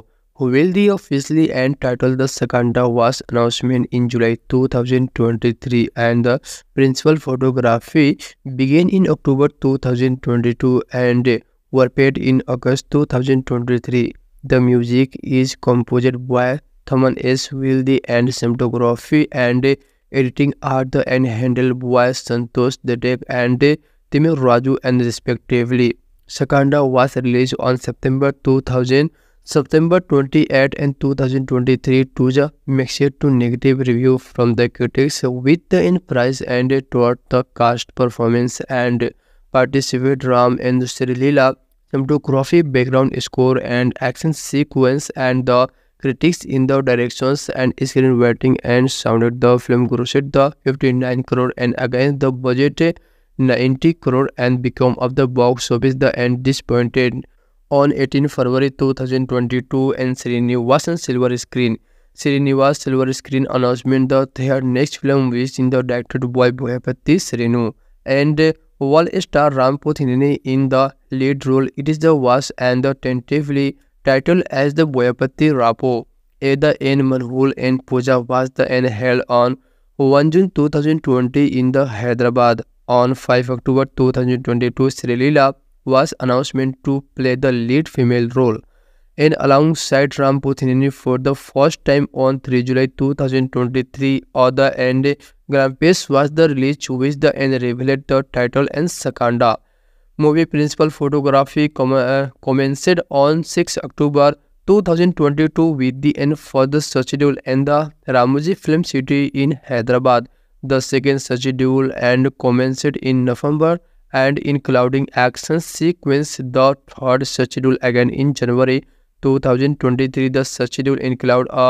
who the officially and title the Skanda was announcement in July 2023 and the principal photography began in October 2022 and were paid in August 2023 the music is composed by Thaman S will and editing Arthur and Handel voiced Santosh Dedev and Timur Raju and respectively. Sakanda was released on September 2000, September 28 and 2023 to the mixed to negative review from the critics with the in price and toward the cast performance and participate Ram and Sri Leela cinematography background score and action sequence and the Critics in the directions and screen rating and sounded the film grossed the 59 crore and against the budget 90 crore and become of the box office the end disappointed. On 18 February 2022 and Srinivasan Silver Screen. Srinivas Silver Screen announcement the their next film which is the directed by Bhupati Srinu and Wall star Ram Pothineni in the lead role. It is the was and the tentatively Titled as the Boyapati Rapo, Ada in Manhul and Pooja was the end held on 1 June 2020 in the Hyderabad. On 5 October 2022, Srilila was announced to play the lead female role In alongside Ram Puthinini for the first time on 3 July 2023. the end, Grampes was the release which the end revealed the title and Sakanda. Movie principal photography commenced on six October 2022 with the end for the schedule and the Ramoji Film City in Hyderabad. The second schedule and commenced in November and including action sequence the third schedule again in January 2023. The schedule include a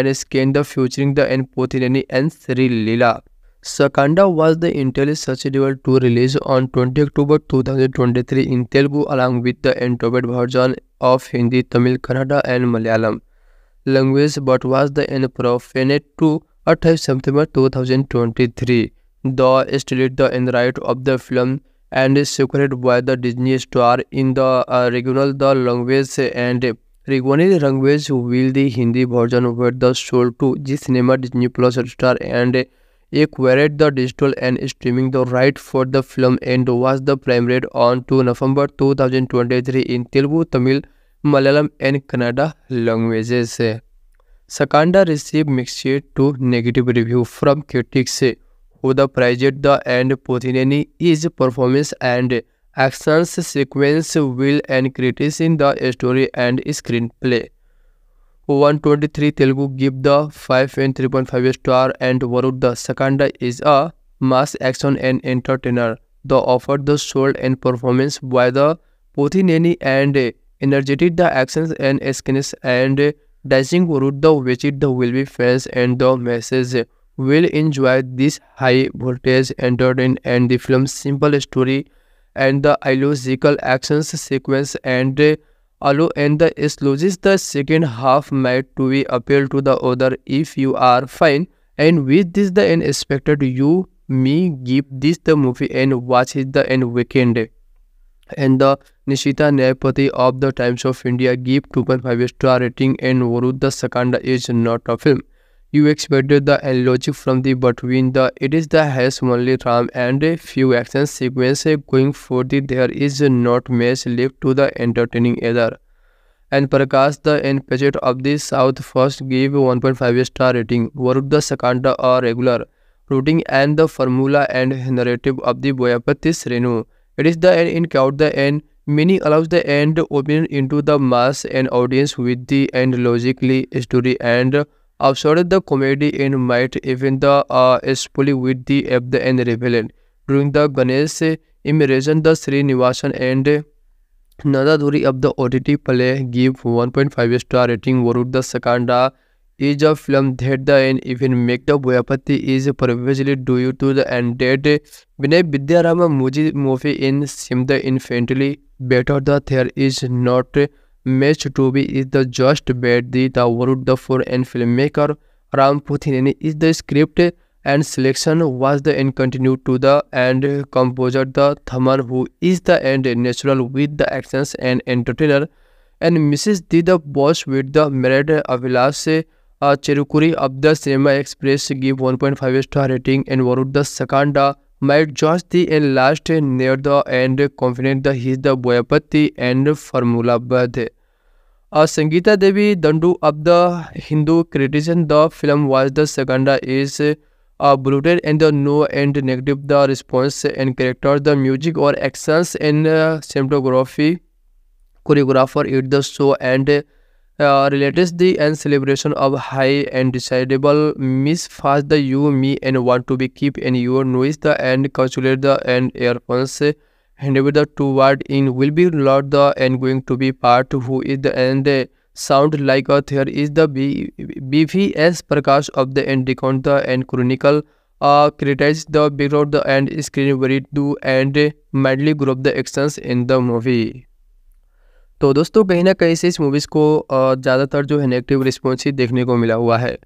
and scan the featuring the and Potinani and Sri Lila. Sakanda was the Intel subsidiary to release on 20 October 2023 in Telugu along with the endubbed version of Hindi, Tamil, Kannada and Malayalam language but was the unprofane to 28 September 2023. The still the end right of the film and is secured by the Disney star in the uh, regional the language and regional language will the Hindi version were the sold to G Cinema Disney Plus Star and He queried the digital and streaming the right for the film and was the premiered on 2 November 2023 in Telugu, Tamil, Malayalam and Kannada languages. Sakanda received mixed to negative review from critics who the praised the and Potineni is performance and actions sequence will and critics in the story and screenplay. 123 Telugu give the 5 and 3.5 star and Varud the second is a mass action and entertainer. The offer the soul and performance by the Pothineni and energetic the actions and skins and dancing Varud the which it the will be fans and the message will enjoy this high voltage entertain and the film's simple story and the illogical actions sequence and Although and the sluices the second half might to be appealed to the other if you are fine. And with this the unexpected, expected you me give this the movie and watch it the end weekend And the Nishita Nayapati of the Times of India give 2.5 star rating and Varud the Sakanda is not a film. You expected the logic from the between the it is the has only RAM and a few action sequence going for the there is not much left to the entertaining either. And Prakash the end budget of the South first gave 1.5 star rating, Varud the Sakanda or regular routing and the formula and narrative of the Boyapathis Renu. It is the end in count the end meaning allows the end opinion into the mass and audience with the end logically story and Outside the comedy and might even the uh, is fully with the Abda and Rebellion. During the Ganesh immersion, the Sri Nivasan and Nadaduri of the OTT play give 1.5 star rating. Warud the Sakanda is a film that the and even make the Boyapati is previously due to the ended. Vinay Vidyarama Muji movie in Simda Infantly better that there is not match be is the just bet the the the four and film maker Ram Pothineni is the script and selection was the and continue to the and composer the Thaman who is the and natural with the action and entertainer and misses the the boss with the married Abhilash Cherukuri of the cinema express give five star rating and Warud the Skanda might just the end last near the end confident that he is the Boyapati and formula bird. Uh, Sangeeta Devi Dandu of the Hindu criticism the film was the second is uh, bloated and the no and negative the response and character the music or actions and uh, cinematography choreographer it the show and uh, uh, the and celebration of high and decidable miss fast the you me and want to be keep and your noise the and calculate the and earphones and with the two word in will be Lord the and going to be part who is the and uh, sound like a there is the B, BVS Prakash of the and decount the and chronicle uh, criticize the background the and screen it do and madly group the actions in the movie. तो दोस्तों कहीं ना कहीं से इस movies को ज़्यादातर जो है नेगेटिव रिस्पॉन्स ही देखने को मिला हुआ है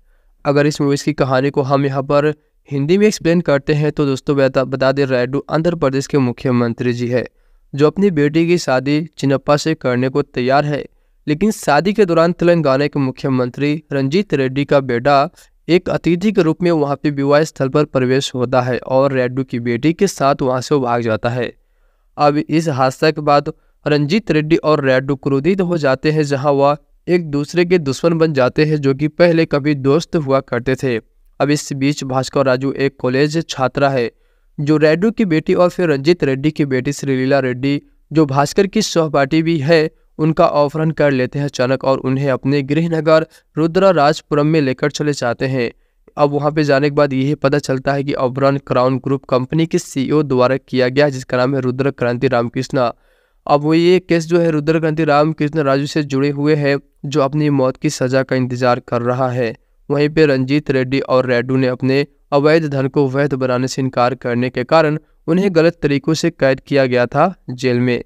अगर इस मूवीज़ की कहानी को हम यहाँ पर हिंदी में एक्सप्लेन करते हैं तो दोस्तों बता बता दें रायडू आंध्र प्रदेश के मुख्यमंत्री जी है जो अपनी बेटी की शादी चिनप्पा से करने को तैयार है लेकिन शादी के दौरान तेलंगाना के मुख्यमंत्री रंजीत रेड्डी का बेटा एक अतिथि के रूप में वहाँ पे विवाह स्थल पर प्रवेश होता है और रेड्डू की बेटी के साथ वहाँ से भाग जाता है अब इस हादसा के बाद रंजीत रेड्डी और रेडू क्रोधित हो जाते हैं जहां वह एक दूसरे के दुश्मन बन जाते हैं जो कि पहले कभी दोस्त हुआ करते थे अब इस बीच भास्कर राजू एक कॉलेज छात्रा है जो रेडू की बेटी और फिर रंजीत रेड्डी की बेटी श्रीलीला रेड्डी जो भास्कर की सहपाठी भी है उनका अपहरण कर लेते हैं अचानक और उन्हें अपने गृहनगर रुद्रा राजपुरम में लेकर चले जाते हैं अब वहाँ पे जाने के बाद यही पता चलता है कि अपहरण क्राउन ग्रुप कंपनी के सीईओ द्वारा किया गया जिसका नाम है रुद्र क्रांति रामकृष्णा अब वो ये केस जो है रुद्रकांति रामकृष्ण राजू से जुड़े हुए हैं जो अपनी मौत की सज़ा का इंतजार कर रहा है वहीं पर रंजीत रेड्डी और रेड्डू ने अपने अवैध धन को वैध बनाने से इनकार करने के कारण उन्हें गलत तरीकों से कैद किया गया था जेल में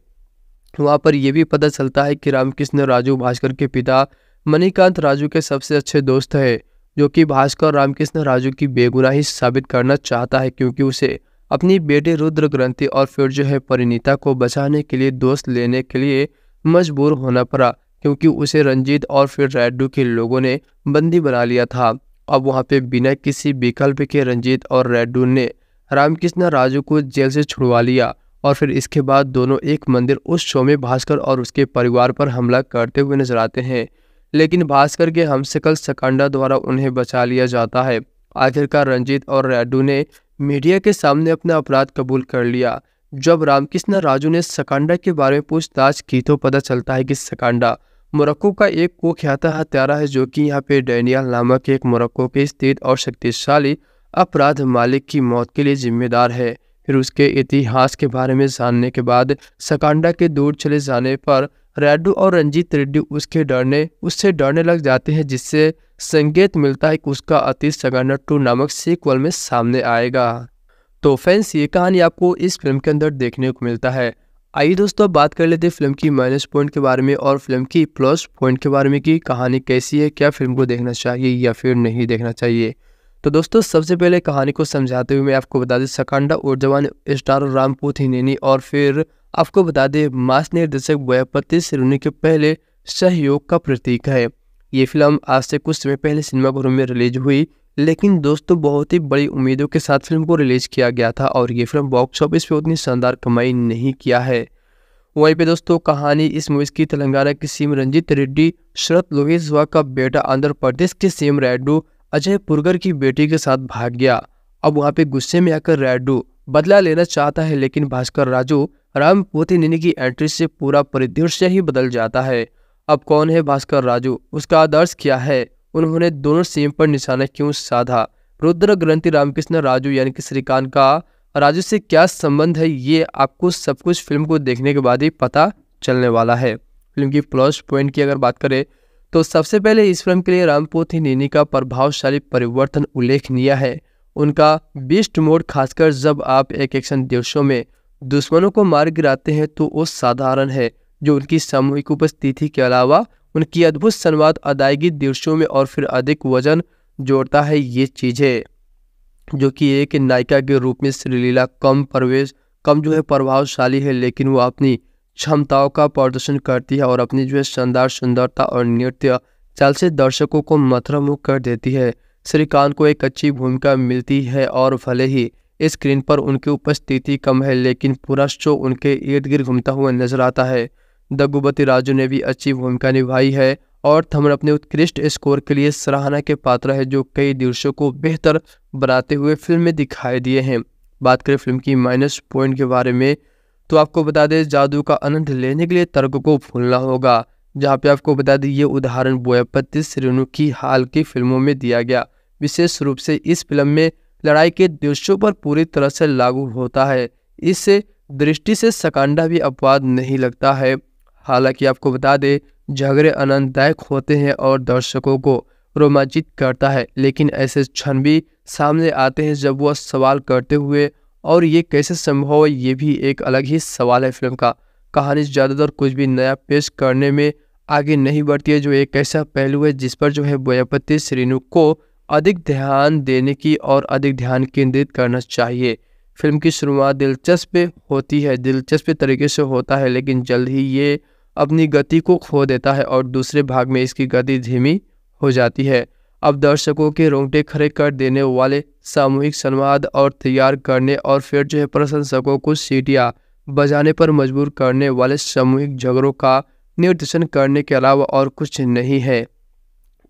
वहाँ पर यह भी पता चलता है कि रामकृष्ण राजू भास्कर के पिता मणिकांत राजू के सबसे अच्छे दोस्त है जो कि भास्कर रामकृष्ण राजू की बेगुनाही साबित करना चाहता है क्योंकि उसे अपनी बेटी रुद्र ग्रंथि और फिर जो है परिणीता को बचाने के लिए दोस्त लेने के लिए मजबूर होना पड़ा क्योंकि उसे रंजीत और फिर रेड्डू के लोगों ने बंदी बना लिया था अब वहाँ पे बिना किसी विकल्प के रंजीत और रेड्डू ने रामकृष्ण राजू को जेल से छुड़वा लिया और फिर इसके बाद दोनों एक मंदिर उस शो में भास्कर और उसके परिवार पर हमला करते हुए नजर आते हैं लेकिन भास्कर के हमसकल सकंडा द्वारा उन्हें बचा लिया जाता है आखिरकार रंजीत और रेड्डू ने मीडिया के सामने अपना अपराध कबूल कर लिया जब रामकृष्ण राजू ने सकांडा के बारे में पूछताछ की तो पता चलता है कि सकांडा मोरक्को का एक कुख्यात हत्यारा है जो कि यहाँ पे डैनियल नामक एक मोरक्को के स्थित और शक्तिशाली अपराध मालिक की मौत के लिए जिम्मेदार है फिर उसके इतिहास के बारे में जानने के बाद सकांडा के दूर चले जाने पर रेडू और रंजीत रेड्डी उसके डरने उससे डरने लग जाते हैं जिससे संकेत मिलता है कि उसका अतिश सगाना टू नामक सीक्वल में सामने आएगा तो फैंस ये कहानी आपको इस फिल्म के अंदर देखने को मिलता है आइए दोस्तों बात कर लेते हैं फिल्म की माइनस पॉइंट के बारे में और फिल्म की प्लस पॉइंट के बारे में कि कहानी कैसी है क्या फिल्म को देखना चाहिए या फिर नहीं देखना चाहिए तो दोस्तों सबसे पहले कहानी को समझाते हुए मैं आपको बता दें सकांडा और जवान स्टार रामपूत हिनेनी और फिर आपको बता दें मास निर्देशक बयापति सिरोनी के पहले सहयोग का प्रतीक है ये फिल्म आज से कुछ समय पहले सिनेमाघरों में रिलीज हुई लेकिन दोस्तों बहुत ही बड़ी उम्मीदों के साथ फिल्म को रिलीज किया गया था और ये फिल्म बॉक्स ऑफिस पर उतनी शानदार कमाई नहीं किया है वहीं पे दोस्तों कहानी इस मूवीज की तेलंगाना के सीम रंजीत रेड्डी शरत लोहिसवा का बेटा आंध्र प्रदेश के सीम रेड्डू अजय पुरगर की बेटी के साथ भाग गया अब वहाँ पे गुस्से में आकर रेडू बदला लेना चाहता है लेकिन भास्कर राजू राम निनी की एंट्री से पूरा परिदृश्य ही बदल जाता है अब कौन है भास्कर राजू उसका आदर्श क्या है उन्होंने दोनों सीम पर निशाना क्यों साधा रुद्र ग्रंथि रामकृष्ण राजू यानी कि श्रीकांत का राजू से क्या संबंध है ये आपको सब कुछ फिल्म को देखने के बाद ही पता चलने वाला है फिल्म की प्लस पॉइंट की अगर बात करें तो सबसे पहले इस फिल्म के लिए रामपोथी नैनी का प्रभावशाली परिवर्तन उल्लेखनीय है उनका बीस्ट मोड खासकर जब आप एक एक्शन देशों में दुश्मनों को मार गिराते हैं तो वो साधारण है जो उनकी सामूहिक उपस्थिति के अलावा उनकी अद्भुत संवाद अदायगी दिवसों में और फिर अधिक वजन जोड़ता है ये चीज़ें जो कि एक नायिका के रूप में श्रीलीला कम प्रवेश कम जो है प्रभावशाली है लेकिन वो अपनी क्षमताओं का प्रदर्शन करती है और अपनी जो है शानदार सुंदरता और नृत्य चाल से दर्शकों को मथुरा मुख कर देती है श्रीकांत को एक अच्छी भूमिका मिलती है और भले ही स्क्रीन पर उनकी उपस्थिति कम है लेकिन पूरा शो उनके इर्द गिर्द घूमता हुआ नजर आता है दगुबती राजू ने भी अच्छी भूमिका निभाई है और थमन अपने उत्कृष्ट स्कोर के लिए सराहना के पात्र है जो कई दृश्यों को बेहतर बनाते हुए फिल्म में दिखाई दिए हैं बात करें फिल्म की माइनस पॉइंट के बारे में तो आपको बता दें जादू का आनंद लेने के लिए तर्क को भूलना होगा जहाँ पे आपको बता दें ये उदाहरण बोयापति श्रेणु की हाल की फिल्मों में दिया गया विशेष रूप से इस फिल्म में लड़ाई के दृश्यों पर पूरी तरह से लागू होता है इस दृष्टि से सकांडा भी अपवाद नहीं लगता है हालांकि आपको बता दें झगड़े आनंददायक होते हैं और दर्शकों को रोमांचित करता है लेकिन ऐसे क्षण भी सामने आते हैं जब वह सवाल करते हुए और ये कैसे संभव है ये भी एक अलग ही सवाल है फिल्म का कहानी ज़्यादातर कुछ भी नया पेश करने में आगे नहीं बढ़ती है जो एक ऐसा पहलू है जिस पर जो है बोयापति श्रीनु को अधिक ध्यान देने की और अधिक ध्यान केंद्रित करना चाहिए फिल्म की शुरुआत दिलचस्प होती है दिलचस्प तरीके से होता है लेकिन जल्द ही ये अपनी गति को खो देता है और दूसरे भाग में इसकी गति धीमी हो जाती है अब दर्शकों के रोंगटे खड़े कर देने वाले सामूहिक संवाद और तैयार करने और फिर जो है प्रशंसकों को सीटियाँ बजाने पर मजबूर करने वाले सामूहिक झगड़ों का निर्देशन करने के अलावा और कुछ नहीं है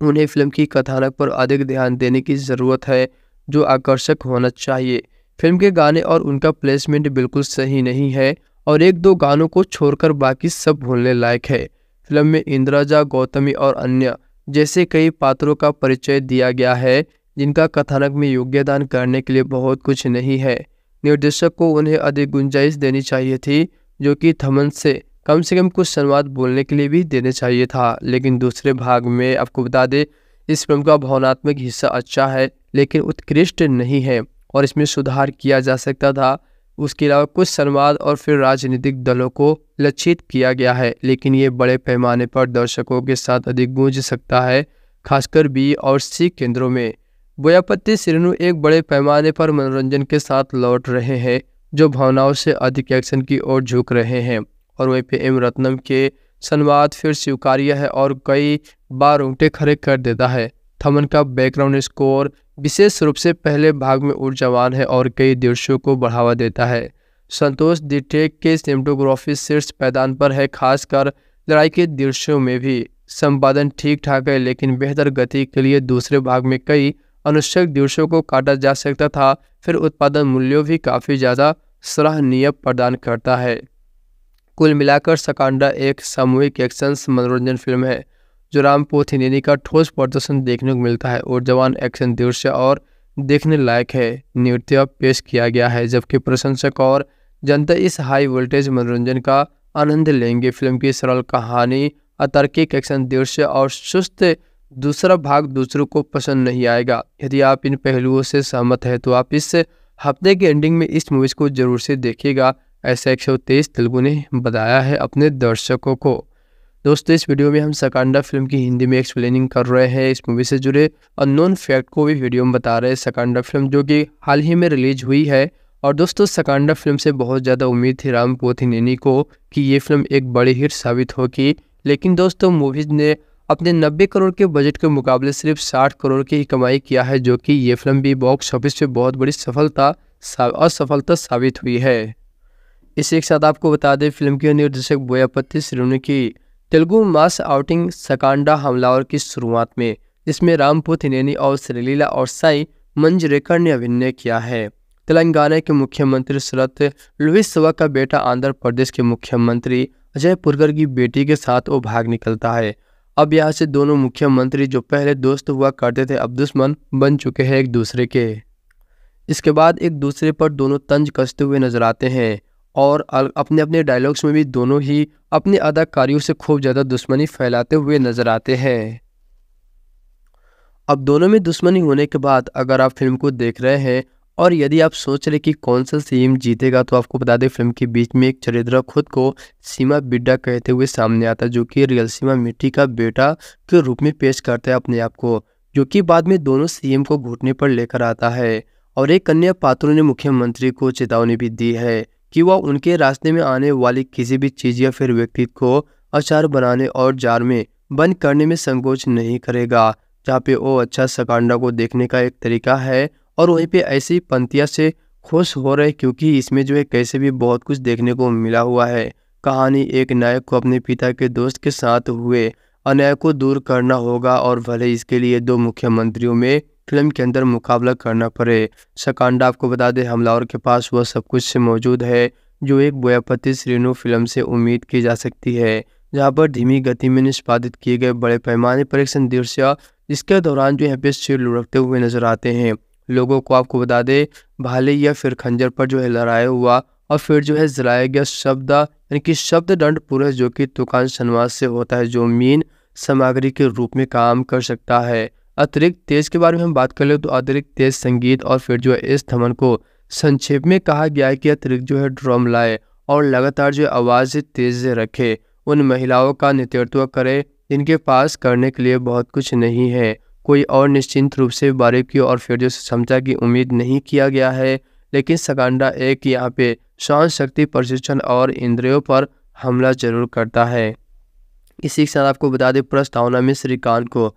उन्हें फिल्म की कथानक पर अधिक ध्यान देने की ज़रूरत है जो आकर्षक होना चाहिए फिल्म के गाने और उनका प्लेसमेंट बिल्कुल सही नहीं है और एक दो गानों को छोड़कर बाकी सब भूलने लायक है फिल्म में इंदिराजा गौतमी और अन्य जैसे कई पात्रों का परिचय दिया गया है जिनका कथानक में योग्यदान करने के लिए बहुत कुछ नहीं है निर्देशक को उन्हें अधिक गुंजाइश देनी चाहिए थी जो कि थमन से कम से कम कुछ संवाद बोलने के लिए भी देने चाहिए था लेकिन दूसरे भाग में आपको बता दें इस फिल्म का भावनात्मक हिस्सा अच्छा है लेकिन उत्कृष्ट नहीं है और इसमें सुधार किया जा सकता था उसके अलावा कुछ संवाद और फिर राजनीतिक दलों को लक्षित किया गया है लेकिन ये बड़े पैमाने पर दर्शकों के साथ अधिक गूंज सकता है खासकर बी और सी केंद्रों में बोयापति सिरनु एक बड़े पैमाने पर मनोरंजन के साथ लौट रहे हैं जो भावनाओं से अधिक एक्शन की ओर झुक रहे हैं और वहीं पे एम रत्नम के संवाद फिर स्वीकार्य है और कई बार उंगटे खड़े कर देता है थमन का बैकग्राउंड स्कोर विशेष रूप से पहले भाग में ऊर्जावान है और कई दृश्यों को बढ़ावा देता है संतोष दिटेक के सिनेमेटोग्राफी शीर्ष पैदान पर है खासकर लड़ाई के दृश्यों में भी संपादन ठीक ठाक है लेकिन बेहतर गति के लिए दूसरे भाग में कई अनुच्छेक दृश्यों को काटा जा सकता था फिर उत्पादन मूल्यों भी काफ़ी ज़्यादा सराहनीय प्रदान करता है कुल मिलाकर सकांडा एक सामूहिक एक्शन मनोरंजन फिल्म है जो रामपोथिनेनी का ठोस प्रदर्शन देखने को मिलता है और जवान एक्शन दृश्य और देखने लायक है नृत्य पेश किया गया है जबकि प्रशंसक और जनता इस हाई वोल्टेज मनोरंजन का आनंद लेंगे फिल्म की सरल कहानी अतर्किक एक्शन दृश्य और सुस्त दूसरा भाग दूसरों को पसंद नहीं आएगा यदि आप इन पहलुओं से सहमत हैं तो आप इस हफ्ते के एंडिंग में इस मूवीज़ को जरूर से देखिएगा ऐसा एक सौ तेईस तेलुगु ने बताया है अपने दर्शकों को दोस्तों इस वीडियो में हम सकांडा फिल्म की हिंदी में एक्सप्लेनिंग कर रहे हैं इस मूवी से जुड़े अननोन फैक्ट को भी वीडियो में बता रहे हैं सकांडा फिल्म जो कि हाल ही में रिलीज हुई है और दोस्तों सकांडा फिल्म से बहुत ज़्यादा उम्मीद थी राम पोथिनेनी को कि ये फिल्म एक बड़ी हिट साबित होगी लेकिन दोस्तों मूवीज़ ने अपने नब्बे करोड़ के बजट के मुकाबले सिर्फ साठ करोड़ की ही कमाई किया है जो कि ये फिल्म भी बॉक्स ऑफिस में बहुत बड़ी सफलता असफलता साबित हुई है इसी एक साथ आपको बता दें फिल्म के निर्देशक बोयापति श्रीनु की तेलुगु मास आउटिंग सकांडा हमलावर की शुरुआत में जिसमें रामपुत हिनेनी और श्रीलीला और साई मंजरेकर ने अभिनय किया है तेलंगाना के मुख्यमंत्री शरत लुइस सवा का बेटा आंध्र प्रदेश के मुख्यमंत्री अजय पुरकर की बेटी के साथ वो भाग निकलता है अब यहाँ से दोनों मुख्यमंत्री जो पहले दोस्त हुआ करते थे अब दुश्मन बन चुके हैं एक दूसरे के इसके बाद एक दूसरे पर दोनों तंज कसते हुए नजर आते हैं और अपने अपने डायलॉग्स में भी दोनों ही अपने अदाकारियों से खूब ज़्यादा दुश्मनी फैलाते हुए नज़र आते हैं अब दोनों में दुश्मनी होने के बाद अगर आप फिल्म को देख रहे हैं और यदि आप सोच रहे कि कौन सा सीम जीतेगा तो आपको बता दें फिल्म के बीच में एक चरित्र खुद को सीमा बिड्डा कहते हुए सामने आता है जो कि रियल सीमा मिट्टी का बेटा के रूप में पेश करता है अपने आप को जो कि बाद में दोनों सीएम को घुटने पर लेकर आता है और एक अन्य पात्रों ने मुख्यमंत्री को चेतावनी भी दी है कि वह उनके रास्ते में आने वाली किसी भी चीज़ या फिर व्यक्ति को अचार बनाने और जार में बंद करने में संकोच नहीं करेगा जहाँ पे वो अच्छा सकांडा को देखने का एक तरीका है और वहीं पे ऐसी पंक्तियाँ से खुश हो रहे क्योंकि इसमें जो है कैसे भी बहुत कुछ देखने को मिला हुआ है कहानी एक नायक को अपने पिता के दोस्त के साथ हुए अन्याय को दूर करना होगा और भले इसके लिए दो मुख्यमंत्रियों में फिल्म के अंदर मुकाबला करना पड़े सकांडा आपको बता दें हमलावर के पास वह सब कुछ से मौजूद है जो एक बोयापति श्रेणु फिल्म से उम्मीद की जा सकती है जहाँ पर धीमी गति में निष्पादित किए गए बड़े पैमाने पर एक दृश्य जिसके दौरान जो यहाँ पे सिर लुढ़कते हुए नजर आते हैं लोगों को आपको बता दें भाले या फिर खंजर पर जो है लड़ाया हुआ और फिर जो है जलाया गया शब्द यानी कि शब्द दंड पुरुष जो कि तुकान शनवास से होता है जो मीन सामग्री के रूप में काम कर सकता है अतिरिक्त तेज के बारे में हम बात कर ले तो अतिरिक्त तेज संगीत और फिर जो है इस थमन को संक्षेप में कहा गया है कि अतिरिक्त जो है ड्रम लाए और लगातार जो आवाज़ तेज रखे उन महिलाओं का नेतृत्व करें जिनके पास करने के लिए बहुत कुछ नहीं है कोई और निश्चिंत रूप से बारीकी और फिर जो क्षमता की उम्मीद नहीं किया गया है लेकिन सकांडा एक यहाँ पे सहन शक्ति प्रशिक्षण और इंद्रियों पर हमला जरूर करता है इसी के साथ आपको बता दें प्रस्तावना में श्रीकांत को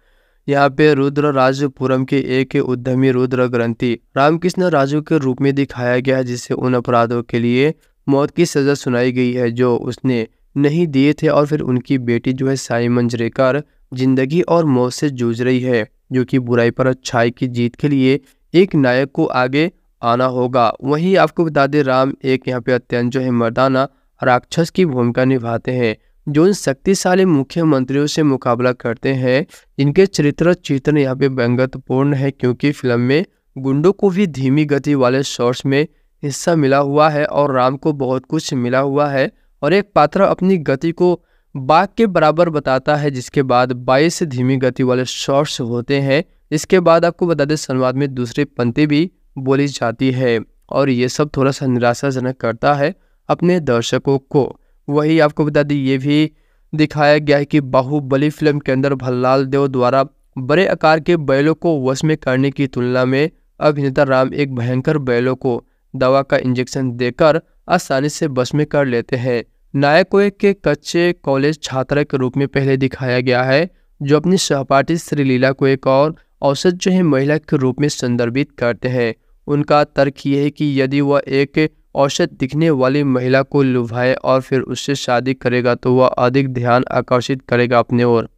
यहाँ पे रुद्र राजपुरम के एक उद्यमी रुद्र ग्रंथि रामकृष्ण राजू के रूप में दिखाया गया है जिससे उन अपराधों के लिए मौत की सजा सुनाई गई है जो उसने नहीं दिए थे और फिर उनकी बेटी जो है साई मंजरेकर जिंदगी और मौत से जूझ रही है जो कि बुराई पर अच्छाई की जीत के लिए एक नायक को आगे आना होगा वहीं आपको बता दें राम एक यहाँ पे अत्यंत जो है मर्दाना राक्षस की भूमिका निभाते हैं जो इन शक्तिशाली मुख्यमंत्रियों से मुकाबला करते हैं इनके चरित्र चित्रण यहाँ पे व्यंगतपूर्ण है क्योंकि फिल्म में गुंडों को भी धीमी गति वाले शॉर्ट्स में हिस्सा मिला हुआ है और राम को बहुत कुछ मिला हुआ है और एक पात्र अपनी गति को बाघ के बराबर बताता है जिसके बाद 22 धीमी गति वाले शॉर्ट्स होते हैं इसके बाद आपको बता दें संवाद में दूसरी पंक्ति भी बोली जाती है और ये सब थोड़ा सा निराशाजनक करता है अपने दर्शकों को वही आपको बता दें ये भी दिखाया गया है कि बाहुबली फिल्म के अंदर भल्लाल देव द्वारा बड़े आकार के बैलों को वश में करने की तुलना में अभिनेता राम एक भयंकर बैलों को दवा का इंजेक्शन देकर आसानी से वश में कर लेते हैं नायक को एक कच्चे कॉलेज छात्र के रूप में पहले दिखाया गया है जो अपनी सहपाठी श्री लीला को एक और औसत जो है महिला के रूप में संदर्भित करते हैं उनका तर्क यह है कि यदि वह एक औसत दिखने वाली महिला को लुभाए और फिर उससे शादी करेगा तो वह अधिक ध्यान आकर्षित करेगा अपने ओर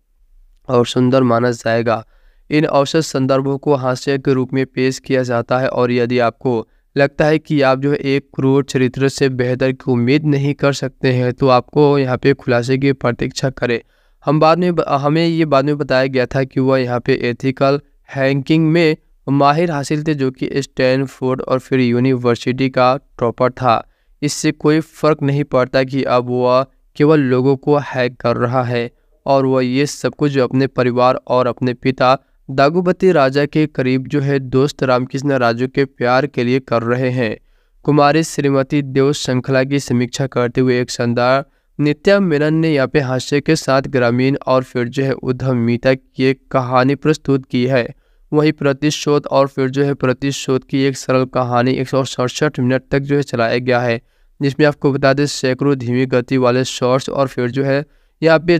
और, सुंदर माना जाएगा इन औसत संदर्भों को हास्य के रूप में पेश किया जाता है और यदि आपको लगता है कि आप जो है एक क्रूर चरित्र से बेहतर की उम्मीद नहीं कर सकते हैं तो आपको यहाँ पे खुलासे की प्रतीक्षा करें हम बाद में हमें ये बाद में बताया गया था कि वह यहाँ पे एथिकल हैंकिंग में माहिर हासिल थे जो कि स्टैनफोर्ड और फिर यूनिवर्सिटी का टॉपर था इससे कोई फ़र्क नहीं पड़ता कि अब वह केवल लोगों को हैक कर रहा है और वह ये सब कुछ अपने परिवार और अपने पिता दागुबती राजा के करीब जो है दोस्त रामकृष्ण राजू के प्यार के लिए कर रहे हैं कुमारी श्रीमती देव श्रृंखला की समीक्षा करते हुए एक शानदार नित्या मेनन ने यहाँ पे हास्य के साथ ग्रामीण और फिर जो है उद्यमिता की एक कहानी प्रस्तुत की है वही प्रतिशोध और फिर जो है प्रतिशोध की एक सरल कहानी एक मिनट तक जो है चलाया गया है जिसमें आपको बता दें सैकड़ों धीमी गति वाले शॉर्ट्स और फिर जो है यहाँ पे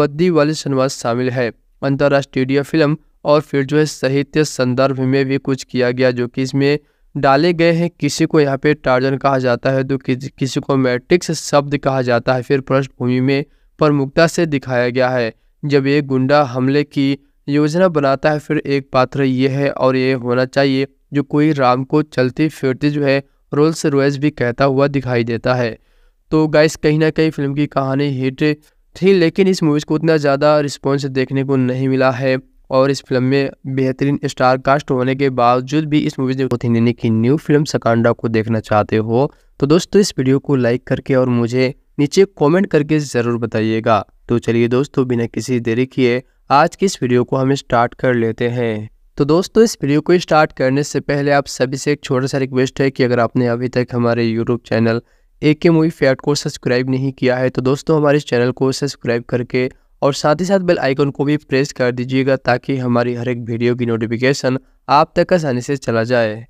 बद्दी वाले संवाद शामिल है अंतर्राष्ट्रीय फिल्म और फिर जो है साहित्य संदर्भ में भी कुछ किया गया जो कि इसमें डाले गए हैं किसी को यहाँ पे टार्जन कहा जाता है तो कि, किसी को मैट्रिक्स शब्द कहा जाता है फिर पृष्ठभूमि में प्रमुखता से दिखाया गया है जब एक गुंडा हमले की योजना बनाता है फिर एक पात्र ये है और ये होना चाहिए जो कोई राम को चलती फिरती जो है रोल्स रोयस भी कहता हुआ दिखाई देता है तो गाइस कहीं ना कहीं फिल्म की कहानी हिट थी लेकिन इस मूवीज़ को उतना ज़्यादा रिस्पॉन्स देखने को नहीं मिला है और इस फिल्म में बेहतरीन स्टार कास्ट होने के बावजूद भी इस मूवीज़ को थी की न्यू फिल्म सकांडा को देखना चाहते हो तो दोस्तों इस वीडियो को लाइक करके और मुझे नीचे कमेंट करके ज़रूर बताइएगा तो चलिए दोस्तों बिना किसी देरी किए आज की इस वीडियो को हम स्टार्ट कर लेते हैं तो दोस्तों इस वीडियो को स्टार्ट करने से पहले आप सभी से एक छोटा सा रिक्वेस्ट है कि अगर आपने अभी तक हमारे यूट्यूब चैनल ए के मूवी फैट को सब्सक्राइब नहीं किया है तो दोस्तों हमारे इस चैनल को सब्सक्राइब करके और साथ ही साथ बेल आइकन को भी प्रेस कर दीजिएगा ताकि हमारी हर एक वीडियो की नोटिफिकेशन आप तक आसानी से चला जाए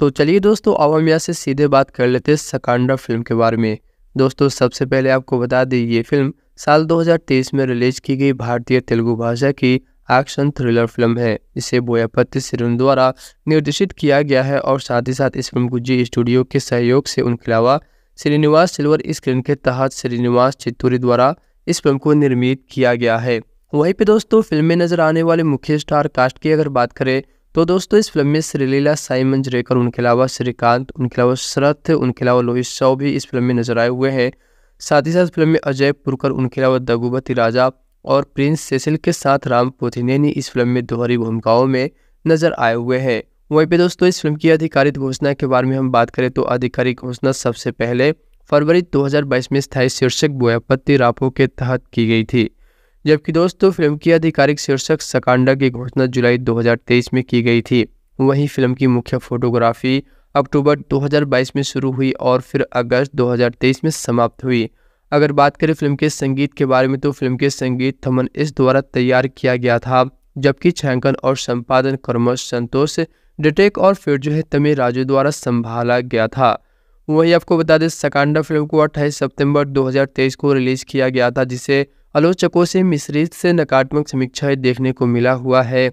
तो चलिए दोस्तों अब हम यहाँ से सीधे बात कर लेते हैं सकांडा फिल्म के बारे में दोस्तों सबसे पहले आपको बता दें ये फिल्म साल 2023 में रिलीज की गई भारतीय तेलुगु भाषा की एक्शन थ्रिलर फिल्म है इसे बोयापति सिरन द्वारा निर्देशित किया गया है और साथ ही साथ इस फिल्म को जी स्टूडियो के सहयोग से उनके अलावा श्रीनिवास सिल्वर स्क्रीन के तहत श्रीनिवास चित्तूरी द्वारा इस फिल्म को निर्मित किया गया है वहीं पे दोस्तों फिल्म में नजर आने वाले मुख्य स्टार कास्ट की अगर बात करें तो दोस्तों इस फिल्म में श्रीलीला साइमन जरेकर उनके अलावा श्रीकांत उनके अलावा शरथ उनके अलावा लोहित शव भी इस फिल्म में नजर आए हुए हैं साथ ही साथ फिल्म में अजय पुरकर उनके अलावा दगुबती राजा और प्रिंस सेसिल के साथ राम पोथिनेनी इस फिल्म में दोहरी भूमिकाओं में नजर आए हुए हैं वहीं पे दोस्तों इस फिल्म की आधिकारिक घोषणा के बारे में हम बात करें तो आधिकारिक घोषणा सबसे पहले फरवरी 2022 में स्थायी शीर्षक बोयापत्ती रापो के तहत की गई थी जबकि दोस्तों फिल्म की आधिकारिक शीर्षक सकांडा की घोषणा जुलाई 2023 में की गई थी वहीं फिल्म की मुख्य फोटोग्राफी अक्टूबर 2022 में शुरू हुई और फिर अगस्त 2023 में समाप्त हुई अगर बात करें फिल्म के संगीत के बारे में तो फिल्म के संगीत थमन इस द्वारा तैयार किया गया था जबकि छायांकन और संपादन कर्मश संतोष डिटेक और फिर जो है तमिल राजू द्वारा संभाला गया था वहीं आपको बता दें सकांडा फिल्म को 28 सितंबर 2023 को रिलीज किया गया था जिसे आलोचकों से मिश्रित से नकारात्मक समीक्षाएं देखने को मिला हुआ है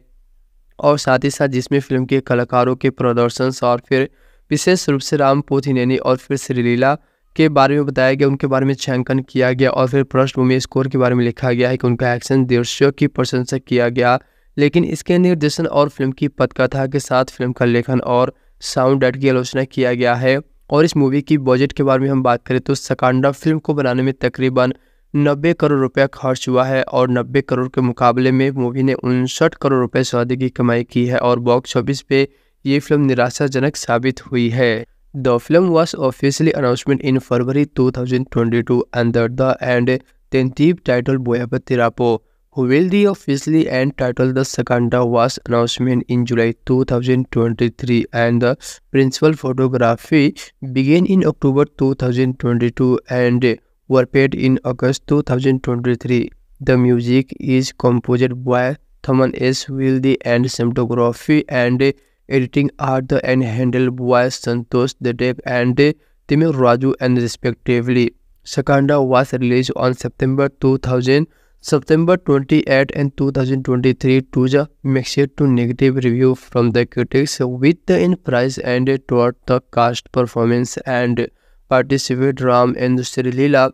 और साथ ही साथ जिसमें फिल्म के कलाकारों के प्रदर्शन और फिर विशेष रूप से राम नैनी और फिर श्रीलीला के बारे में बताया गया उनके बारे में छायांकन किया गया और फिर पृष्ठभूमि स्कोर के बारे में लिखा गया है कि उनका एक्शन दृश्यों की प्रशंसा किया गया लेकिन इसके निर्देशन और फिल्म की पटकथा के साथ फिल्म का लेखन और साउंड डेट की आलोचना किया गया है और इस मूवी की बजट के बारे में हम बात करें तो सकांडा फिल्म को बनाने में तकरीबन नब्बे करोड़ रुपया खर्च हुआ है और नब्बे करोड़ के मुकाबले में मूवी ने उनसठ करोड़ रुपये से अधिक की कमाई की है और बॉक्स ऑफिस पे ये फिल्म निराशाजनक साबित हुई है the film was officially announcement in February two under the and tentative title Boyapati Rapo who the officially and title the Skanda was announcement in July 2023 and the principal photography began in October two and were paid in August 2023 the music is compose by Thaman S will the and Editing Arthur and handle voice Santosh Dedev and Timur Raju and respectively. Sakanda was released on September 2000, September 28 and 2023 to the mixed to negative review from the critics with the in price and toward the cast performance and participate Ram and Sri Leela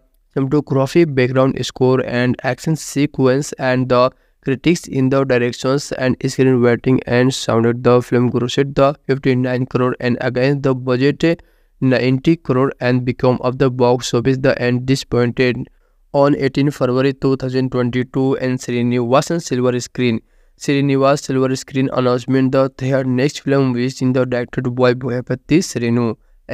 to coffee background score and action sequence and the critics in the directions and screen rating and sounded the film grossed the 59 crore and against the budget 90 crore and become of the box office the end disappointed on 18 February 2022 and Srinivasan Silver Screen. Srinivas Silver Screen announcement the their next film which in the directed by Bhupati Srinu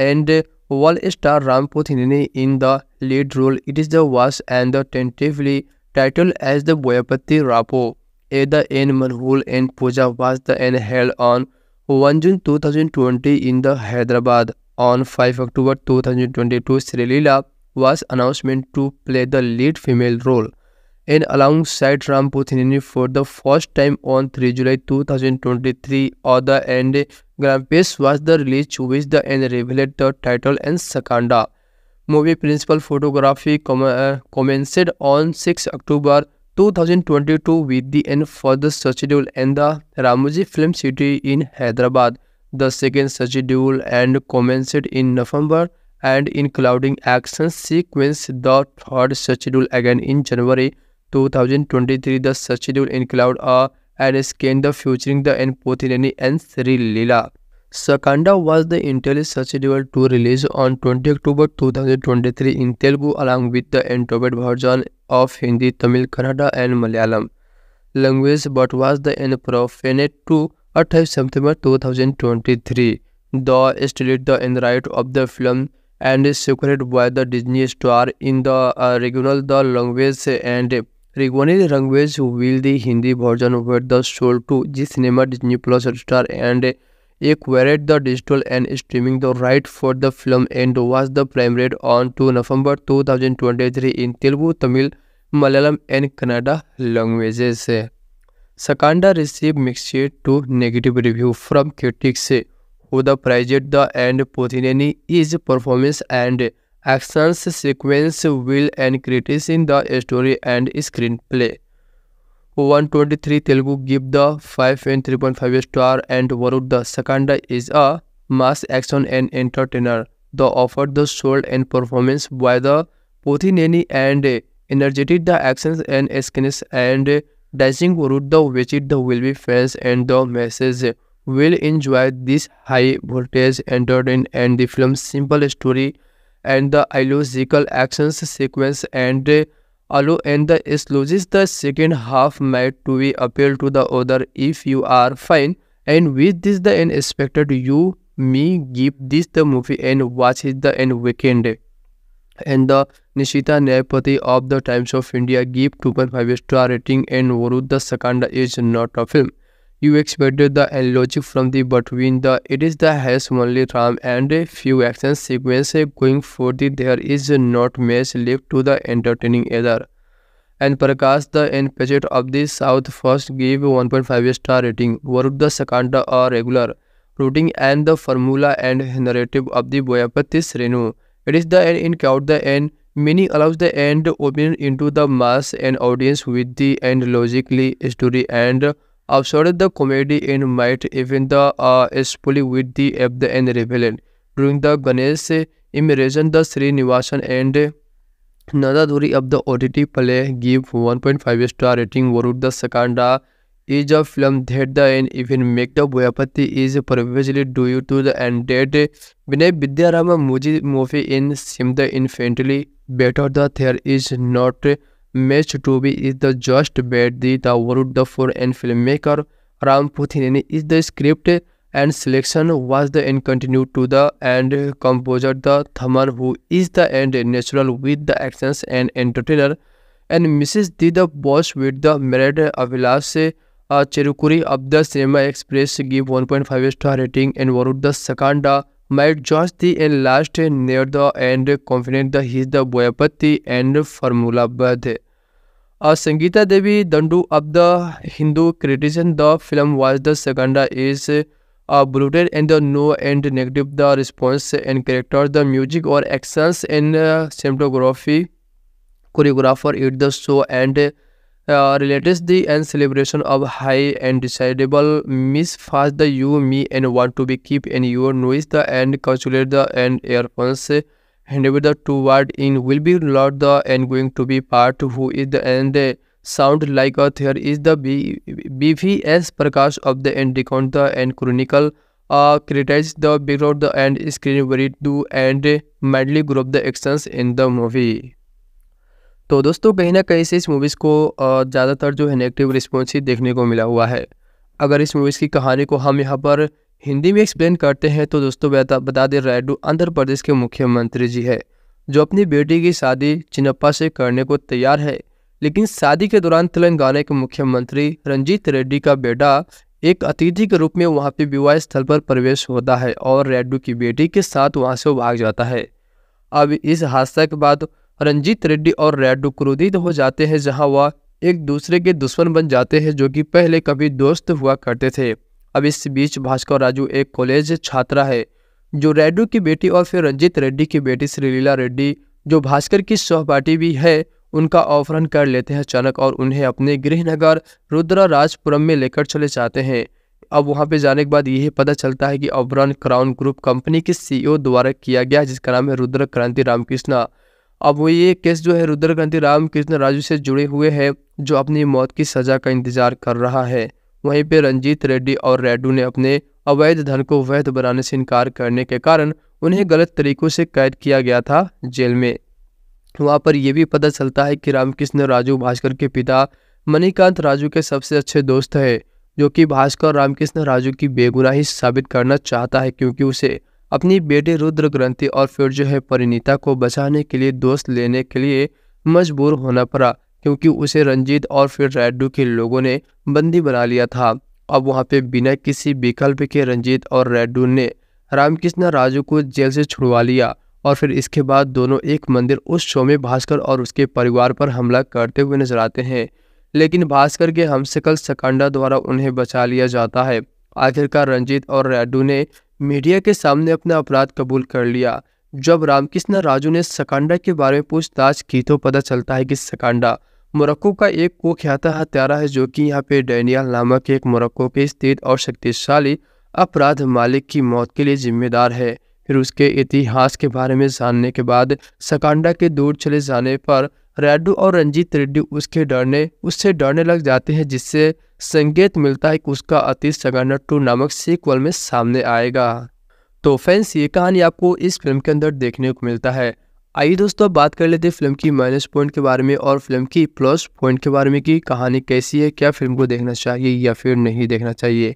and Wall star Ram Pothineni in the lead role. It is the was and the tentatively Titled as the Boyapati Rapo, the N. Manhul and Pooja was the end held on 1 June 2020 in the Hyderabad. On 5 October 2022, Srilila was announcement to play the lead female role and alongside Ram Puthinini for the first time on 3 July 2023. Other end, Grampus was the release which the end revealed the title and Sakanda movie principal photography com uh, commenced on 6 October 2022 with the end for the schedule and the Ramoji Film City in Hyderabad. The second schedule and commenced in November and including action sequence the third schedule again in January 2023. The schedule include a uh, and scan the featuring the and Pothinani and Sri Lila. Sakanda was the Intel scheduled to release on 20 October 2023 in Telugu along with the endubbed version of Hindi, Tamil, Kannada and Malayalam language but was end profaned to 28 September 2023. The styled the right of the film and is secured by the Disney star in the uh, regional the language and regional language will the Hindi version were the sold to G Cinema Disney Plus Star and acquired the digital and streaming the right for the film and was the premiered on two November 2023 in Telugu Tamil Malayalam and Kannada languages Skanda receive mixed to negative review from critics who the praise the and Pothineni is performance and actions sequence will and critics in the story and screenplay 123 Telugu give the 5 and 3.5 star and Varud the Sakanda is a mass action and entertainer. The offer the soul and performance by the Pothineni and energetic the actions and skins and dancing Varud the which the will be fans and the message will enjoy this high voltage in and the film's simple story and the illogical actions sequence and Hello, and the sluices the second half might to be appealed to the other if you are fine. And with this the end expected you me give this the movie and watch it the end weekend And the Nishita Nayapati of the Times of India give 2.5 star rating and Varud the Sakanda is not a film. You expected the logic from the between the it is the has only RAM and a few action sequence going for the there is not much left to the entertaining either. And Prakash the end budget of the South first gave 1.5 star rating. Work the second or regular routing and the formula and narrative of the Boyapati Renu. It is the end in count the end mini allows the end opinion into the mass and audience with the end logically story and outside the comedy in might even the uh, is fully with the of the and rebellion. During the Ganesh immersion, the Srinivasan and Nadaduri of the OTT play give 1.5 star rating. worth the second is a film that the end even make the Boyapati is previously due to the end date Vinay Vidyarama Muji movie in Sim the Infantry better the there is not match to be is the just bet the the word the four and film maker Ram Pothineni is the script and selection was the and continue to the and composer the Thaman who is the and natural with the actions and entertainer and misses the the boss with the married Abhilash Cherukuri of the cinema express give one point five star rating and one the second might just the and last near the end confident that he is the Boyapati and formula bird. Uh, Sangeeta Devi Dandu of the Hindu criticism the film was the Saganda is uh, bloated and the no and negative the response and character the music or actions and uh, cinematography choreographer it the show and Uh, relates the and celebration of high and decidable miss fast the you me and want to be keep and your noise the and calculate the and earphones and with the two word in will be not the and going to be part who is the and uh, sound like a there is the B, BVS Prakash of the and decount the and chronicle uh, criticized the background the and screen where it do and madly group the actions in the movie. तो दोस्तों कहीं ना कहीं से इस movies को ज़्यादातर जो है नेगेटिव रिस्पॉन्स ही देखने को मिला हुआ है अगर इस मूवीज़ की कहानी को हम यहाँ पर हिंदी में एक्सप्लेन करते हैं तो दोस्तों बता बता दें रायडू आंध्र प्रदेश के मुख्यमंत्री जी है जो अपनी बेटी की शादी चिनप्पा से करने को तैयार है लेकिन शादी के दौरान तेलंगाना के मुख्यमंत्री रंजीत रेड्डी का बेटा एक अतिथि के रूप में वहाँ पे विवाह स्थल पर प्रवेश होता है और रेड्डू की बेटी के साथ वहाँ से भाग जाता है अब इस हादसा के बाद रंजीत रेड्डी और रेडू क्रोधित हो जाते हैं जहां वह एक दूसरे के दुश्मन बन जाते हैं जो कि पहले कभी दोस्त हुआ करते थे अब इस बीच भास्कर राजू एक कॉलेज छात्रा है जो रेडू की बेटी और फिर रंजीत रेड्डी की बेटी श्री लीला रेड्डी जो भास्कर की सहपाठी भी है उनका अपहरण कर लेते हैं अचानक और उन्हें अपने गृहनगर रुद्राराजपुरम में लेकर चले जाते हैं अब वहाँ पे जाने के बाद यही पता चलता है कि अपहरण क्राउन ग्रुप कंपनी के सीईओ द्वारा किया गया जिसका नाम है रुद्र क्रांति रामकृष्णा अब वो ये केस जो है रुद्रकांति रामकृष्ण राजू से जुड़े हुए हैं जो अपनी मौत की सजा का इंतजार कर रहा है वहीं पे रंजीत रेड्डी और रेडू ने अपने अवैध धन को वैध बनाने से इनकार करने के कारण उन्हें गलत तरीकों से कैद किया गया था जेल में वहाँ पर यह भी पता चलता है कि रामकृष्ण राजू भास्कर के पिता मणिकांत राजू के सबसे अच्छे दोस्त है जो कि भास्कर रामकृष्ण राजू की बेगुनाही साबित करना चाहता है क्योंकि उसे अपनी बेटे रुद्र ग्रंथि और फिर जो है परिणीता को बचाने के लिए दोस्त लेने के लिए मजबूर होना पड़ा क्योंकि उसे रंजीत और फिर रेड्डू के लोगों ने बंदी बना लिया था अब वहाँ पे बिना किसी विकल्प के रंजीत और रेड्डू ने रामकृष्ण राजू को जेल से छुड़वा लिया और फिर इसके बाद दोनों एक मंदिर उस शो में भास्कर और उसके परिवार पर हमला करते हुए नजर आते हैं लेकिन भास्कर के हमसकल सकंडा द्वारा उन्हें बचा लिया जाता है आखिरकार रंजीत और रेड्डू ने मीडिया के सामने अपना अपराध कबूल कर लिया जब रामकृष्ण राजू ने सकांडा के बारे में पूछताछ की तो पता चलता है कि सकांडा मोरक्को का एक कुख्याता हत्यारा है जो कि यहाँ पे डैनियल नामक एक मोरक्को के स्थित और शक्तिशाली अपराध मालिक की मौत के लिए जिम्मेदार है फिर उसके इतिहास के बारे में जानने के बाद सकांडा के दूर चले जाने पर रेड्डू और रंजीत रेड्डी उसके डरने उससे डरने लग जाते हैं जिससे संकेत मिलता है कि उसका अतीत सगाना टू नामक सीक्वल में सामने आएगा तो फैंस ये कहानी आपको इस फिल्म के अंदर देखने को मिलता है आइए दोस्तों बात कर लेते हैं फिल्म की माइनस पॉइंट के बारे में और फिल्म की प्लस पॉइंट के बारे में कि कहानी कैसी है क्या फिल्म को देखना चाहिए या फिर नहीं देखना चाहिए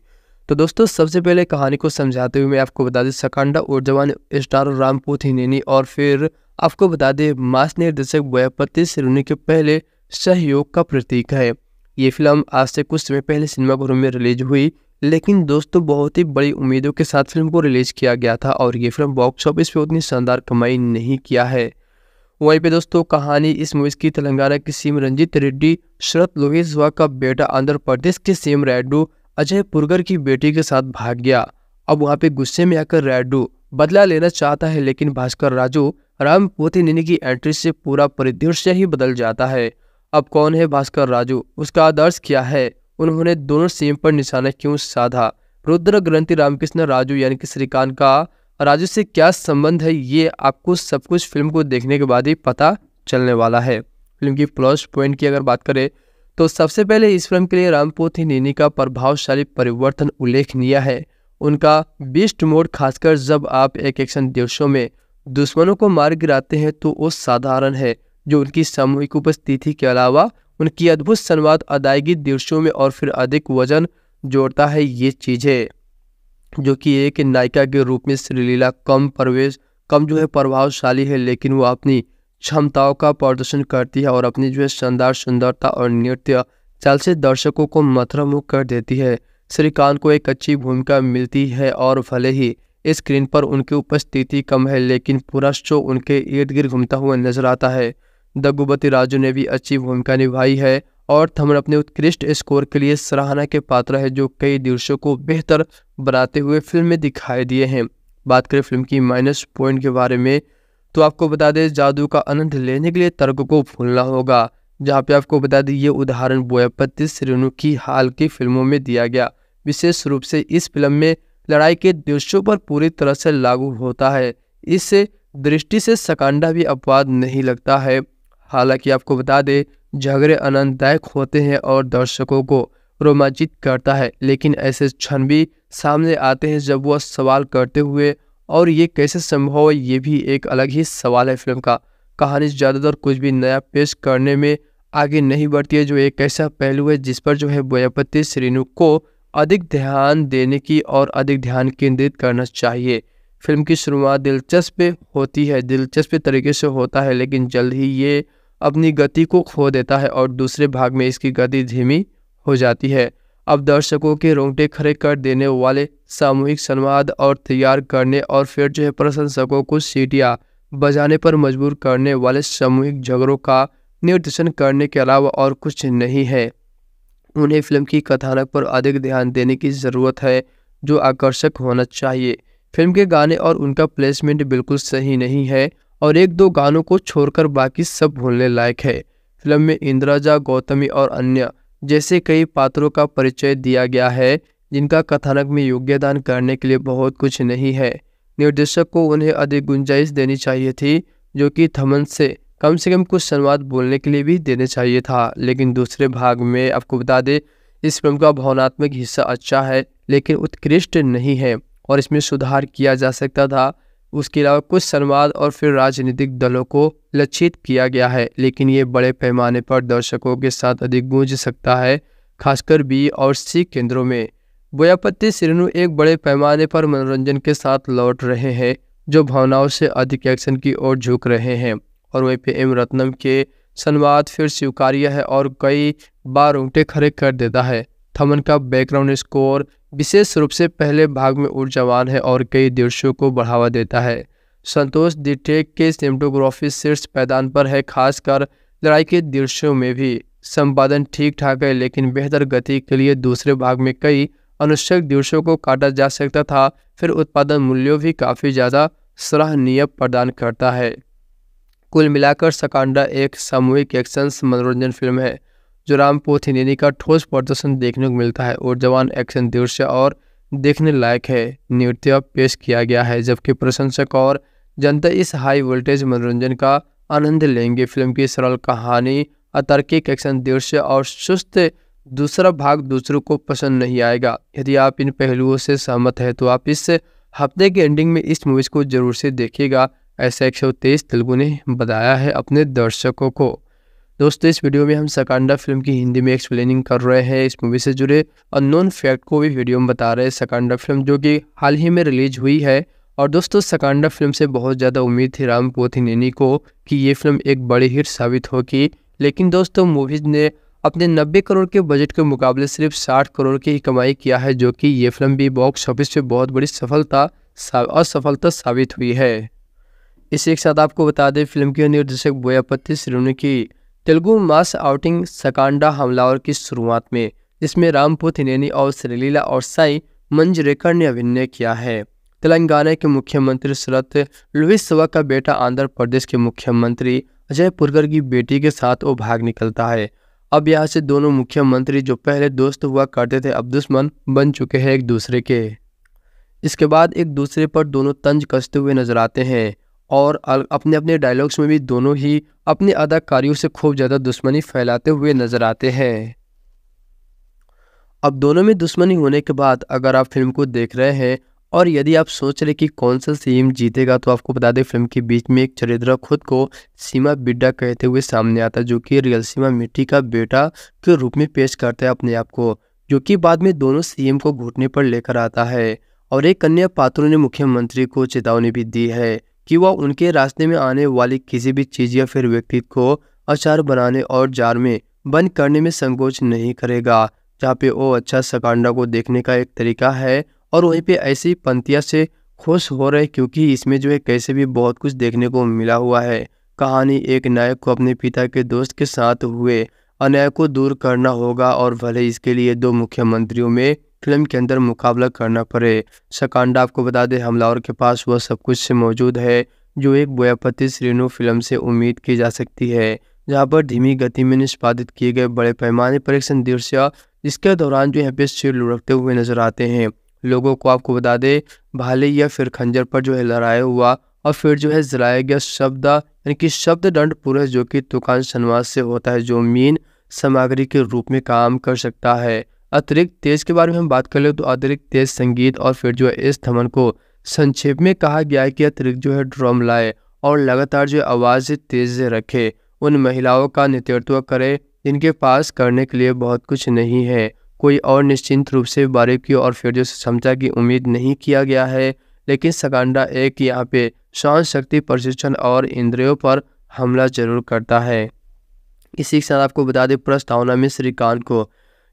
तो दोस्तों सबसे पहले कहानी को समझाते हुए मैं आपको बता दें सकांडा और जवान स्टार रामपूत हिनेनी और फिर आपको बता दें मास निर्देशक बयापति सिरुनी के पहले सहयोग का प्रतीक है ये फिल्म आज से कुछ समय पहले सिनेमाघरों में रिलीज हुई लेकिन दोस्तों बहुत ही बड़ी उम्मीदों के साथ फिल्म को रिलीज किया गया था और ये फिल्म बॉक्स ऑफिस पर उतनी शानदार कमाई नहीं किया है वहीं पे दोस्तों कहानी इस मूवीज की तेलंगाना के सीम रंजीत रेड्डी शरत लोहिसवा का बेटा आंध्र प्रदेश के सीम रेड्डू अजय पुरगर की बेटी के साथ भाग गया अब वहाँ पे गुस्से में आकर रेड्डू बदला लेना चाहता है लेकिन भास्कर राजू राम पोते की एंट्री से पूरा परिदृश्य ही बदल जाता है अब कौन है भास्कर राजू उसका आदर्श क्या है उन्होंने दोनों सीम पर निशाना क्यों साधा रुद्र ग्रंथि रामकृष्ण राजू यानी कि श्रीकांत का राजू से क्या संबंध है ये आपको सब कुछ फिल्म को देखने के बाद ही पता चलने वाला है फिल्म की प्लस पॉइंट की अगर बात करें तो सबसे पहले इस फिल्म के लिए रामपोथी नीनी का प्रभावशाली परिवर्तन उल्लेखनीय है उनका बेस्ट मोड खासकर जब आप एक एक्शन दिवसों में दुश्मनों को मार गिराते हैं तो वो साधारण है जो उनकी सामूहिक उपस्थिति के अलावा उनकी अद्भुत संवाद अदायगी दृश्यों में और फिर अधिक वजन जोड़ता है ये चीज़ें जो कि एक नायिका के रूप में श्रीलीला कम प्रवेश कम जो है प्रभावशाली है लेकिन वो अपनी क्षमताओं का प्रदर्शन करती है और अपनी जो है शानदार सुंदरता और नृत्य चाल से दर्शकों को मुख कर देती है श्रीकांत को एक अच्छी भूमिका मिलती है और भले ही स्क्रीन पर उनकी उपस्थिति कम है लेकिन पूरा शो उनके इर्द गिर्द घूमता हुआ नजर आता है दगुबती राजू ने भी अच्छी भूमिका निभाई है और थमन अपने उत्कृष्ट स्कोर के लिए सराहना के पात्र है जो कई दृश्यों को बेहतर बनाते हुए फिल्म में दिखाई दिए हैं बात करें फिल्म की माइनस पॉइंट के बारे में तो आपको बता दें जादू का आनंद लेने के लिए तर्क को भूलना होगा जहाँ पे आपको बता दें ये उदाहरण बोयापति श्रेणु की हाल की फिल्मों में दिया गया विशेष रूप से इस फिल्म में लड़ाई के दृश्यों पर पूरी तरह से लागू होता है इस दृष्टि से सकांडा भी अपवाद नहीं लगता है हालांकि आपको बता दें झगड़े आनंददायक होते हैं और दर्शकों को रोमांचित करता है लेकिन ऐसे क्षण भी सामने आते हैं जब वह सवाल करते हुए और ये कैसे संभव है ये भी एक अलग ही सवाल है फिल्म का कहानी ज़्यादातर कुछ भी नया पेश करने में आगे नहीं बढ़ती है जो एक ऐसा पहलू है जिस पर जो है बोयापति श्रीनु को अधिक ध्यान देने की और अधिक ध्यान केंद्रित करना चाहिए फिल्म की शुरुआत दिलचस्प होती है दिलचस्प तरीके से होता है लेकिन जल्द ही ये अपनी गति को खो देता है और दूसरे भाग में इसकी गति धीमी हो जाती है अब दर्शकों के रोंगटे खड़े कर देने वाले सामूहिक संवाद और तैयार करने और फिर जो है प्रशंसकों को सीटियाँ बजाने पर मजबूर करने वाले सामूहिक झगड़ों का निर्देशन करने के अलावा और कुछ नहीं है उन्हें फिल्म की कथानक पर अधिक ध्यान देने की ज़रूरत है जो आकर्षक होना चाहिए फिल्म के गाने और उनका प्लेसमेंट बिल्कुल सही नहीं है और एक दो गानों को छोड़कर बाकी सब भूलने लायक है फिल्म में इंद्राजा गौतमी और अन्य जैसे कई पात्रों का परिचय दिया गया है जिनका कथानक में योग्यदान करने के लिए बहुत कुछ नहीं है निर्देशक को उन्हें अधिक गुंजाइश देनी चाहिए थी जो कि थमन से कम से कम कुछ संवाद बोलने के लिए भी देने चाहिए था लेकिन दूसरे भाग में आपको बता दें इस फिल्म का भावनात्मक हिस्सा अच्छा है लेकिन उत्कृष्ट नहीं है और इसमें सुधार किया जा सकता था उसके अलावा कुछ संवाद और फिर राजनीतिक दलों को लक्षित किया गया है लेकिन ये बड़े पैमाने पर दर्शकों के साथ अधिक गूंज सकता है खासकर बी और सी केंद्रों में बोयापत्ती सिरनु एक बड़े पैमाने पर मनोरंजन के साथ लौट रहे हैं जो भावनाओं से अधिक एक्शन की ओर झुक रहे हैं और वहीं पे एम रत्नम के संवाद फिर स्वीकार्य है और कई बार उंगटे खड़े कर देता है थमन का बैकग्राउंड स्कोर विशेष रूप से पहले भाग में ऊर्जावान है और कई दृश्यों को बढ़ावा देता है संतोष दिटेक के सिनेमेटोग्राफी शीर्ष पैदान पर है खासकर लड़ाई के दृश्यों में भी संपादन ठीक ठाक है लेकिन बेहतर गति के लिए दूसरे भाग में कई अनुच्छेद दृश्यों को काटा जा सकता था फिर उत्पादन मूल्यों भी काफ़ी ज़्यादा सराहनीय प्रदान करता है कुल मिलाकर सकांडा एक सामूहिक एक्शन मनोरंजन फिल्म है जोराम पोथिनेनी का ठोस प्रदर्शन देखने को मिलता है और जवान एक्शन दृश्य और देखने लायक है नृत्य पेश किया गया है जबकि प्रशंसक और जनता इस हाई वोल्टेज मनोरंजन का आनंद लेंगे फिल्म की सरल कहानी अतर्किक एक्शन दृश्य और सुस्त दूसरा भाग दूसरों को पसंद नहीं आएगा यदि आप इन पहलुओं से सहमत है तो आप इस हफ्ते के एंडिंग में इस मूवीज़ को जरूर से देखिएगा ऐसा एक सौ तेईस तेलुगु ने बताया है अपने दर्शकों को दोस्तों इस वीडियो में हम सकांडा फिल्म की हिंदी में एक्सप्लेनिंग कर रहे हैं इस मूवी से जुड़े अननोन फैक्ट को भी वीडियो में बता रहे हैं सकांडा फिल्म जो कि हाल ही में रिलीज हुई है और दोस्तों सकांडा फिल्म से बहुत ज़्यादा उम्मीद थी राम नैनी को कि ये फिल्म एक बड़ी हिट साबित होगी लेकिन दोस्तों मूवीज़ ने अपने 90 करोड़ के बजट के मुकाबले सिर्फ 60 करोड़ की कमाई किया है जो कि ये फिल्म भी बॉक्स ऑफिस पे बहुत बड़ी सफलता असफलता साबित हुई है इसी के साथ आपको बता दें फिल्म के निर्देशक बोयापति सिरोनी की तेलुगु मास आउटिंग सकांडा हमलावर की शुरुआत में जिसमें रामपुथिनेनी और श्रीलीला और साई मंजरेकर ने अभिनय किया है तेलंगाना के मुख्यमंत्री शरत लुहिसवा का बेटा आंध्र प्रदेश के मुख्यमंत्री अजय पुरकर की बेटी के साथ वो भाग निकलता है अब यहाँ से दोनों मुख्यमंत्री जो पहले दोस्त हुआ करते थे अब दुश्मन बन चुके हैं एक दूसरे के इसके बाद एक दूसरे पर दोनों तंज कसते हुए नजर आते हैं और अपने अपने डायलॉग्स में भी दोनों ही अपने अदाकारियों से खूब ज़्यादा दुश्मनी फैलाते हुए नज़र आते हैं अब दोनों में दुश्मनी होने के बाद अगर आप फिल्म को देख रहे हैं और यदि आप सोच रहे कि कौन सा सीम जीतेगा तो आपको बता दें फिल्म के बीच में एक चरित्र खुद को सीमा बिड्डा कहते हुए सामने आता है जो कि रियल सीमा मिट्टी का बेटा के रूप में पेश करता है अपने आप को जो कि बाद में दोनों सीएम को घुटने पर लेकर आता है और एक अन्य पात्रों ने मुख्यमंत्री को चेतावनी भी दी है कि वह उनके रास्ते में आने वाली किसी भी चीज़ या फिर व्यक्ति को अचार बनाने और जार में बंद करने में संकोच नहीं करेगा जहाँ पे वो अच्छा सकांडा को देखने का एक तरीका है और वहीं पे ऐसी पंक्तियाँ से खुश हो रहे क्योंकि इसमें जो है कैसे भी बहुत कुछ देखने को मिला हुआ है कहानी एक नायक को अपने पिता के दोस्त के साथ हुए अन्याय को दूर करना होगा और भले इसके लिए दो मुख्यमंत्रियों में फिल्म के अंदर मुकाबला करना पड़े सकांडा आपको बता दें हमलावर के पास वह सब कुछ से मौजूद है जो एक बोयापति श्रेणु फिल्म से उम्मीद की जा सकती है जहाँ पर धीमी गति में निष्पादित किए गए बड़े पैमाने पर एक्शन दृश्य जिसके दौरान जो यहाँ पे सिर लुढ़कते हुए नजर आते हैं लोगों को आपको बता दें भाले या फिर खंजर पर जो है लड़ाया हुआ और फिर जो है जलाया गया शब्द यानी कि शब्द दंड पुरुष जो कि तुकान शनवास से होता है जो मीन सामग्री के रूप में काम कर सकता है अतिरिक्त तेज के बारे में हम बात कर ले तो अतिरिक्त तेज संगीत और फिर जो है इस थमन को संक्षेप में कहा गया है कि अतिरिक्त जो है ड्रम लाए और लगातार जो आवाज़ तेज रखे उन महिलाओं का नेतृत्व करे जिनके पास करने के लिए बहुत कुछ नहीं है कोई और निश्चिंत रूप से बारीकी और फिर जो क्षमता की उम्मीद नहीं किया गया है लेकिन सगांडा एक यहाँ पे शांत शक्ति प्रशिक्षण और इंद्रियों पर हमला जरूर करता है इसी के साथ आपको बता दें प्रस्तावना में श्रीकांत को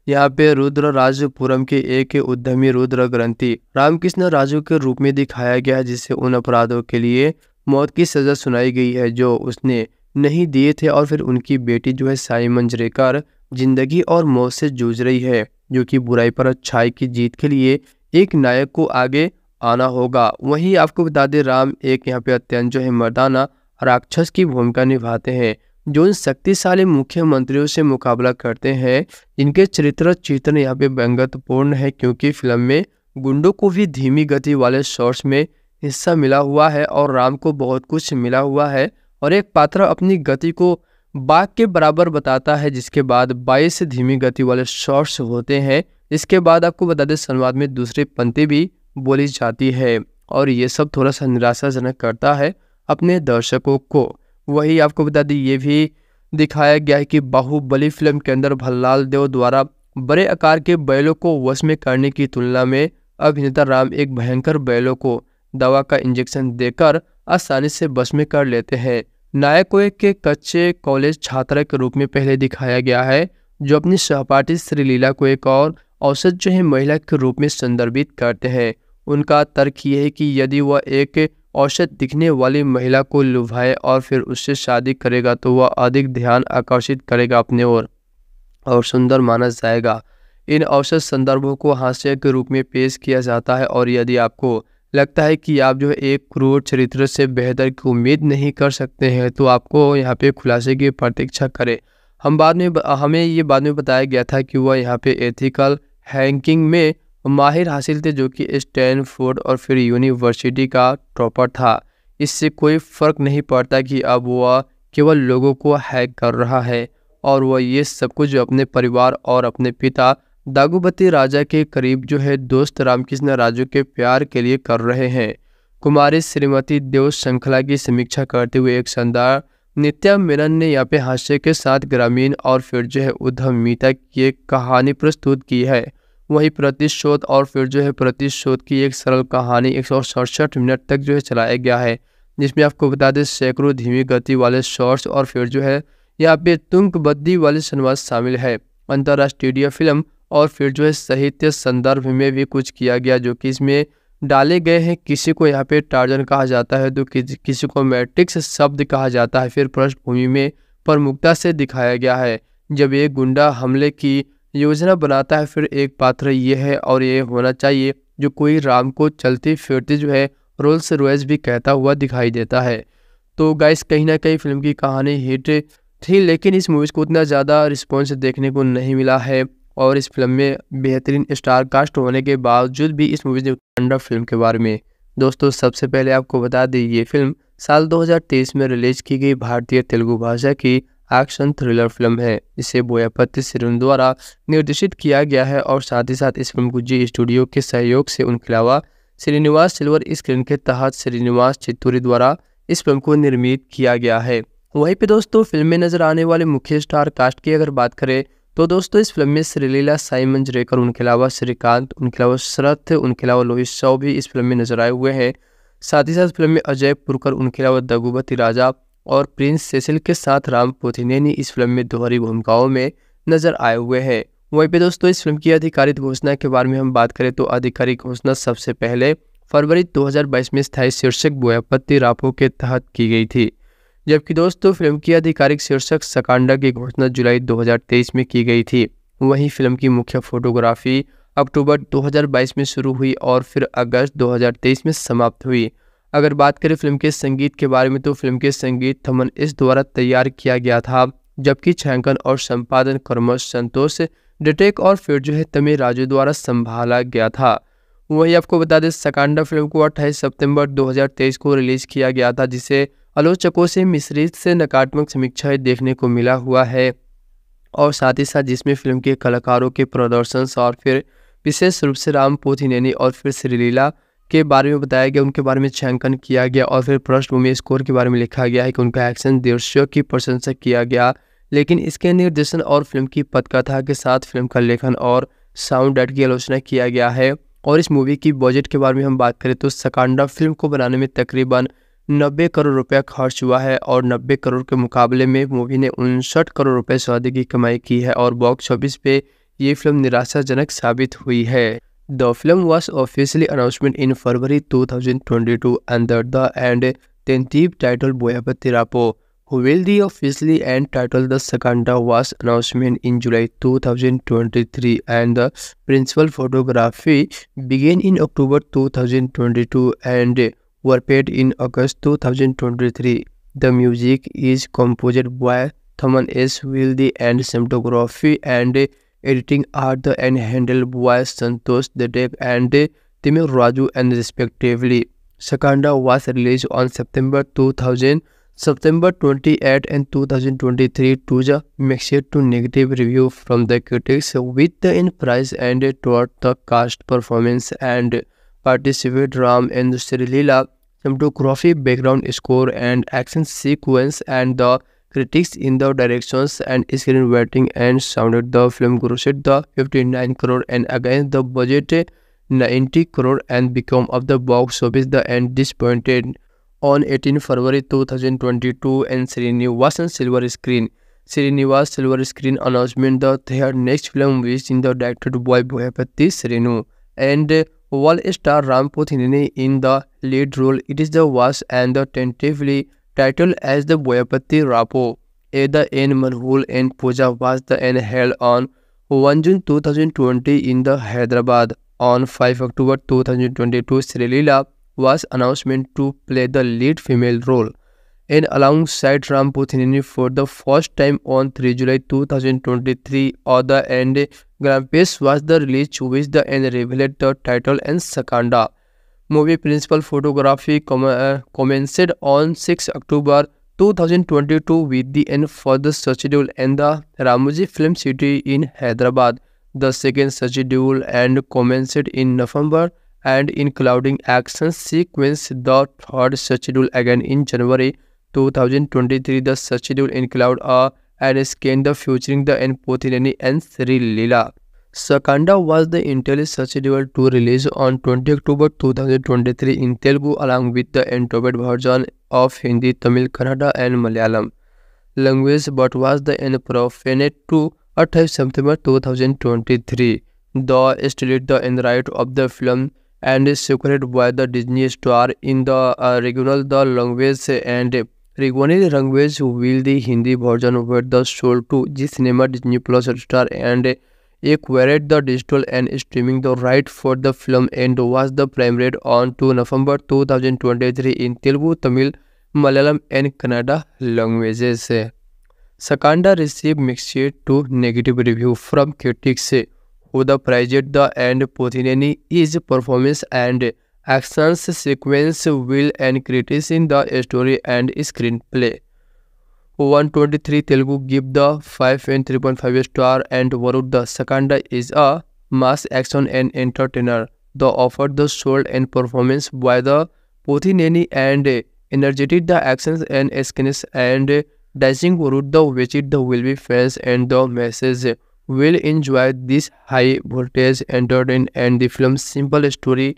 यहाँ पे रुद्र राजपुरम के एक उद्यमी रुद्र ग्रंथि रामकृष्ण राजू के रूप में दिखाया गया है जिसे उन अपराधों के लिए मौत की सजा सुनाई गई है जो उसने नहीं दिए थे और फिर उनकी बेटी जो है साई मंजरेकर जिंदगी और मौत से जूझ रही है जो कि बुराई पर अच्छाई की जीत के लिए एक नायक को आगे आना होगा वहीं आपको बता दें राम एक यहाँ पे अत्यंत जो है मर्दाना राक्षस की भूमिका निभाते हैं जो इन शक्तिशाली मुख्यमंत्रियों से मुकाबला करते हैं जिनके चरित्र चित्रण यहाँ पे व्यंगतपूर्ण है क्योंकि फिल्म में गुंडों को भी धीमी गति वाले शॉर्ट्स में हिस्सा मिला हुआ है और राम को बहुत कुछ मिला हुआ है और एक पात्र अपनी गति को बाघ के बराबर बताता है जिसके बाद 22 धीमी गति वाले शॉर्ट्स होते हैं इसके बाद आपको बता दें संवाद में दूसरी पंक्ति भी बोली जाती है और ये सब थोड़ा सा निराशाजनक करता है अपने दर्शकों को वही आपको बता दें ये भी दिखाया गया है कि बाहुबली फिल्म के अंदर भल्लाल देव द्वारा बड़े आकार के बैलों को वश में करने की तुलना में अभिनेता राम एक भयंकर बैलों को दवा का इंजेक्शन देकर आसानी से वश में कर लेते हैं नायक को एक कच्चे कॉलेज छात्र के रूप में पहले दिखाया गया है जो अपनी सहपाठी श्री लीला को एक और औसत जो है महिला के रूप में संदर्भित करते हैं उनका तर्क यह है कि यदि वह एक औसत दिखने वाली महिला को लुभाए और फिर उससे शादी करेगा तो वह अधिक ध्यान आकर्षित करेगा अपने ओर और, और सुंदर माना जाएगा इन औसत संदर्भों को हास्य के रूप में पेश किया जाता है और यदि आपको लगता है कि आप जो एक क्रूर चरित्र से बेहतर की उम्मीद नहीं कर सकते हैं तो आपको यहाँ पे खुलासे की प्रतीक्षा करें हम बाद में हमें ये बाद में बताया गया था कि वह यहाँ पे एथिकल हैंकिंग में माहिर हासिल थे जो कि स्टैनफोर्ड और फिर यूनिवर्सिटी का टॉपर था इससे कोई फ़र्क नहीं पड़ता कि अब वह केवल लोगों को हैक कर रहा है और वह ये सब कुछ अपने परिवार और अपने पिता दागुबती राजा के करीब जो है दोस्त रामकृष्ण राजू के प्यार के लिए कर रहे हैं कुमारी श्रीमती देव श्रृंखला की समीक्षा करते हुए एक शानदार नित्या मिलन ने यहाँ पे हास्य के साथ ग्रामीण और फिर जो है उद्यमिता की एक कहानी प्रस्तुत की है वही प्रतिशोध और फिर जो है प्रतिशोध की एक सरल कहानी एक मिनट तक जो है चलाया गया है जिसमें आपको बता दें सैकड़ों धीमी गति वाले शॉर्ट्स और फिर जो है यहाँ पे बद्दी वाले संवाद शामिल है अंतर्राष्ट्रीय फिल्म और फिर जो है साहित्य संदर्भ में भी कुछ किया गया जो कि इसमें डाले गए हैं किसी को यहाँ पे टार्जन कहा जाता है तो कि, किसी को मैट्रिक्स शब्द कहा जाता है फिर पृष्ठभूमि में प्रमुखता से दिखाया गया है जब एक गुंडा हमले की योजना बनाता है फिर एक पात्र ये है और ये होना चाहिए जो कोई राम को चलती फिरती जो है रोल्स रोयस भी कहता हुआ दिखाई देता है तो गाइस कहीं ना कहीं फिल्म की कहानी हिट थी लेकिन इस मूवीज़ को उतना ज़्यादा रिस्पॉन्स देखने को नहीं मिला है और इस फिल्म में बेहतरीन स्टार कास्ट होने के बावजूद भी इस मूवीज़ ने अंडर फिल्म के बारे में दोस्तों सबसे पहले आपको बता दें ये फिल्म साल 2023 में रिलीज की गई भारतीय तेलुगु भाषा की एक्शन थ्रिलर फिल्म है इसे बोयापति सिरुन द्वारा निर्देशित किया गया है और साथ ही साथ इस फिल्म को जी स्टूडियो के सहयोग से उनके अलावा श्रीनिवास सिल्वर स्क्रीन के तहत श्रीनिवास चित्तूरी द्वारा इस फिल्म को निर्मित किया गया है वहीं पे दोस्तों फिल्म में नजर आने वाले मुख्य स्टार कास्ट की अगर बात करें तो दोस्तों इस फिल्म में श्रीलीला साइमन जरेकर उनके अलावा श्रीकांत उनके अलावा शरथ उनके अलावा लोहित शव भी इस फिल्म में नजर आए हुए हैं साथ ही साथ फिल्म में अजय पुरकर उनके अलावा दगुबती राजा और प्रिंस सेसिल के साथ राम पोथिनेनी इस फिल्म में दोहरी भूमिकाओं में नजर आए हुए हैं वहीं पे दोस्तों इस फिल्म की आधिकारिक घोषणा के बारे में हम बात करें तो आधिकारिक घोषणा सबसे पहले फरवरी 2022 में स्थायी शीर्षक बोयापत्ति रापो के तहत की गई थी जबकि दोस्तों फिल्म की आधिकारिक शीर्षक सकांडा की घोषणा जुलाई 2023 में की गई थी वहीं फिल्म की मुख्य फोटोग्राफी अक्टूबर 2022 में शुरू हुई और फिर अगस्त 2023 में समाप्त हुई अगर बात करें फिल्म के संगीत के बारे में तो फिल्म के संगीत थमन इस द्वारा तैयार किया गया था जबकि छायांकन और संपादन कर्मश संतोष डिटेक और फिर जो है तमिल राजू द्वारा संभाला गया था वहीं आपको बता दें सकांडा फिल्म को 28 सितंबर 2023 को रिलीज किया गया था जिसे आलोचकों से मिश्रित से नकारात्मक समीक्षाएं देखने को मिला हुआ है और साथ ही साथ जिसमें फिल्म के कलाकारों के प्रदर्शन और फिर विशेष रूप से राम पोथी नैनी और फिर श्रीलीला के बारे में बताया गया उनके बारे में छायांकन किया गया और फिर पृष्ठभूमि स्कोर के बारे में लिखा गया है कि उनका एक्शन दृश्यों की प्रशंसा किया गया लेकिन इसके निर्देशन और फिल्म की पटकथा के साथ फिल्म का लेखन और साउंड एड की आलोचना किया गया है और इस मूवी की बजट के बारे में हम बात करें तो सकांडा फिल्म को बनाने में तकरीबन 90 करोड़ रुपया खर्च हुआ है और 90 करोड़ के मुकाबले में मूवी ने उनसठ करोड़ रुपये से अधिक की कमाई की है और बॉक्स ऑफिस पे ये फिल्म निराशाजनक साबित हुई है The film was officially announced in February 2022 under the and tentative title Boyaba Tirapo, who will be officially and titled the second was announced in July 2023 and the principal photography began in October 2022 and were paid in August 2023. The music is composed by Thaman S. Wilde and cinematography and Editing Arthur and handle voiced Santosh Detek and Timur Raju and respectively. Sakanda was released on September 2000, September 28 and 2023 to the mixed to negative review from the critics with the in price and toward the cast performance and participate Ram and Srilila to coffee background score and action sequence and the critics in the directions and screen rating and sounded the film grossed the 59 crore and against the budget 90 crore and become of the box office the end disappointed on 18 February 2022 and Srinivasan Silver Screen. Srinivas Silver Screen announcement the their next film which in the directed by Bhupati Srinu and Wall star Ram Pothineni in the lead role. It is the was and the tentatively titled as the Boyapati Rapo, the in Manhul and Pooja was the end held on 1 June 2020 in the Hyderabad. On 5 October 2022, Lila was announcement to play the lead female role and alongside Ram Puthinini for the first time on 3 July 2023. Other end, Grampus was the release which the end revealed the title and Sakanda movie principal photography com uh, commenced on 6 October 2022 with the end for the schedule and the Ramoji Film City in Hyderabad. The second schedule and commenced in November and including action sequence the third schedule again in January 2023. The schedule include a uh, and scan the featuring the and Pothinani and Sri Lila. Sakanda was the Intel scheduled to release on 20 October 2023 in Telugu along with the Android version of Hindi, Tamil, Kannada and Malayalam language but was the end profaned to 8 September 2023. The styled the end right of the film and is secured by the Disney star in the original uh, regional the language and Regional language will the Hindi version were the sold to G Cinema Disney Plus Star and acquired the digital and streaming the right for the film and was the premiered on two November 2023 in Telugu Tamil Malayalam and Kannada languages Skanda receive mixed to negative review from critics who the praise the and Pothineni is performance and action sequence will and critics in the story and screenplay 123 Telugu give the 5 and 3.5 star and Varud the second is a mass action and entertainer. The offer the soul and performance by the Pothineni and energetic the actions and skins and dancing Varud the which it the will be fans and the message will enjoy this high voltage in and the film's simple story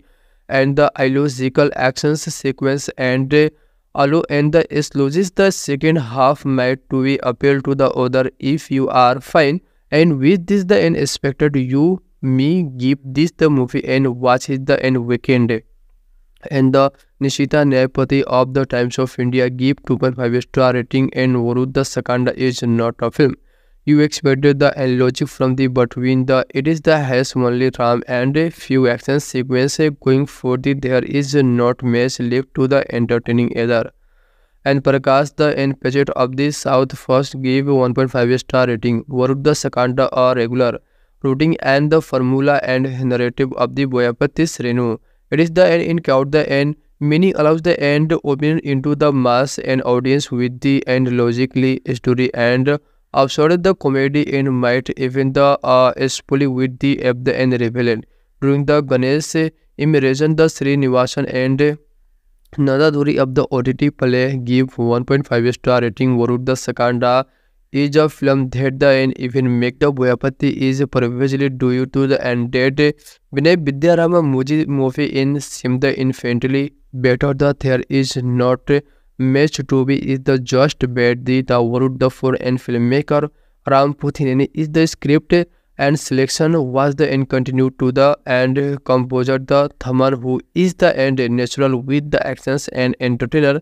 and the illogical actions sequence and Alu and the sluices the second half might to be appealed to the other if you are fine. And with this the end expected you me give this the movie and watch it the end weekend. And the Nishita Nayapati of the Times of India give 2.5 star rating and Varud the second is not a film. You expected the logic from the between the it is the has only RAM and a few action sequence going for the there is not much left to the entertaining either. And Prakash the end budget of the South first gave 1.5 star rating, work the second or regular routing and the formula and narrative of the Boyapati Renu. It is the end in count the end meaning allows the end opinion into the mass and audience with the end logically story and outside the comedy and might even the uh, is fully with the Abda and rebellion. During the Ganesh immersion, the Srinivasan and Nadaduri of the OTT play give 1.5 star rating. Warut the Sakanda is a film that the end even make the Boyapati is previously due to the end date. Vinay Vidyarama movie in Sim the Infantry better the there is not match to be is the just bet the the word the four and film maker Ram Pothineni is the script and selection was the and continue to the and composer the Thaman who is the and natural with the actions and entertainer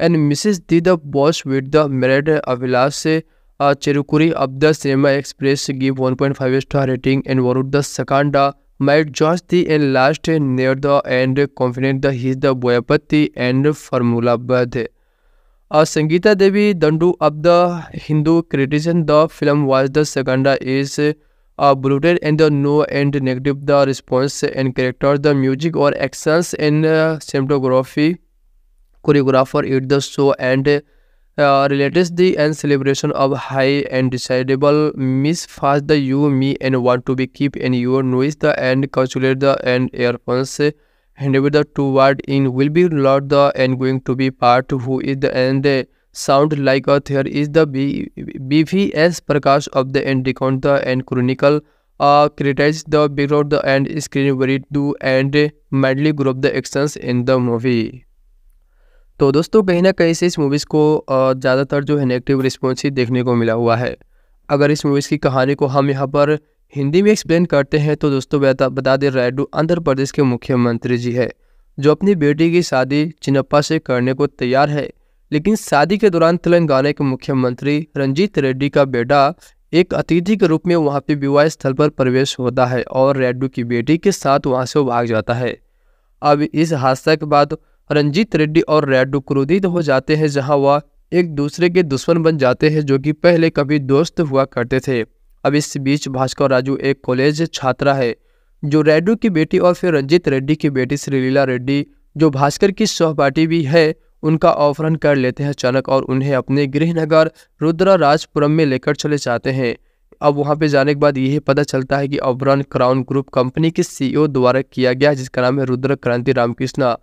and misses the the boss with the married Abhilash Cherukuri of the cinema express give one point five star rating and Warud the Skanda might jaws the and last near the and confident the the Boyapati and formula but Uh, Sangeeta Devi Dandu of the Hindu criticism the film was the second is uh, brutal and the no and negative the response and character the music or actions and uh, cinematography choreographer it the show and uh, relates the and celebration of high and decidable miss fast the you me and want to be keep and your noise the and calculate the and earphones and with the two word in will be not the and going to be part who is the and sound like a there is the B, BVS Prakash of the and recount the and chronicle uh, criticize the background the and screen where it do and madly group the actions in the movie तो दोस्तों कहीं ना कहीं से इस movies को ज़्यादातर जो है नेगेटिव रिस्पॉन्स ही देखने को मिला हुआ है अगर इस मूवीज़ की कहानी को हम यहाँ पर हिंदी में एक्सप्लेन करते हैं तो दोस्तों बता बता दें रायडू आंध्र प्रदेश के मुख्यमंत्री जी है जो अपनी बेटी की शादी चिनप्पा से करने को तैयार है लेकिन शादी के दौरान तेलंगाना के मुख्यमंत्री रंजीत रेड्डी का बेटा एक अतिथि के रूप में वहाँ पे विवाह स्थल पर प्रवेश होता है और रेड्डू की बेटी के साथ वहाँ से भाग जाता है अब इस हादसा के बाद रंजीत रेड्डी और रेड्डू क्रोधित हो जाते हैं जहाँ वह एक दूसरे के दुश्मन बन जाते हैं जो कि पहले कभी दोस्त हुआ करते थे अब इस बीच भास्कर राजू एक कॉलेज छात्रा है जो रेड्डू की बेटी और फिर रंजीत रेड्डी की बेटी श्रीलीला रेड्डी जो भास्कर की सहपाठी भी है उनका अपहरण कर लेते हैं अचानक और उन्हें अपने गृहनगर रुद्राराजपुरम में लेकर चले जाते हैं अब वहाँ पे जाने के बाद यही पता चलता है कि अपहरण क्राउन ग्रुप कंपनी के सीईओ द्वारा किया गया जिसका नाम है रुद्र क्रांति रामकृष्णा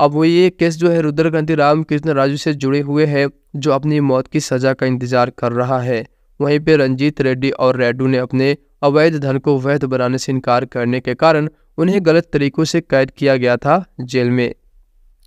अब वो ये केस जो है रुद्र क्रांति रामकृष्ण राजू से जुड़े हुए हैं जो अपनी मौत की सज़ा का इंतजार कर रहा है वहीं पर रंजीत रेड्डी और रेडू ने अपने अवैध धन को वैध बनाने से इनकार करने के कारण उन्हें गलत तरीकों से कैद किया गया था जेल में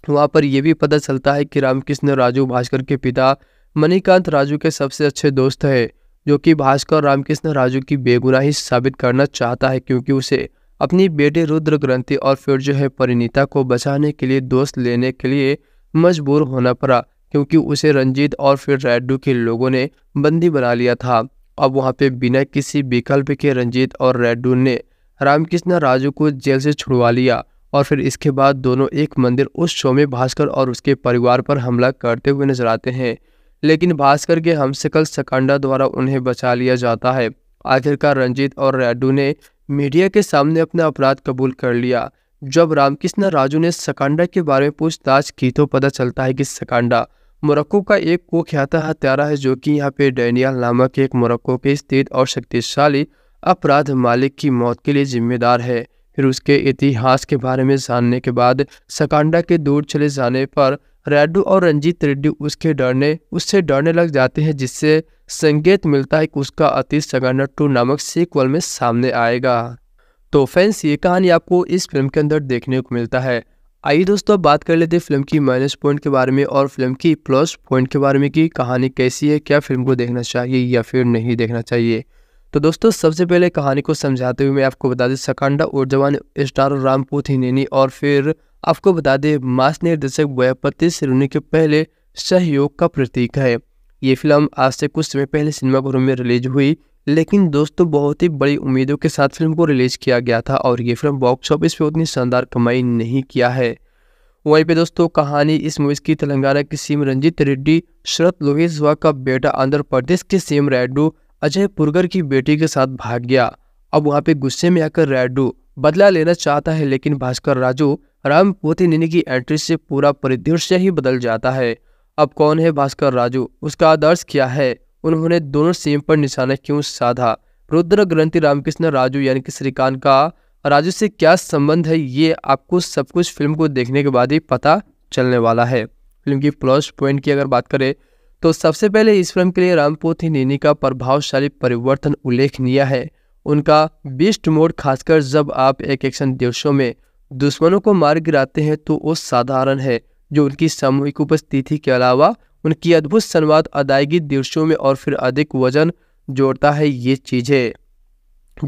वहाँ पर यह भी पता चलता है कि रामकृष्ण राजू भास्कर के पिता मणिकांत राजू के सबसे अच्छे दोस्त है जो कि भास्कर रामकृष्ण राजू की बेगुनाही साबित करना चाहता है क्योंकि उसे अपनी बेटे रुद्र ग्रंथि और फिर जो है परिणीता को बचाने के लिए दोस्त लेने के लिए मजबूर होना पड़ा क्योंकि उसे रंजीत और फिर रेड्डू के लोगों ने बंदी बना लिया था अब वहाँ पे बिना किसी विकल्प के रंजीत और रेड्डू ने रामकृष्ण राजू को जेल से छुड़वा लिया और फिर इसके बाद दोनों एक मंदिर उस शो में भास्कर और उसके परिवार पर हमला करते हुए नजर आते हैं लेकिन भास्कर के हमसकल सकांडा द्वारा उन्हें बचा लिया जाता है आखिरकार रंजीत और रेड्डू ने मीडिया के सामने अपना अपराध कबूल कर लिया जब रामकृष्ण राजू ने सकांडा के बारे में पूछताछ की तो पता चलता है कि सकांडा मोरक्को का एक कुख्यात हत्यारा है जो कि यहाँ पे डैनियल नामक एक मोरक्को के स्थित और शक्तिशाली अपराध मालिक की मौत के लिए जिम्मेदार है फिर उसके इतिहास के बारे में जानने के बाद सकांडा के दूर चले जाने पर रेड्डू और रंजीत रेड्डी उसके डरने उससे डरने लग जाते हैं जिससे संकेत मिलता है कि उसका अति सकांडा टू नामक सीक्वल में सामने आएगा तो फैंस ये कहानी आपको इस फिल्म के अंदर देखने को मिलता है आइए दोस्तों अब बात कर लेते हैं फिल्म की माइनस पॉइंट के बारे में और फिल्म की प्लस पॉइंट के बारे में कि कहानी कैसी है क्या फिल्म को देखना चाहिए या फिर नहीं देखना चाहिए तो दोस्तों सबसे पहले कहानी को समझाते हुए मैं आपको बता दें सकांडा और जवान स्टार रामपूत हिनेनी और फिर आपको बता दें मास निर्देशक बयापति सिरुनी के पहले सहयोग का प्रतीक है ये फिल्म आज से कुछ समय पहले सिनेमाघरों में रिलीज हुई लेकिन दोस्तों तो बहुत ही बड़ी उम्मीदों के साथ फिल्म को रिलीज किया गया था और ये फिल्म बॉक्स ऑफिस पे उतनी शानदार कमाई नहीं किया है वहीं पे दोस्तों कहानी इस मूवीज की तेलंगाना के सीम रंजीत रेड्डी शरत लोहिसवा का बेटा आंध्र प्रदेश के सीम रेड्डू अजय पुरगर की बेटी के साथ भाग गया अब वहाँ पे गुस्से में आकर रेड्डू बदला लेना चाहता है लेकिन भास्कर राजू राम पोते पोतिनिनी की एंट्री से पूरा परिदृश्य ही बदल जाता है अब कौन है भास्कर राजू उसका आदर्श क्या है उन्होंने दोनों सीम पर निशाना क्यों साधा रुद्र ग्रंथि रामकृष्ण राजू यानी कि श्रीकांत का राजू से क्या संबंध है ये आपको सब कुछ फिल्म को देखने के बाद ही पता चलने वाला है फिल्म की प्लस पॉइंट की अगर बात करें तो सबसे पहले इस फिल्म के लिए रामपोथी नेनी का प्रभावशाली परिवर्तन उल्लेखनीय है उनका बेस्ट मोड खासकर जब आप एक एक्शन देशों में दुश्मनों को मार गिराते हैं तो वो साधारण है जो उनकी सामूहिक उपस्थिति के अलावा उनकी अद्भुत संवाद अदायगी दृश्यों में और फिर अधिक वजन जोड़ता है ये चीज़ें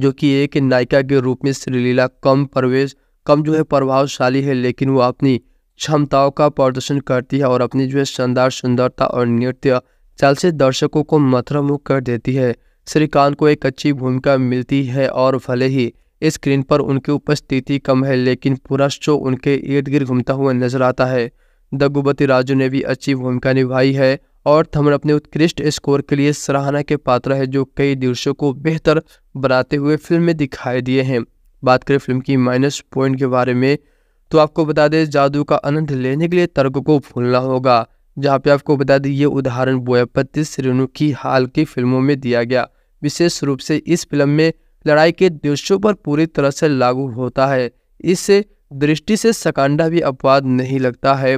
जो कि एक नायिका के रूप में श्रीलीला कम प्रवेश कम जो है प्रभावशाली है लेकिन वो अपनी क्षमताओं का प्रदर्शन करती है और अपनी जो है शानदार सुंदरता और नृत्य चाल से दर्शकों को मुख कर देती है श्रीकांत को एक अच्छी भूमिका मिलती है और भले ही स्क्रीन पर उनकी उपस्थिति कम है लेकिन पूरा शो उनके इर्द गिर्द घूमता हुआ नजर आता है दगुबती राजू ने भी अच्छी भूमिका निभाई है और थमन अपने उत्कृष्ट स्कोर के लिए सराहना के पात्र है जो कई दृश्यों को बेहतर बनाते हुए फिल्म में दिखाई दिए हैं बात करें फिल्म की माइनस पॉइंट के बारे में तो आपको बता दें जादू का आनंद लेने के लिए तर्क को भूलना होगा जहाँ पे आपको बता दें ये उदाहरण बोयापति श्रेणु की हाल की फिल्मों में दिया गया विशेष रूप से इस फिल्म में लड़ाई के दृश्यों पर पूरी तरह से लागू होता है इस दृष्टि से सकांडा भी अपवाद नहीं लगता है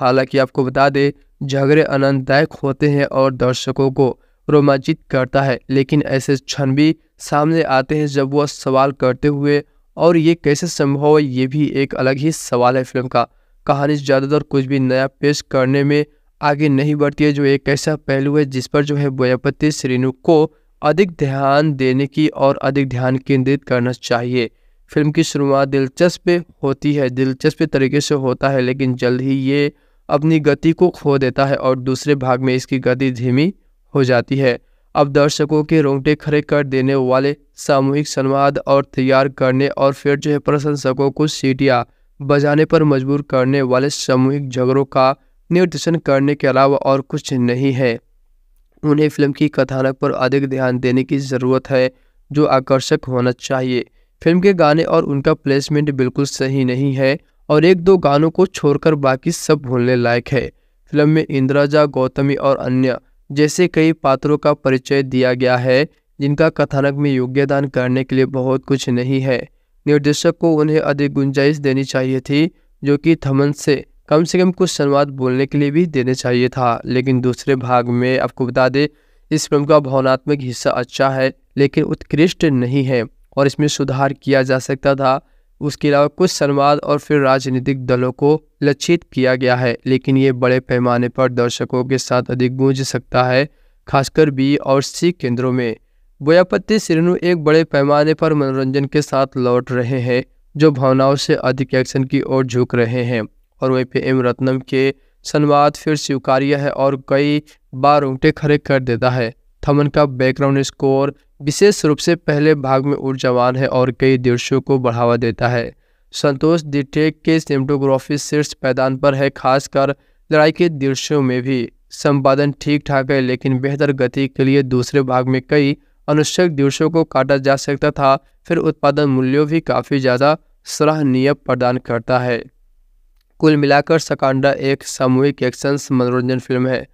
हालांकि आपको बता दें झगड़े आनंददायक होते हैं और दर्शकों को रोमांचित करता है लेकिन ऐसे क्षण भी सामने आते हैं जब वह सवाल करते हुए और ये कैसे संभव है ये भी एक अलग ही सवाल है फिल्म का कहानी ज़्यादातर कुछ भी नया पेश करने में आगे नहीं बढ़ती है जो एक ऐसा पहलू है जिस पर जो है बोयापति श्रीनु को अधिक ध्यान देने की और अधिक ध्यान केंद्रित करना चाहिए फिल्म की शुरुआत दिलचस्प होती है दिलचस्प तरीके से होता है लेकिन जल्द ही ये अपनी गति को खो देता है और दूसरे भाग में इसकी गति धीमी हो जाती है अब दर्शकों के रोंगटे खड़े कर देने वाले सामूहिक संवाद और तैयार करने और फिर जो है प्रशंसकों को सीटियाँ बजाने पर मजबूर करने वाले सामूहिक झगड़ों का निर्देशन करने के अलावा और कुछ नहीं है उन्हें फिल्म की कथानक पर अधिक ध्यान देने की ज़रूरत है जो आकर्षक होना चाहिए फिल्म के गाने और उनका प्लेसमेंट बिल्कुल सही नहीं है और एक दो गानों को छोड़कर बाकी सब भूलने लायक है फिल्म में इंद्राजा गौतमी और अन्य जैसे कई पात्रों का परिचय दिया गया है जिनका कथानक में योग्यदान करने के लिए बहुत कुछ नहीं है निर्देशक को उन्हें अधिक गुंजाइश देनी चाहिए थी जो कि थमन से कम से कम कुछ संवाद बोलने के लिए भी देने चाहिए था लेकिन दूसरे भाग में आपको बता दें इस फिल्म का भावनात्मक हिस्सा अच्छा है लेकिन उत्कृष्ट नहीं है और इसमें सुधार किया जा सकता था उसके अलावा कुछ संवाद और फिर राजनीतिक दलों को लक्षित किया गया है लेकिन ये बड़े पैमाने पर दर्शकों के साथ अधिक गूंज सकता है खासकर बी और सी केंद्रों में बोयापत्ती सिरनु एक बड़े पैमाने पर मनोरंजन के साथ लौट रहे हैं जो भावनाओं से अधिक एक्शन की ओर झुक रहे हैं और वहीं पे एम रत्नम के संवाद फिर स्वीकार्य है और कई बार उंगटे खड़े कर देता है थमन का बैकग्राउंड स्कोर विशेष रूप से पहले भाग में ऊर्जावान है और कई दृश्यों को बढ़ावा देता है संतोष दिटेक के सिनेमेटोग्राफी शीर्ष पैदान पर है खासकर लड़ाई के दृश्यों में भी संपादन ठीक ठाक है लेकिन बेहतर गति के लिए दूसरे भाग में कई अनुच्छेद दृश्यों को काटा जा सकता था फिर उत्पादन मूल्यों भी काफ़ी ज़्यादा सराहनीय प्रदान करता है कुल मिलाकर सकांडा एक सामूहिक एक्शन मनोरंजन फिल्म है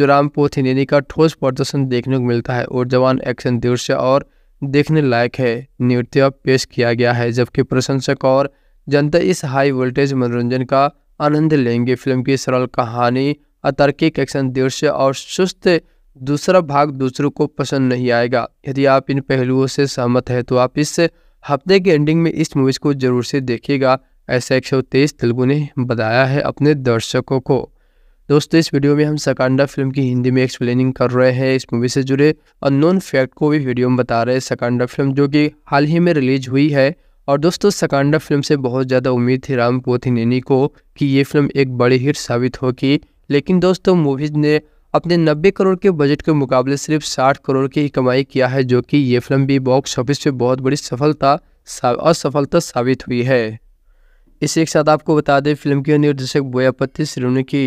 रामपोत पोथिनेनी का ठोस प्रदर्शन देखने को मिलता है और जवान एक्शन दृश्य और देखने लायक है नृत्य पेश किया गया है जबकि प्रशंसक और जनता इस हाई वोल्टेज मनोरंजन का आनंद लेंगे फिल्म की सरल कहानी अतर्किक एक्शन दृश्य और सुस्त दूसरा भाग दूसरों को पसंद नहीं आएगा यदि आप इन पहलुओं से सहमत है तो आप इस हफ्ते के एंडिंग में इस मूवीज़ को जरूर से देखिएगा ऐसा एक सौ तेईस तेलुगु ने बताया है अपने दर्शकों को दोस्तों इस वीडियो में हम सकांडा फिल्म की हिंदी में एक्सप्लेनिंग कर रहे हैं इस मूवी से जुड़े अननोन फैक्ट को भी वीडियो में बता रहे हैं सकांडा फिल्म जो कि हाल ही में रिलीज हुई है और दोस्तों सकांडा फिल्म से बहुत ज़्यादा उम्मीद थी राम नैनी को कि ये फिल्म एक बड़ी हिट साबित होगी लेकिन दोस्तों मूवीज़ ने अपने 90 करोड़ के बजट के मुकाबले सिर्फ 60 करोड़ की कमाई किया है जो कि ये फिल्म भी बॉक्स ऑफिस पे बहुत बड़ी सफलता असफलता साबित हुई है इसी के साथ आपको बता दें फिल्म के निर्देशक बोयापति सिरोनी की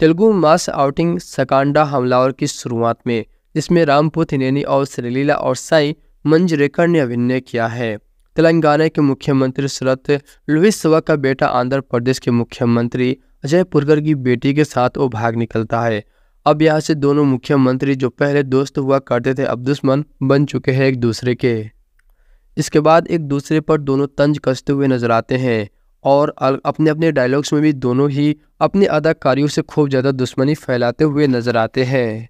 तेलुगु मास आउटिंग सकांडा हमलावर की शुरुआत में जिसमें रामपुथिनेनी और श्रीलीला और साई मंजरेकर ने अभिनय किया है तेलंगाना के मुख्यमंत्री शरत लुहिसवा का बेटा आंध्र प्रदेश के मुख्यमंत्री अजय पुरकर की बेटी के साथ वो भाग निकलता है अब यहाँ से दोनों मुख्यमंत्री जो पहले दोस्त हुआ करते थे अब दुश्मन बन चुके हैं एक दूसरे के इसके बाद एक दूसरे पर दोनों तंज कसते हुए नजर आते हैं और अपने अपने डायलॉग्स में भी दोनों ही अपने अदाकारियों से खूब ज़्यादा दुश्मनी फैलाते हुए नज़र आते हैं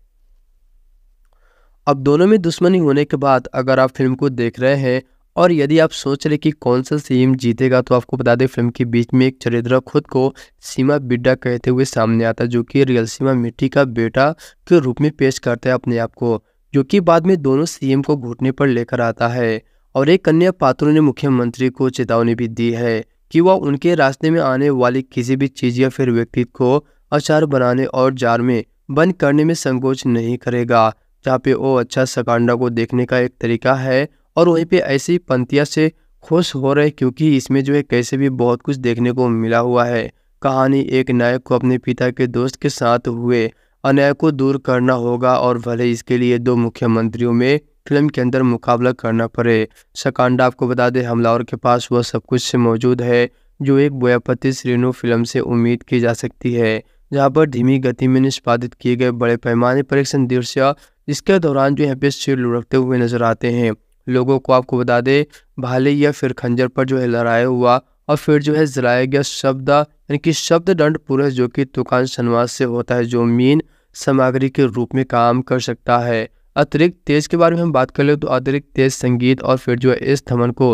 अब दोनों में दुश्मनी होने के बाद अगर आप फिल्म को देख रहे हैं और यदि आप सोच रहे कि कौन सा सीम जीतेगा तो आपको बता दें फिल्म के बीच में एक चरित्र खुद को सीमा बिड्डा कहते हुए सामने आता जो कि रियल सीमा मिट्टी का बेटा के रूप में पेश करता है अपने आप को जो कि बाद में दोनों सीएम को घुटने पर लेकर आता है और एक अन्य पात्रों ने मुख्यमंत्री को चेतावनी भी दी है कि वह उनके रास्ते में आने वाली किसी भी चीज़ या फिर व्यक्ति को अचार बनाने और जार में बंद करने में संकोच नहीं करेगा जहाँ पे वो अच्छा सकांडा को देखने का एक तरीका है और वहीं पे ऐसी पंक्तियाँ से खुश हो रहे क्योंकि इसमें जो है कैसे भी बहुत कुछ देखने को मिला हुआ है कहानी एक नायक को अपने पिता के दोस्त के साथ हुए अन्याय को दूर करना होगा और भले इसके लिए दो मुख्यमंत्रियों में फिल्म के अंदर मुकाबला करना पड़े सकांडा आपको बता दें हमलावर के पास वह सब कुछ से मौजूद है जो एक बोयापति श्रेणु फिल्म से उम्मीद की जा सकती है जहाँ पर धीमी गति में निष्पादित किए गए बड़े पैमाने पर एक्शन दृश्य जिसके दौरान जो यहाँ पे सिर लुढ़कते हुए नजर आते हैं लोगों को आपको बता दें भाले या फिर खंजर पर जो है लड़ाया हुआ और फिर जो है जलाया गया शब्द यानी कि शब्द दंड पुरुष जो कि तुकान शनवास से होता है जो मीन सामग्री के रूप में काम कर सकता है अतिरिक्त तेज के बारे में हम बात कर ले तो अतिरिक्त तेज संगीत और फिर जो है इस थमन को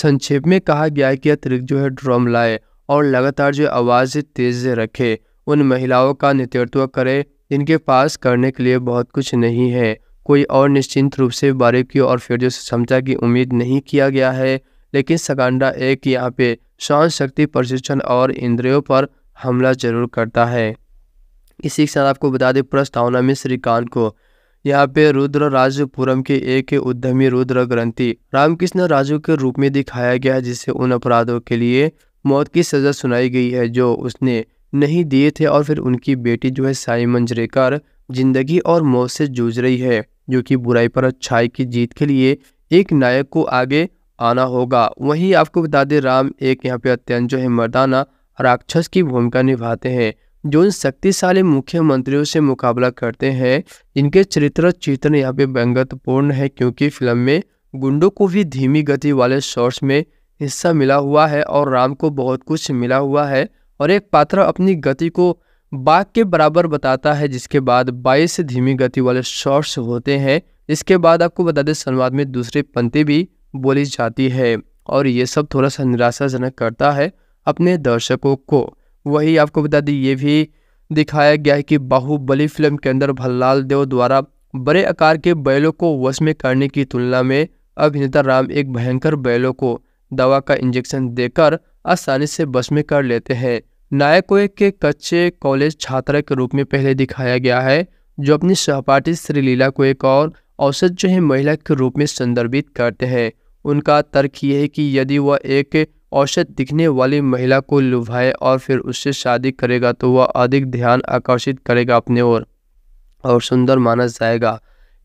संक्षेप में कहा गया है कि अतिरिक्त जो है ड्रम लाए और लगातार जो आवाज़ तेज रखे उन महिलाओं का नेतृत्व करे जिनके पास करने के लिए बहुत कुछ नहीं है कोई और निश्चिंत रूप से बारीकी और फिर जो क्षमता की उम्मीद नहीं किया गया है लेकिन सगांडा एक यहाँ पे शांत शक्ति प्रशिक्षण और इंद्रियों पर हमला जरूर करता है इसी के साथ आपको बता दें प्रस्तावना में श्रीकांत को यहाँ पे रुद्र राजपुरम के एक उद्यमी रुद्र ग्रंथि रामकृष्ण राजू के रूप में दिखाया गया है जिसे उन अपराधों के लिए मौत की सजा सुनाई गई है जो उसने नहीं दिए थे और फिर उनकी बेटी जो है साई मंजरेकर जिंदगी और मौत से जूझ रही है जो कि बुराई पर अच्छाई की जीत के लिए एक नायक को आगे आना होगा वहीं आपको बता दें राम एक यहाँ पे अत्यंत जो है मर्दाना राक्षस की भूमिका निभाते हैं जो इन शक्तिशाली मुख्यमंत्रियों से मुकाबला करते हैं जिनके चरित्र चित्रण यहाँ पे व्यंगतपूर्ण है क्योंकि फिल्म में गुंडों को भी धीमी गति वाले शॉर्ट्स में हिस्सा मिला हुआ है और राम को बहुत कुछ मिला हुआ है और एक पात्र अपनी गति को बाघ के बराबर बताता है जिसके बाद 22 धीमी गति वाले शॉर्ट्स होते हैं इसके बाद आपको बता दें संवाद में दूसरी पंक्ति भी बोली जाती है और ये सब थोड़ा सा निराशाजनक करता है अपने दर्शकों को वही आपको बता दें ये भी दिखाया गया है कि बाहुबली फिल्म के अंदर भल्लाल देव द्वारा बड़े आकार के बैलों को वश में करने की तुलना में अभिनेता राम एक भयंकर बैलों को दवा का इंजेक्शन देकर आसानी से वश में कर लेते हैं नायक को एक कच्चे कॉलेज छात्र के रूप में पहले दिखाया गया है जो अपनी सहपाठी श्री लीला को एक और औसत जो है महिला के रूप में संदर्भित करते हैं उनका तर्क यह है कि यदि वह एक औसत दिखने वाली महिला को लुभाए और फिर उससे शादी करेगा तो वह अधिक ध्यान आकर्षित करेगा अपने ओर और, और सुंदर माना जाएगा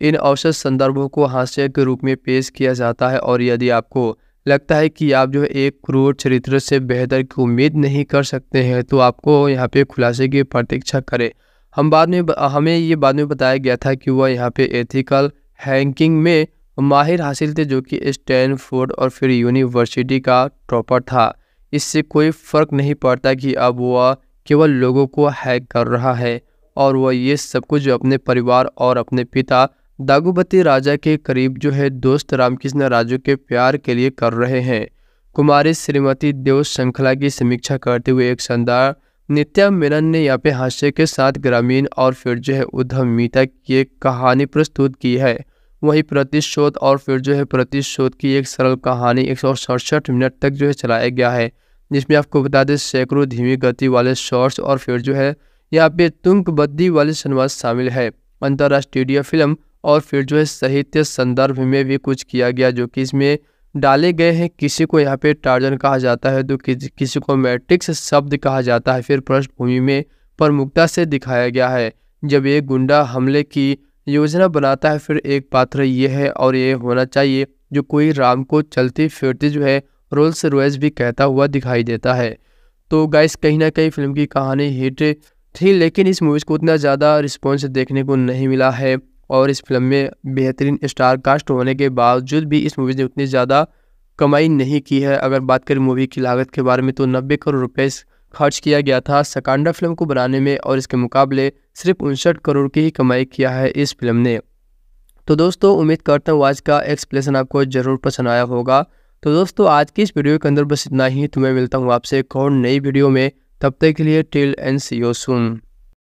इन औसत संदर्भों को हास्य के रूप में पेश किया जाता है और यदि आपको लगता है कि आप जो एक क्रूर चरित्र से बेहतर की उम्मीद नहीं कर सकते हैं तो आपको यहाँ पे खुलासे की प्रतीक्षा करें हम बाद में हमें ये बाद में बताया गया था कि वह यहाँ पे एथिकल हैंकिंग में माहिर हासिल थे जो कि स्टैनफोर्ड और फिर यूनिवर्सिटी का टॉपर था इससे कोई फ़र्क नहीं पड़ता कि अब वह केवल लोगों को हैक कर रहा है और वह ये सब कुछ अपने परिवार और अपने पिता दागुबती राजा के करीब जो है दोस्त रामकृष्ण राजू के प्यार के लिए कर रहे हैं कुमारी श्रीमती देव श्रृंखला की समीक्षा करते हुए एक शानदार नित्या मेनन ने यहाँ पे हास्य के साथ ग्रामीण और फिर जो है उद्यमिता की एक कहानी प्रस्तुत की है वही प्रतिशोध और फिर जो है प्रतिशोध की एक सरल कहानी एक मिनट तक जो है चलाया गया है जिसमें आपको बता दें सैकड़ों धीमी गति वाले शॉर्ट्स और फिर जो है यहाँ पे बद्दी वाले संवाद शामिल है अंतर्राष्ट्रीय फिल्म और फिर जो है साहित्य संदर्भ में भी कुछ किया गया जो कि इसमें डाले गए हैं किसी को यहाँ पे टार्जन कहा जाता है तो कि, किसी को मैट्रिक्स शब्द कहा जाता है फिर पृष्ठभूमि में प्रमुखता से दिखाया गया है जब एक गुंडा हमले की योजना बनाता है फिर एक पात्र ये है और ये होना चाहिए जो कोई राम को चलती फिरती जो है रोल्स रोयस भी कहता हुआ दिखाई देता है तो गाइस कहीं ना कहीं फिल्म की कहानी हिट थी लेकिन इस मूवीज़ को उतना ज़्यादा रिस्पॉन्स देखने को नहीं मिला है और इस फिल्म में बेहतरीन स्टार कास्ट होने के बावजूद भी इस मूवीज़ ने उतनी ज़्यादा कमाई नहीं की है अगर बात करें मूवी की लागत के बारे में तो नब्बे करोड़ रुपये खर्च किया गया था सकांडा फिल्म को बनाने में और इसके मुकाबले सिर्फ उनसठ करोड़ की ही कमाई किया है इस फिल्म ने तो दोस्तों उम्मीद करता हूँ आज का एक्सप्लेसन आपको ज़रूर पसंद आया होगा तो दोस्तों आज की इस वीडियो के अंदर बस इतना ही तुम्हें मिलता हूँ आपसे एक और नई वीडियो में तब तक के लिए till and see you soon